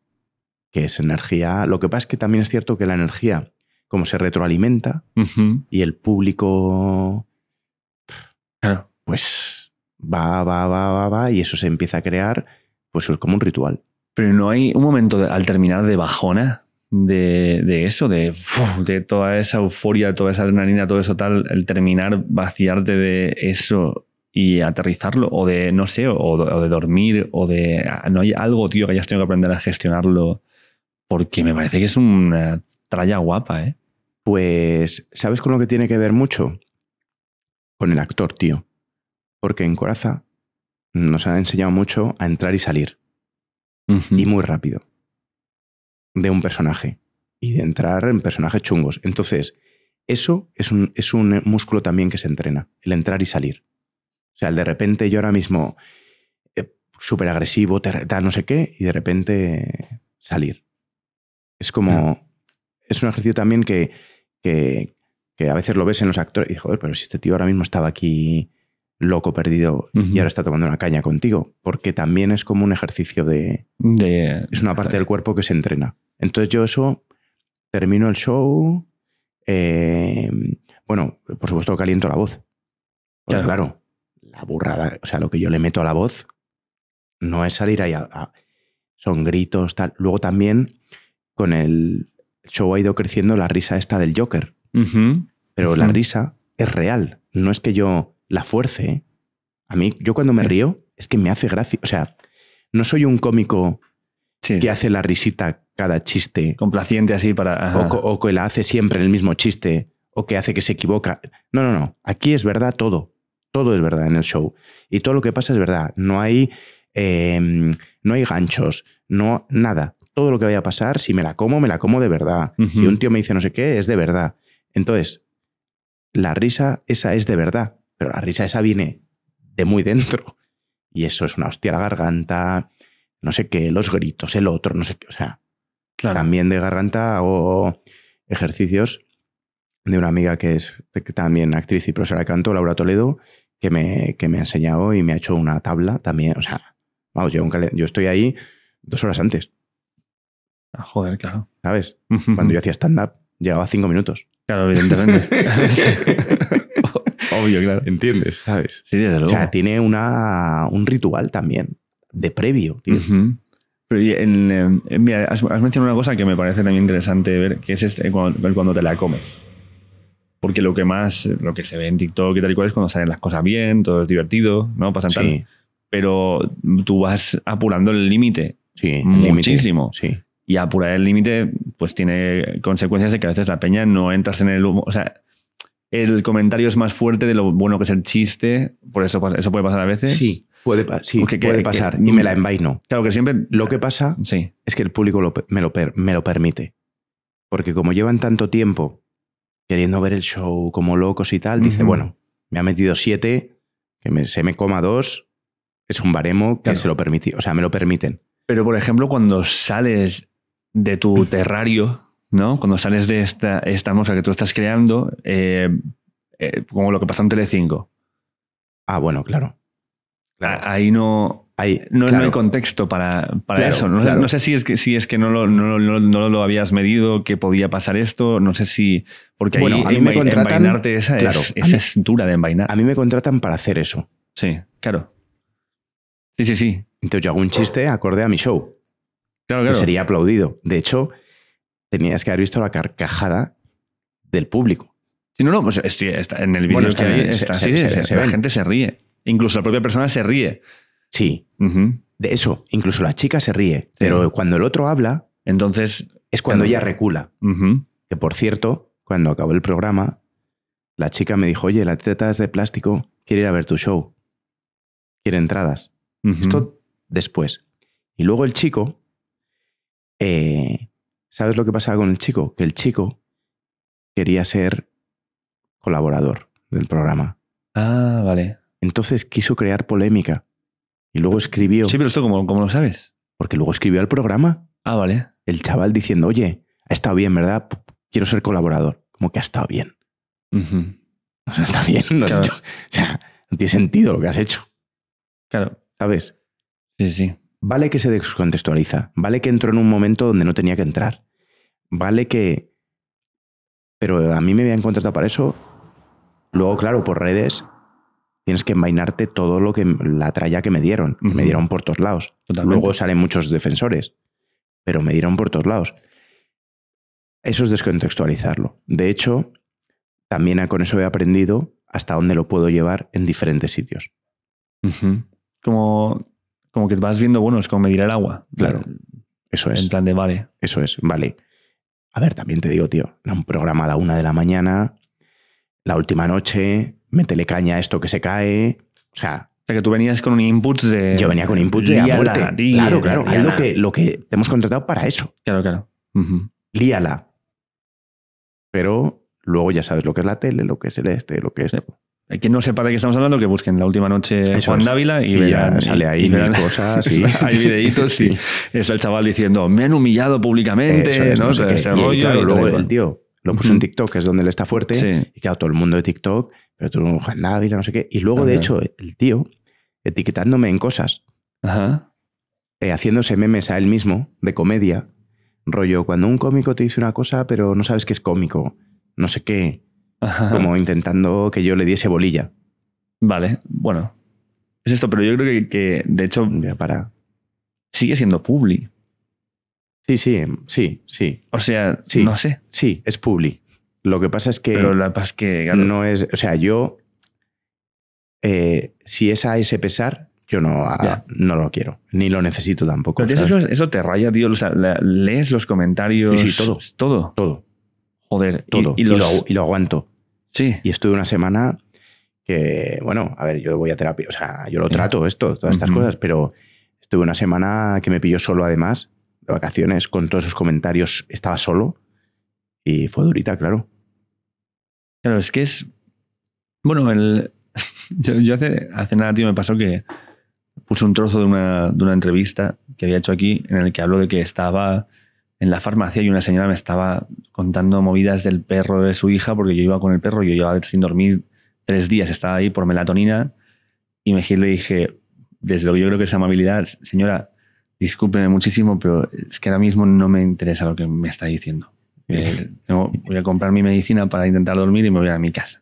que es energía. Lo que pasa es que también es cierto que la energía, como se retroalimenta, y el público, claro. pues va, va, va, va, va, y eso se empieza a crear, pues es como un ritual. Pero no hay un momento al terminar de bajona de, de eso, de, de toda esa euforia, toda esa adrenalina, todo eso tal, el terminar, vaciarte de eso y aterrizarlo, o de, no sé, o, o, de dormir, o de, ah, no hay algo, tío, que hayas tenido que aprender a gestionarlo porque me parece que es una tralla guapa, ¿eh? Pues, ¿sabes con lo que tiene que ver mucho? Con el actor, tío. Porque en Coraza nos ha enseñado mucho a entrar y salir. Y muy rápido. De un personaje. Y de entrar en personajes chungos. Entonces, eso es un, es un músculo también que se entrena. El entrar y salir. O sea, el de repente yo ahora mismo, eh, súper agresivo, no sé qué, y de repente salir. Es como. Es un ejercicio también que, que, que, a veces lo ves en los actores y dices, pero si este tío ahora mismo estaba aquí loco, perdido, y ahora está tomando una caña contigo. Porque también es como un ejercicio de. es una parte del cuerpo que se entrena. Entonces yo eso. Termino el show. Em, bueno, por supuesto caliento la voz. claro. la burrada, o sea, lo que yo le meto a la voz no es salir ahí a son gritos, tal. Luego también con el show ha ido creciendo la risa esta del Joker. Pero la risa es real. No es que yo la fuerce. ¿eh? A mí, yo cuando me río, es que me hace gracia. O sea, no soy un cómico que hace la risita cada chiste. Complaciente así para. O, que la hace siempre el mismo chiste. O que hace que se equivoca. No, no, no. Aquí es verdad todo. Todo es verdad en el show. Y todo lo que pasa es verdad. No hay. Em, no hay ganchos. No. Nada todo lo que vaya a pasar, si me la como, me la como de verdad. Si un tío me dice no sé qué, es de verdad. Entonces, la risa esa es de verdad, pero la risa esa viene de muy dentro. Y eso es una hostia la garganta, no sé qué, los gritos, el otro, no sé qué. O sea, también de garganta hago ejercicios de una amiga que es también actriz y profesora de canto, Laura Toledo, que me, que me ha enseñado y me ha hecho una tabla también. O sea, vamos, yo estoy ahí dos horas antes. Ah, joder, claro. ¿Sabes? Cuando yo hacía stand-up, llegaba cinco minutos. Claro, evidentemente. Obvio, claro. ¿Entiendes? ¿Sabes? Sí, desde luego. O sea, tiene un ritual también, de previo, Pero eh, mira, has, mencionado una cosa que me parece también interesante ver, que es este, ver cuando, te la comes. Porque lo que más, lo que se ve en TikTok y tal y cual es cuando salen las cosas bien, todo es divertido, ¿no? Pasan sí. Pero tú vas apurando el límite. Sí, muchísimo. sí y apurar el límite pues tiene consecuencias de que a veces la peña no entras en el humo, o sea, el comentario es más fuerte de lo bueno que es el chiste, por eso eso puede pasar a veces. Sí, puede, sí, puede pasar Ni y me la envaino. Claro que siempre lo que pasa sí. es que el público me, lo me lo permite. Porque como llevan tanto tiempo queriendo ver el show como locos y tal, dice, bueno, me ha metido siete, que se me coma dos, es un baremo que se lo permite, o sea, me lo permiten. Pero por ejemplo, cuando sales de tu terrario, ¿no? Cuando sales de esta, esta que tú estás creando, eh, eh, como lo que pasó en Telecinco. Ah, bueno, claro. Ahí no, no, hay contexto para, eso. No, sé si es que, si es que no lo, no, lo, habías medido, que podía pasar esto. No sé si. Porque ahí, a mí me contratan. Esa, es, dura de envainar. A mí me contratan para hacer eso. Sí, claro. Sí, sí, sí. Entonces yo hago un chiste acorde a mi show sería aplaudido. De hecho, tenías que haber visto la carcajada del público. Sí, no, no, pues en el vídeo que se, la gente se ríe. Incluso la propia persona se ríe. Sí. De eso, incluso la chica se ríe. Pero cuando el otro habla, entonces es cuando ella recula. Que por cierto, cuando acabó el programa, la chica me dijo, oye, la teta es de plástico, quiere ir a ver tu show. Quiere entradas. Esto después. Y luego el chico eh, ¿Sabes lo que pasaba con el chico? Que el chico quería ser colaborador del programa. Ah, vale. Entonces quiso crear polémica y luego escribió. Sí, pero esto, ¿cómo, lo sabes? Porque luego escribió al programa. Ah, vale. El chaval diciendo, oye, ha estado bien, ¿verdad? Quiero ser colaborador. Como que ha estado bien. está bien. o sea, no tiene sentido lo que has hecho. Claro. ¿Sabes? Sí, sí. Vale que se descontextualiza, vale que entró en un momento donde no tenía que entrar, vale que... Pero a mí me había encontrado para eso. Luego, claro, por redes tienes que envainarte todo lo que la tralla que me dieron, me dieron por todos lados. Luego salen muchos defensores, pero me dieron por todos lados. Eso es descontextualizarlo. De hecho, también con eso he aprendido hasta dónde lo puedo llevar en diferentes sitios. Como como que te vas viendo, bueno, es como medir el agua. Claro. Eso es. En plan de vale. Eso es, vale. A ver, también te digo, tío, un programa a la una de la mañana, la última noche, métele caña a esto que se cae. O sea. O sea, que tú venías con un input de. Yo venía con input de claro, claro. Es lo que, lo que te hemos contratado para eso. Claro, claro. Líala. Pero luego ya sabes lo que es la tele, lo que es el este, lo que es. Eh, que no sepa de qué estamos hablando, que busquen la última noche Juan Dávila y, y sale ahí cosas. Y... Hay videitos sí. y es el chaval diciendo, me han humillado públicamente, luego el tío lo puso en TikTok, que es donde él está fuerte, y claro, todo el mundo de TikTok, pero tú Juan Dávila, no sé qué. Y luego, de hecho, el tío etiquetándome en cosas, eh, haciéndose memes a él mismo de comedia, rollo, cuando un cómico te dice una cosa, pero no sabes que es cómico, no sé qué como intentando que yo le diese bolilla. Vale, bueno. Es esto, pero yo creo que, que de hecho. para. Sigue siendo Publi. Sí, sí, em, sí, sí. O sea, sí, no sé. Sí, es Publi. Lo que pasa es que. Pero la paz que. no es. O sea, yo. Eh, si es a ese pesar, yo no, no lo quiero, ni lo necesito tampoco. eso, te raya, tío. O lees los comentarios. Sí, sí, todo. Todo. Todo. Joder. Todo. y lo aguanto. Sí. Y estuve una semana que, bueno, a ver, yo voy a terapia, o sea, yo lo trato esto, todas estas cosas, pero estuve una semana que me pilló solo además, de vacaciones, con todos esos comentarios, estaba solo y fue durita, claro. Claro, es que es... Bueno, el... yo, hace, hace nada, tío, me pasó que puse un trozo de una, de una entrevista que había hecho aquí en el que hablo de que estaba en la farmacia y una señora me estaba contando movidas del perro de su hija, porque yo iba con el perro, yo llevaba sin dormir tres días, estaba ahí por melatonina, y me giré dije, desde lo que yo creo que es amabilidad, señora, discúlpeme muchísimo, pero es que ahora mismo no me interesa lo que me está diciendo. Eh, voy a comprar mi medicina para intentar dormir y me voy a mi casa.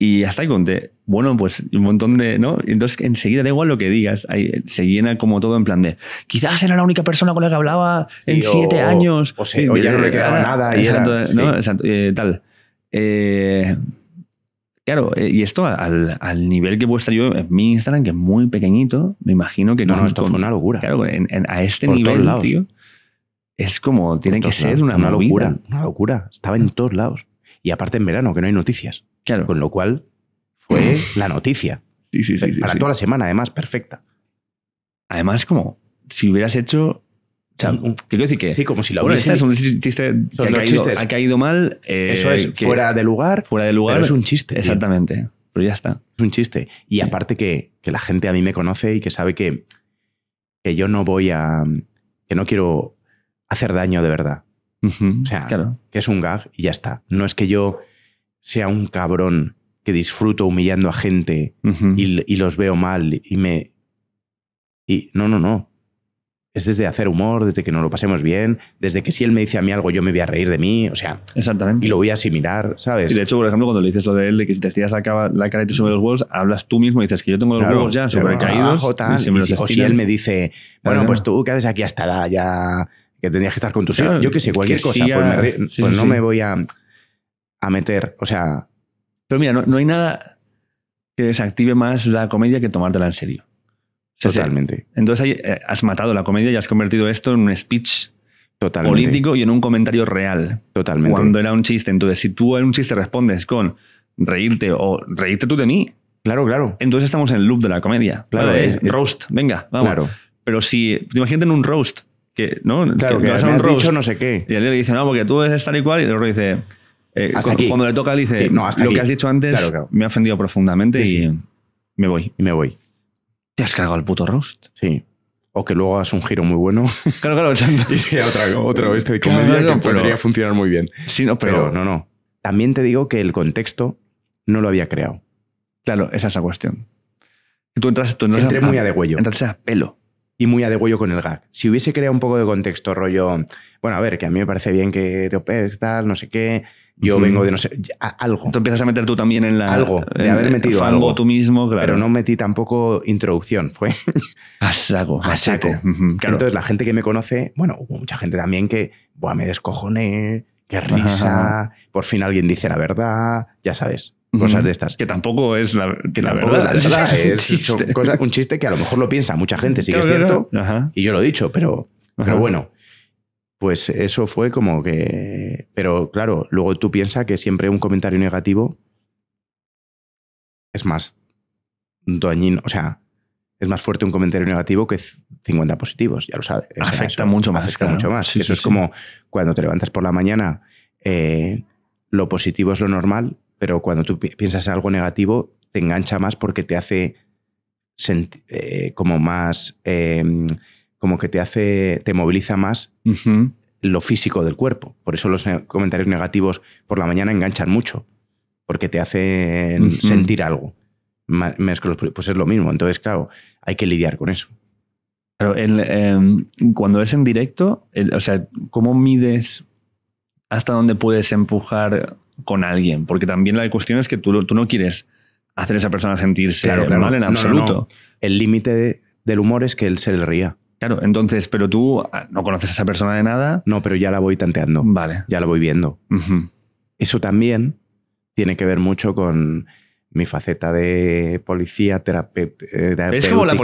Y hasta ahí conté, bueno, pues un montón de, ¿no? Entonces enseguida da igual lo que digas, eh, se llena como todo en plan de, quizás era la única persona con la que hablaba en siete años. O, ya no le quedaba nada. tal. Claro, y esto al, nivel que puedo yo en mi Instagram, que es muy pequeñito, me imagino que... No, no esto fue una locura. Claro, a este nivel, tío, es como, tiene que ser una locura. Una locura, estaba en todos lados. Y aparte en verano, que no hay noticias. Con lo cual fue la noticia. Sí, sí, sí. Para toda la semana, además, perfecta. Además, como si hubieras hecho. quiero decir que. Sí, como si la bueno, es un chiste ha caído, mal. Eh, Eso es, fuera de lugar. Fuera de lugar. es un chiste. Exactamente. Pero ya está. Es un chiste. Y aparte que, la gente a mí me conoce y que sabe que, yo no voy a. que no quiero hacer daño de verdad. o sea, que es un gag y ya está. No es que yo sea un cabrón que disfruto humillando a gente y, los veo mal y me... Y no, no, no. Es desde hacer humor, desde que no lo pasemos bien, desde que si él me dice a mí algo yo me voy a reír de mí, o sea... Exactamente. Y lo voy a asimilar, ¿sabes? Y de hecho, por ejemplo, cuando le dices lo de él, de que si te estiras la, la cara y te sube los huevos, hablas tú mismo y dices que yo tengo los huevos ya sobrecaídos. si, o si él me dice, bueno, pues tú qué haces aquí hasta la ya... que tendrías que estar con tu... yo qué sé, cualquier cosa, pues, pues no me voy a a meter. O sea, pero mira, no, hay nada que desactive más la comedia que tomártela en serio. Totalmente. Entonces eh, has matado la comedia y has convertido esto en un speech político y en un comentario real. Totalmente. Cuando era un chiste. Entonces, si tú en un chiste respondes con reírte o reírte tú de mí. Claro, claro. Entonces estamos en el loop de la comedia. Claro, es, eh, roast, venga, vamos. Claro. Pero si, imagínate en un roast, que, ¿no? Claro, que, no sé qué. Y él le dice, no, porque tú debes estar igual y el otro dice, eh, hasta aquí. cuando le toca, le dice, no, hasta lo que has dicho antes me ha ofendido profundamente y me voy. Y me voy. ¿Te has cargado el puto roast? Sí. O que luego hagas un giro muy bueno. Claro, claro, y otra, vez este de comedia que podría funcionar muy bien. Sí, pero, no, no. También te digo que el contexto no lo había creado. Claro, esa es la cuestión. Tú entras, tú Entré muy a degüello. entras a pelo. Y muy a degüello con el gag. Si hubiese creado un poco de contexto, rollo. Bueno, a ver, que a mí me parece bien que te operes, tal, no sé qué. Yo vengo de no sé, algo. Tú empiezas a meter tú también en la. Algo, de haber metido algo. tú mismo, claro. Pero no metí tampoco introducción, fue. a saco, a Entonces, la gente que me conoce, bueno, hubo mucha gente también que, Buah, me descojoné, qué risa, por fin alguien dice la verdad, ya sabes cosas de estas. Que tampoco es la, que la verdad. Es, la es, un, chiste. Cosa, un, chiste que a lo mejor lo piensa mucha gente, sí que es cierto, y yo lo he dicho, pero, pero bueno, pues eso fue como que... Pero claro, luego tú piensas que siempre un comentario negativo es más dañino, o sea, es más fuerte un comentario negativo que 50 positivos, ya lo sabes. Afecta mucho más. Afecta mucho más. eso es como cuando te levantas por la mañana, eh, lo positivo es lo normal, pero cuando tú piensas en algo negativo, te engancha más porque te hace eh, como más... Eh, como que te hace, te moviliza más lo físico del cuerpo. Por eso los comentarios negativos por la mañana enganchan mucho, porque te hacen sentir algo. pues es lo mismo. Entonces, claro, hay que lidiar con eso. Claro, em, cuando es en directo, o sea, ¿cómo mides hasta dónde puedes empujar con alguien? Porque también la cuestión es que tú, tú no quieres hacer a esa persona sentirse algo mal en absoluto. El límite del humor es que él se le ría. Claro, entonces, pero tú ah, no conoces a esa persona de nada. No, pero ya la voy tanteando. Vale. Ya la voy viendo. Eso también tiene que ver mucho con mi faceta de policía, terapeuta. Eh, la, ¿Ves como la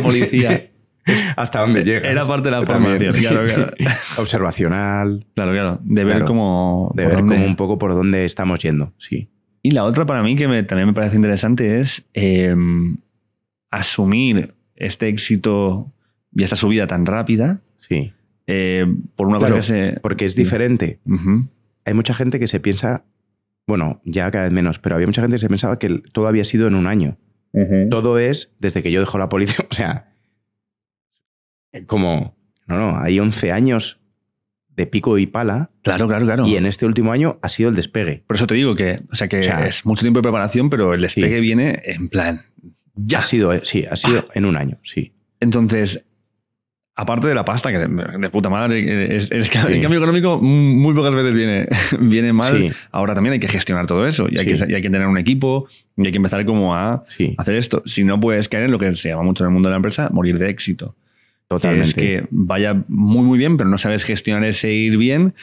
policía. Hasta dónde eh, llega. Era parte de la formación, claro, claro. Observacional. Claro, claro. De ver cómo. De ver cómo como un poco por dónde estamos yendo, sí. Y la otra para mí que también me parece interesante es em, asumir este éxito y esta subida tan rápida. Sí. Eh, por una cosa Porque es diferente. Hay mucha gente que se piensa, bueno, ya cada vez menos, pero había mucha gente que se pensaba que todo había sido en un año. Todo es desde que yo dejo la policía. O sea, eh, como, no, no, hay 11 años de pico y pala. Claro, claro, claro. Y en este último año ha sido el despegue. Por eso te digo que, o sea, que es mucho tiempo de preparación, pero el despegue viene en plan. Ya. Ha sido, eh, sí, ha sido ah. en un año, sí. Entonces, aparte de la pasta, que de, puta madre, eh, el cambio económico muy pocas veces viene, viene mal. Ahora también hay que gestionar todo eso y hay, que, tener un equipo y hay que empezar como a hacer esto. Si no puedes caer en lo que se llama mucho en el mundo de la empresa, morir de éxito. Totalmente. Es que vaya muy, muy bien, pero no sabes gestionar ese ir bien.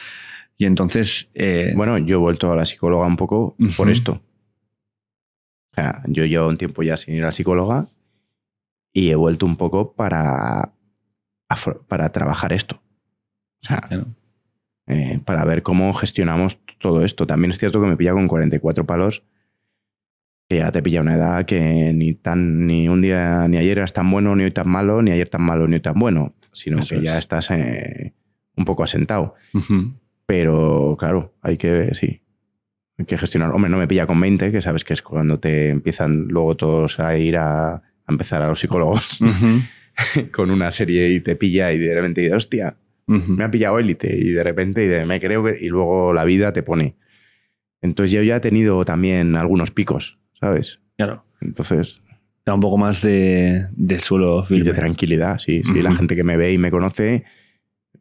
Y entonces. Eh, bueno, yo he vuelto a la psicóloga un poco por esto. O sea, yo llevo un tiempo ya sin ir a la psicóloga y he vuelto un poco para para trabajar esto. O sea, eh, para ver cómo gestionamos todo esto. También es cierto que me pilla con 44 palos, que ya te pilla una edad que ni, tan, ni un día ni ayer eras tan bueno, ni hoy tan malo, ni ayer tan malo, ni hoy tan bueno, sino que ya estás eh, un poco asentado. Pero claro, hay que, sí, hay que gestionar. Hombre, no me pilla con 20, que sabes que es cuando te empiezan luego todos a ir a, empezar a los psicólogos. con una serie y te pilla y de repente dices, hostia, me ha pillado élite y de repente y de, me creo que... Y luego la vida te pone. Entonces yo ya he tenido también algunos picos, ¿sabes? Claro. Entonces... Da un poco más de, suelo Y de tranquilidad, sí. La gente que me ve y me conoce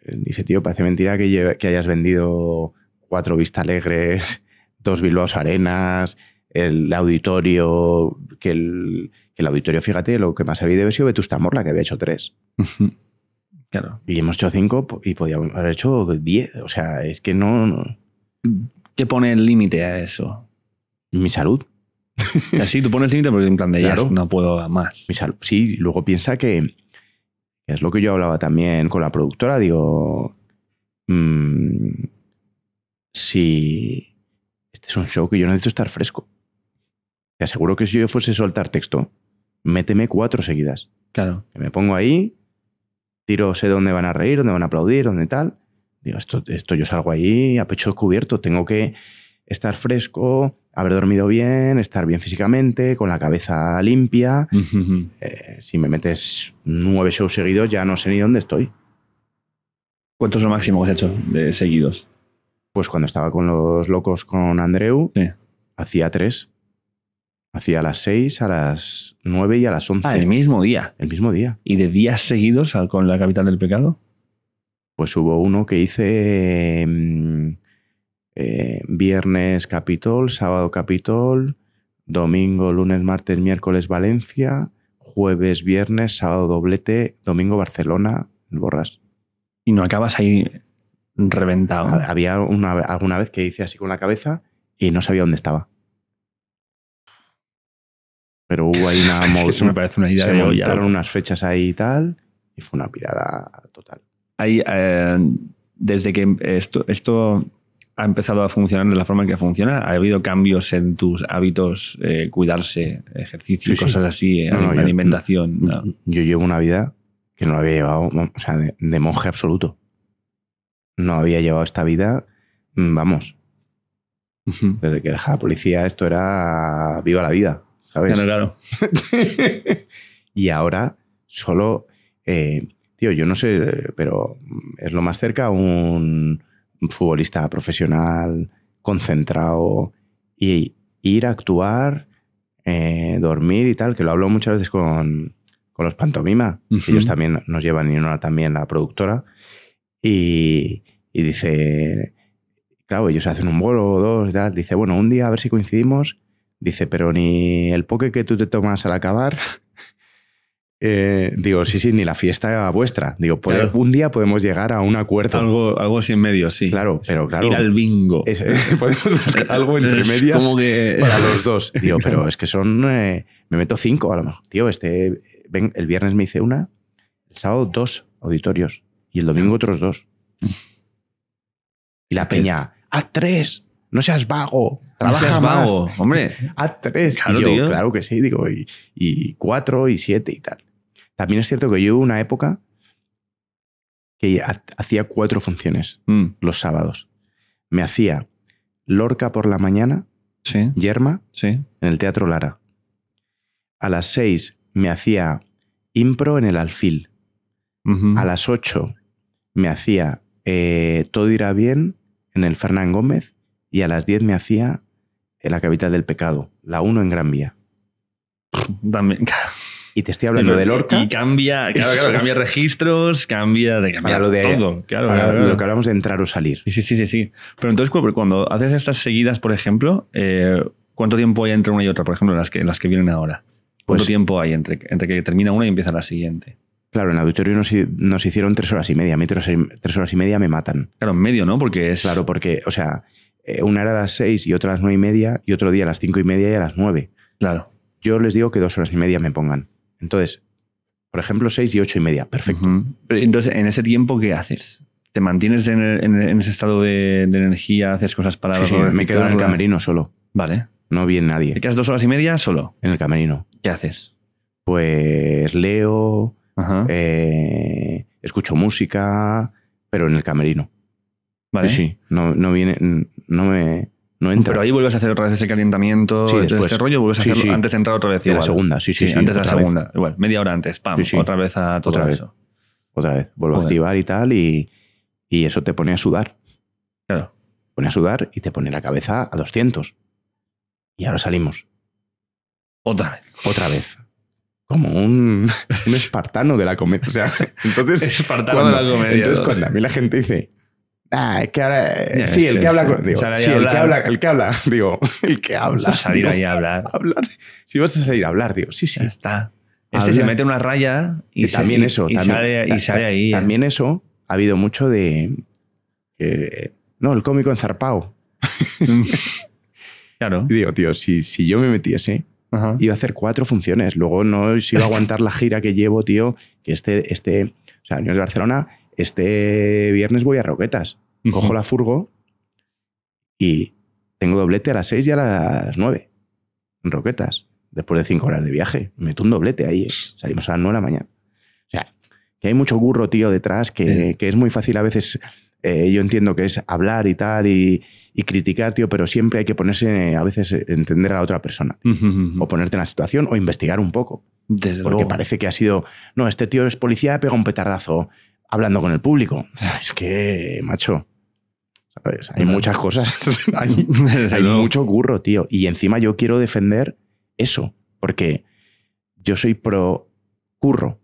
eh, dice, tío, parece mentira que, que hayas vendido cuatro Vista Alegres, dos Bilbao Arenas, el auditorio, que el, el, auditorio, fíjate, lo que más había de haber sido Vetusta Morla, que había hecho tres. claro. Y hemos hecho cinco pues, y podíamos haber hecho diez. O sea, es que no. ¿Qué pone el límite a eso? Mi salud. Así tú pones límite porque en plan de claro. no puedo más. Mi salud. Sí, luego piensa que es lo que yo hablaba también con la productora. Digo, mm, si este es un show que yo necesito estar fresco. Te aseguro que si yo fuese a soltar texto, méteme cuatro seguidas. Claro. Que me pongo ahí, tiro, sé dónde van a reír, dónde van a aplaudir, dónde tal. Digo, esto, yo salgo ahí a pecho descubierto, tengo que estar fresco, haber dormido bien, estar bien físicamente, con la cabeza limpia. Eh, si me metes nueve shows seguidos, ya no sé ni dónde estoy. ¿Cuántos lo máximo has hecho de seguidos? Pues cuando estaba con los locos con Andreu, hacía tres. Hacía a las 6, a las 9 y a las 11. Ah, el mismo día. El mismo día. ¿Y de días seguidos con la capital del pecado? Pues hubo uno que hice em, eh, viernes Capitol, sábado Capitol, domingo, lunes, martes, miércoles Valencia, jueves, viernes, sábado doblete, domingo Barcelona, Borras. Y no acabas ahí reventado. Había alguna vez que hice así con la cabeza y no sabía dónde estaba. Pero hubo ahí una... me parece una idea Se de montaron unas fechas ahí y tal, y fue una pirada total. Ahí, eh, desde que esto, ha empezado a funcionar de la forma en que funciona? ¿Ha habido cambios en tus hábitos, eh, cuidarse, ejercicio y cosas así, en eh, la alimentación? Yo, llevo una vida que no la había llevado, o sea, de, monje absoluto. No había llevado esta vida, mm, vamos. Desde que la policía, esto era viva la vida. Claro, claro. y ahora solo, eh, tío, yo no sé, pero es lo más cerca un futbolista profesional, concentrado, y ir a actuar, eh, dormir y tal, que lo hablo muchas veces con, los pantomima, ellos también nos llevan y una también la productora, y, y dice, claro, ellos hacen un vuelo o dos y tal, dice, bueno, un día a ver si coincidimos Dice, pero ni el poke que tú te tomas al acabar. Eh, digo, sí, sí, ni la fiesta vuestra. Digo, un día podemos llegar a una acuerdo. Algo, algo así en medio, sí. Claro, pero claro. Ir al bingo. Eh, algo entre medias para los dos. Digo, pero es que son. Eh, me meto cinco a lo mejor. Tío, este. el viernes me hice una, el sábado dos auditorios y el domingo otros dos. Y la peña, a ah, tres no seas vago, trabaja más, vago, hombre. a tres. Claro, que sí, digo, y, cuatro y siete y tal. También es cierto que yo hubo una época que hacía cuatro funciones mm. los sábados. Me hacía Lorca por la mañana, Yerma, en el Teatro Lara. A las seis me hacía impro en el alfil. A las ocho me hacía eh, Todo irá bien en el Fernán Gómez y a las 10 me hacía en la capital del pecado, la 1 en Gran Vía. También. Y te estoy hablando del orca. Y cambia, claro, cambia registros, cambia de de, todo. Claro, lo que hablamos de entrar o salir. Sí, sí, sí, sí. Pero entonces, cuando haces estas seguidas, por ejemplo, eh, ¿cuánto tiempo hay entre una y otra? Por ejemplo, las que, las que vienen ahora. ¿Cuánto pues tiempo hay entre, entre que termina una y empieza la siguiente? Claro, en auditorio nos, hicieron tres horas y media. A mí tres, tres, horas y media me matan. Claro, en medio, ¿no? Porque es. Claro, porque, o sea, eh, una era a las seis y otra a las nueve y media, y otro día a las cinco y media y a las nueve. Claro. Yo les digo que dos horas y media me pongan. Entonces, por ejemplo, seis y ocho y media. Perfecto. Entonces, ¿en ese tiempo qué haces? ¿Te mantienes en, ese estado de, energía? ¿Haces cosas para.? Sí, me quedo en el camerino solo. Vale. No viene nadie. ¿Te quedas dos horas y media solo? En el camerino. ¿Qué haces? Pues leo, eh, escucho música, pero en el camerino. Vale. Sí, No, no viene. No me. No entra. Pero ahí vuelves a hacer otra vez ese calentamiento, sí, este rollo, vuelves a hacer antes de entrar otra vez. la segunda, sí, sí. antes de la segunda, igual, media hora antes, pam, otra vez a todo otra vez. Otra vez, vuelvo a activar y tal, y, y, eso te pone a sudar. Claro. pone a sudar y te pone la cabeza a 200. Y ahora salimos. Otra vez. Otra vez. Como un, un espartano de la comedia. O sea, entonces. espartano de la comedia. Entonces, cuando a mí la gente dice, Ah, sí, el que habla. sí, el que habla, el habla. Digo, el que habla. a salir ahí a hablar. hablar. Si vas a salir a hablar, digo, sí, sí. Ya está. Este se mete una raya y, también eso. Y, también, sale, ahí. Eh. También eso ha habido mucho de. no, el cómico enzarpado. claro. Y digo, tío, si, si yo me metiese, iba a hacer cuatro funciones. Luego no si iba a aguantar la gira que llevo, tío, que este. este o sea, Años de Barcelona este viernes voy a Roquetas, cojo la furgo y tengo doblete a las seis y a las nueve, Roquetas, después de cinco horas de viaje. Meto un doblete ahí, ¿eh? salimos a las 9 de la mañana. O sea, que hay mucho burro tío, detrás, que, es muy fácil a veces, eh, yo entiendo que es hablar y tal y, criticar, tío, pero siempre hay que ponerse, a veces, eh, entender a la otra persona, o ponerte en la situación, o investigar un poco. Desde Porque parece que ha sido, no, este tío es policía, pega un petardazo, hablando con el público. Es que, macho, ¿sabes? hay muchas cosas, hay, mucho curro, tío. Y encima yo quiero defender eso, porque yo soy pro curro.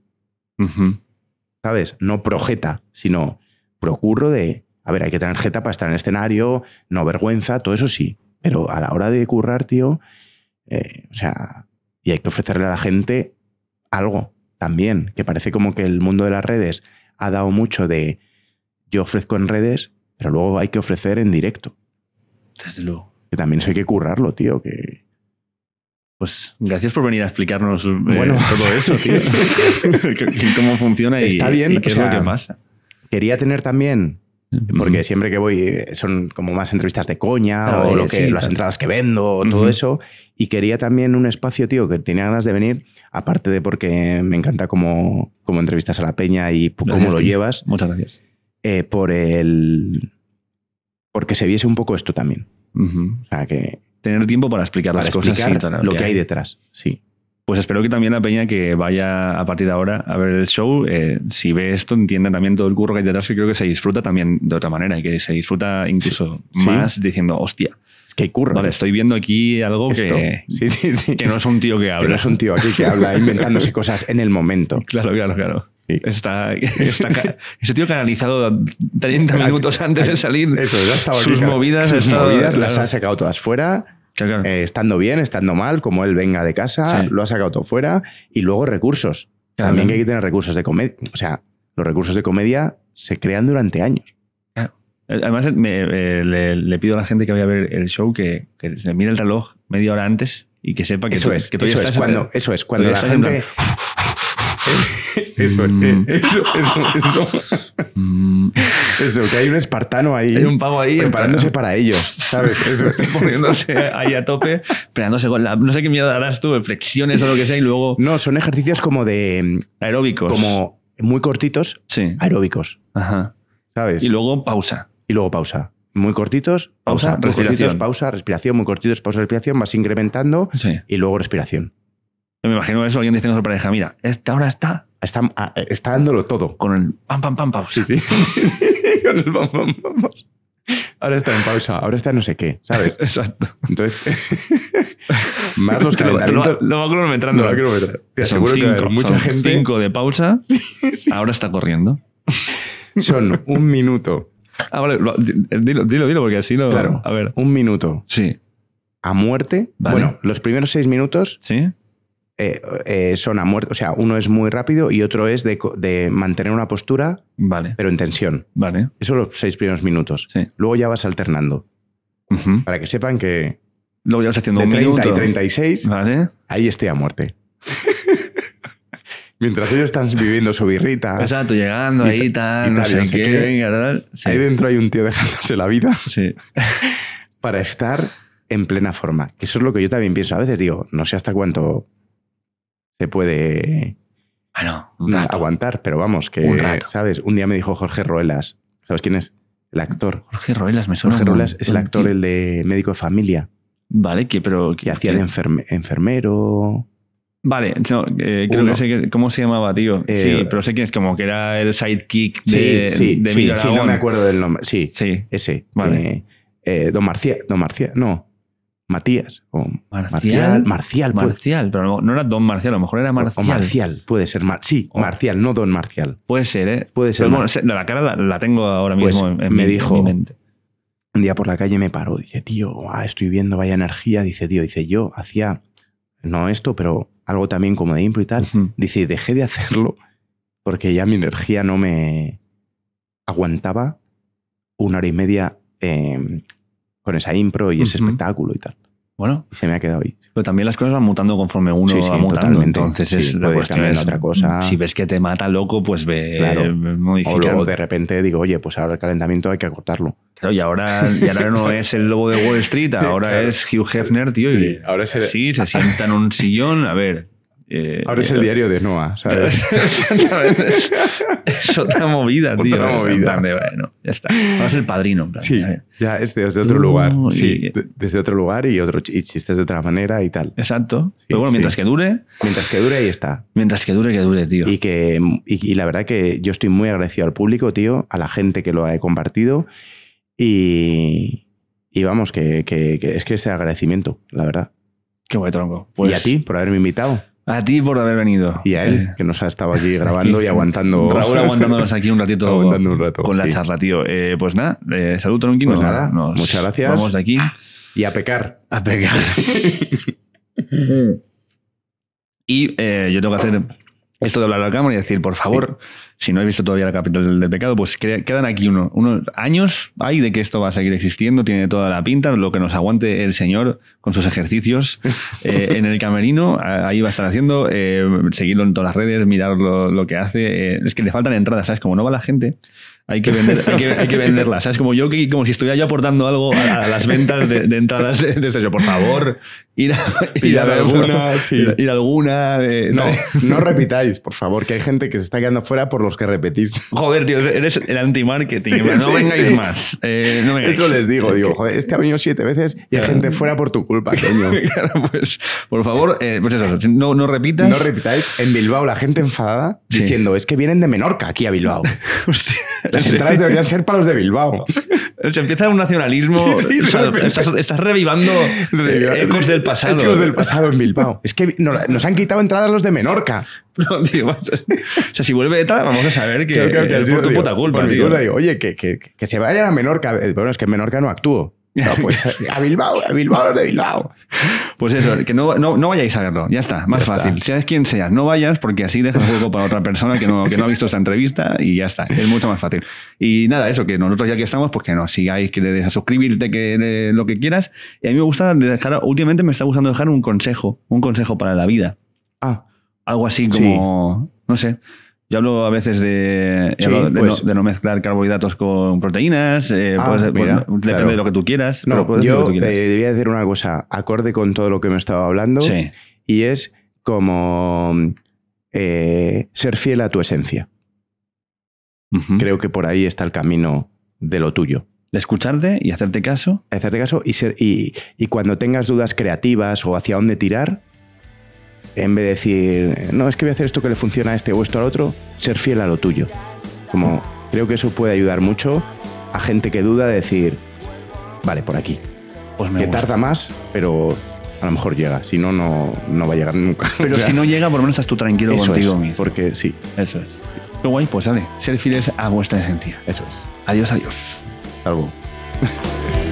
¿Sabes? No pro jeta, sino pro de, a ver, hay que tener jeta para estar en el escenario, no vergüenza, todo eso sí. Pero a la hora de currar, tío, eh, o sea, y hay que ofrecerle a la gente algo también, que parece como que el mundo de las redes ha dado mucho de yo ofrezco en redes, pero luego hay que ofrecer en directo. Desde luego. Que también eso hay que currarlo, tío, que... Pues gracias por venir a explicarnos eh, todo eso, tío. cómo funciona y, Está bien, qué es lo que pasa. Quería tener también porque siempre que voy eh, son como más entrevistas de coña ah, o lo que, las entradas que vendo, o todo eso. Y quería también un espacio, tío, que tenía ganas de venir, aparte de porque me encanta como entrevistas a la peña y cómo lo llevas. Muchas gracias. Eh, por el... Porque se viese un poco esto también. O sea, que... Tener tiempo para explicar las cosas. lo que hay detrás, sí. Pues espero que también la peña que vaya a partir de ahora a ver el show, eh, si ve esto, entienda también todo el curro que hay detrás, que creo que se disfruta también de otra manera y que se disfruta incluso más diciendo, hostia. Es que hay curro. Vale, estoy viendo aquí algo que, que no es un tío que habla. Que no es un tío aquí que habla inventándose cosas en el momento. Claro, claro, claro. Está, está, ese tío canalizado 30 minutos antes de salir. Eso, sus movidas, sus movidas las ha sacado todas fuera. Eh, estando bien, estando mal, como él venga de casa, lo ha sacado todo fuera. Y luego recursos. También hay que tener recursos de comedia. O sea, los recursos de comedia se crean durante años. Eh, además, eh, le, pido a la gente que vaya a ver el show que, se mire el reloj media hora antes y que sepa que eso es. eso, es cuando, eso es cuando la gente. Eso, eso, eso, es mm. Eso, que hay un espartano ahí. Hay un pavo ahí. Preparándose para, ello, ¿sabes? Eso, poniéndose ahí a tope, preparándose con la. No sé qué mierda harás tú, flexiones o lo que sea, y luego. No, son ejercicios como de. Mm, aeróbicos. Como muy cortitos. Aeróbicos. Ajá. ¿Sabes? Y luego pausa. Y luego pausa. Muy cortitos, pausa, pausa, respiración, muy cortitos, pausa, respiración, vas incrementando y luego respiración. me imagino eso, alguien diciendo a su pareja, mira, esta hora está está, ah, está dándolo todo. Con el pam, pam, pam, pam Sí, sí. Ahora está en pausa, ahora está no sé qué, ¿sabes? Exacto. Entonces, más los Lo, va cronometrando. Lo Te aseguro que mucha gente. Cinco de pausa, ahora está corriendo. Son un minuto. Ah, vale, dilo, dilo, porque así lo. a ver. Un minuto. Sí. A muerte. Bueno, los primeros seis minutos. Sí eh, eh, son a muerte. O sea, uno es muy rápido y otro es de, mantener una postura, vale. pero en tensión. Vale. Eso los seis primeros minutos. Luego ya vas alternando. Para que sepan que. Luego ya vas haciendo de 30 y 36. Vale. Ahí estoy a muerte. Mientras ellos están viviendo su birrita. Exacto, llegando ahí, tal, no sé qué, qué. Ahí dentro hay un tío dejándose la vida. para estar en plena forma. Que eso es lo que yo también pienso. A veces digo, no sé hasta cuánto se puede ah, aguantar, pero vamos, que, ¿sabes? Un día me dijo Jorge Roelas, ¿sabes quién es? El actor. Jorge Roelas, me suena. Jorge Roelas es el actor, el de médico de familia. Vale, que pero... Que, hacía de enfermero... Vale, no, eh, creo que sé cómo se llamaba, tío. Eh, sí, pero sé quién es, como que era el sidekick de, sí, sí, sí, sí, no me acuerdo del nombre. Sí, sí. ese. Vale. Eh, don Marcial, Don Marcía, no. Matías o Marcial. Marcial, Marcial, pero no, era Don Marcial, a lo mejor era Marcial. O, Marcial, puede ser. sí, oh. Marcial, no Don Marcial. Puede ser, ¿eh? Puede ser. bueno, la cara la, tengo ahora pues mismo me dijo, Un día por la calle me paró, dice, tío, ah, estoy viendo vaya energía. Dice, tío, dice, yo hacía, no esto, pero algo también como de impro y tal. Dice, dejé de hacerlo porque ya mi energía no me aguantaba una hora y media em, con esa impro y ese espectáculo y tal. Bueno. se me ha quedado ahí. Pero también las cosas van mutando conforme uno sí, mutando. Entonces es, la cuestión otra cosa. Si ves que te mata loco, pues ve. O luego de repente digo, oye, pues ahora el calentamiento hay que acortarlo. Claro, y ahora, no es el lobo de Wall Street, ahora es Hugh Hefner, tío. ahora Sí, se sienta en un sillón. A ver, eh, ahora es el eh, diario de Noah, ¿sabes? es otra movida, tío. Otra movida. ya está. Ahora es el padrino. sí, ya, es desde otro lugar. Sí, desde otro lugar y, otro, chistes de otra manera y tal. Exacto. Pero bueno, mientras que dure. Mientras que dure, ahí está. Mientras que dure, que dure, tío. Y, que, y, la verdad que yo estoy muy agradecido al público, tío, a la gente que lo ha compartido y, y vamos, que, que, es que ese agradecimiento, la verdad. Qué buen tronco. Pues y a ti por haberme invitado. A ti por haber venido. Y a él, eh. que nos ha estado aquí grabando y aguantando. Raúl aguantándonos aquí un ratito. Con la charla, tío. Eh, pues nada, eh, salud, Tronquín. Pues nada, muchas gracias. Vamos de aquí. Y a pecar. A pecar. y yo tengo que hacer esto de hablar a la cámara y decir, por favor, si no he visto todavía la capital del, pecado, pues quedan aquí uno, unos años hay de que esto va a seguir existiendo, tiene toda la pinta, lo que nos aguante el señor con sus ejercicios eh, en el camerino, ahí va a estar haciendo, eh, seguirlo en todas las redes, mirar lo, que hace, eh, es que le faltan entradas, ¿sabes? Como no va la gente, hay que, vender, hay que, venderlas. ¿Sabes? Como yo, como si estuviera yo aportando algo a, las ventas de, entradas de, Por favor, ir a, algunas alguna. Ir, a alguna no, no repitáis, por favor, que hay gente que se está quedando fuera por los que repetís. Joder, tío, eres el anti-marketing. no, vengáis más, eh, Eso les digo, digo, joder, este ha venido siete veces y hay gente fuera por tu culpa, coño. claro, pues, por favor, eh, pues no, no repitas. No repitáis. En Bilbao, la gente enfadada diciendo, es que vienen de Menorca aquí a Bilbao. Hostia. Las entradas deberían ser para los de Bilbao. Se empieza un nacionalismo. estás, revivando eh, ecos del pasado. Ecos del pasado en Bilbao. Es que nos han quitado entradas los de Menorca. o sea, si vuelve ETA, vamos a saber que, es por tu puta culpa, oye, que, que se vaya a Menorca. Eh, bueno, es que Menorca no actúo. pues a Bilbao, a Bilbao de Bilbao. Pues eso, que no, no, vayáis a verlo, ya está, más fácil. si Seas quien seas, no vayas porque así dejas juego para otra persona que no, que no ha visto esta entrevista y ya está, es mucho más fácil. Y nada, eso, que nosotros ya que estamos, pues que nos sigáis, que le des a suscribirte, que lo que quieras. Y a mí me gusta dejar, últimamente me está gustando dejar un consejo, un consejo para la vida. Ah. Algo así como, no sé yo hablo a veces de, pues de, no, mezclar carbohidratos con proteínas, eh, ah, pues, depende de lo que tú quieras. No, pero yo decir eh, debía decir una cosa, acorde con todo lo que me estaba hablando, y es como eh, ser fiel a tu esencia. Creo que por ahí está el camino de lo tuyo. De escucharte y hacerte caso. Hacerte caso y, ser, y cuando tengas dudas creativas o hacia dónde tirar, en vez de decir, no, es que voy a hacer esto que le funciona a este o esto al otro, ser fiel a lo tuyo. Como creo que eso puede ayudar mucho a gente que duda de decir, vale, por aquí. Pues que tarda más, pero a lo mejor llega. Si no, no, va a llegar nunca. Pero si no llega, por lo menos estás tú tranquilo contigo mismo. Porque sí. Eso es. Qué guay, pues dale, ser fieles a vuestra esencia. Eso es. Adiós, adiós. Salvo.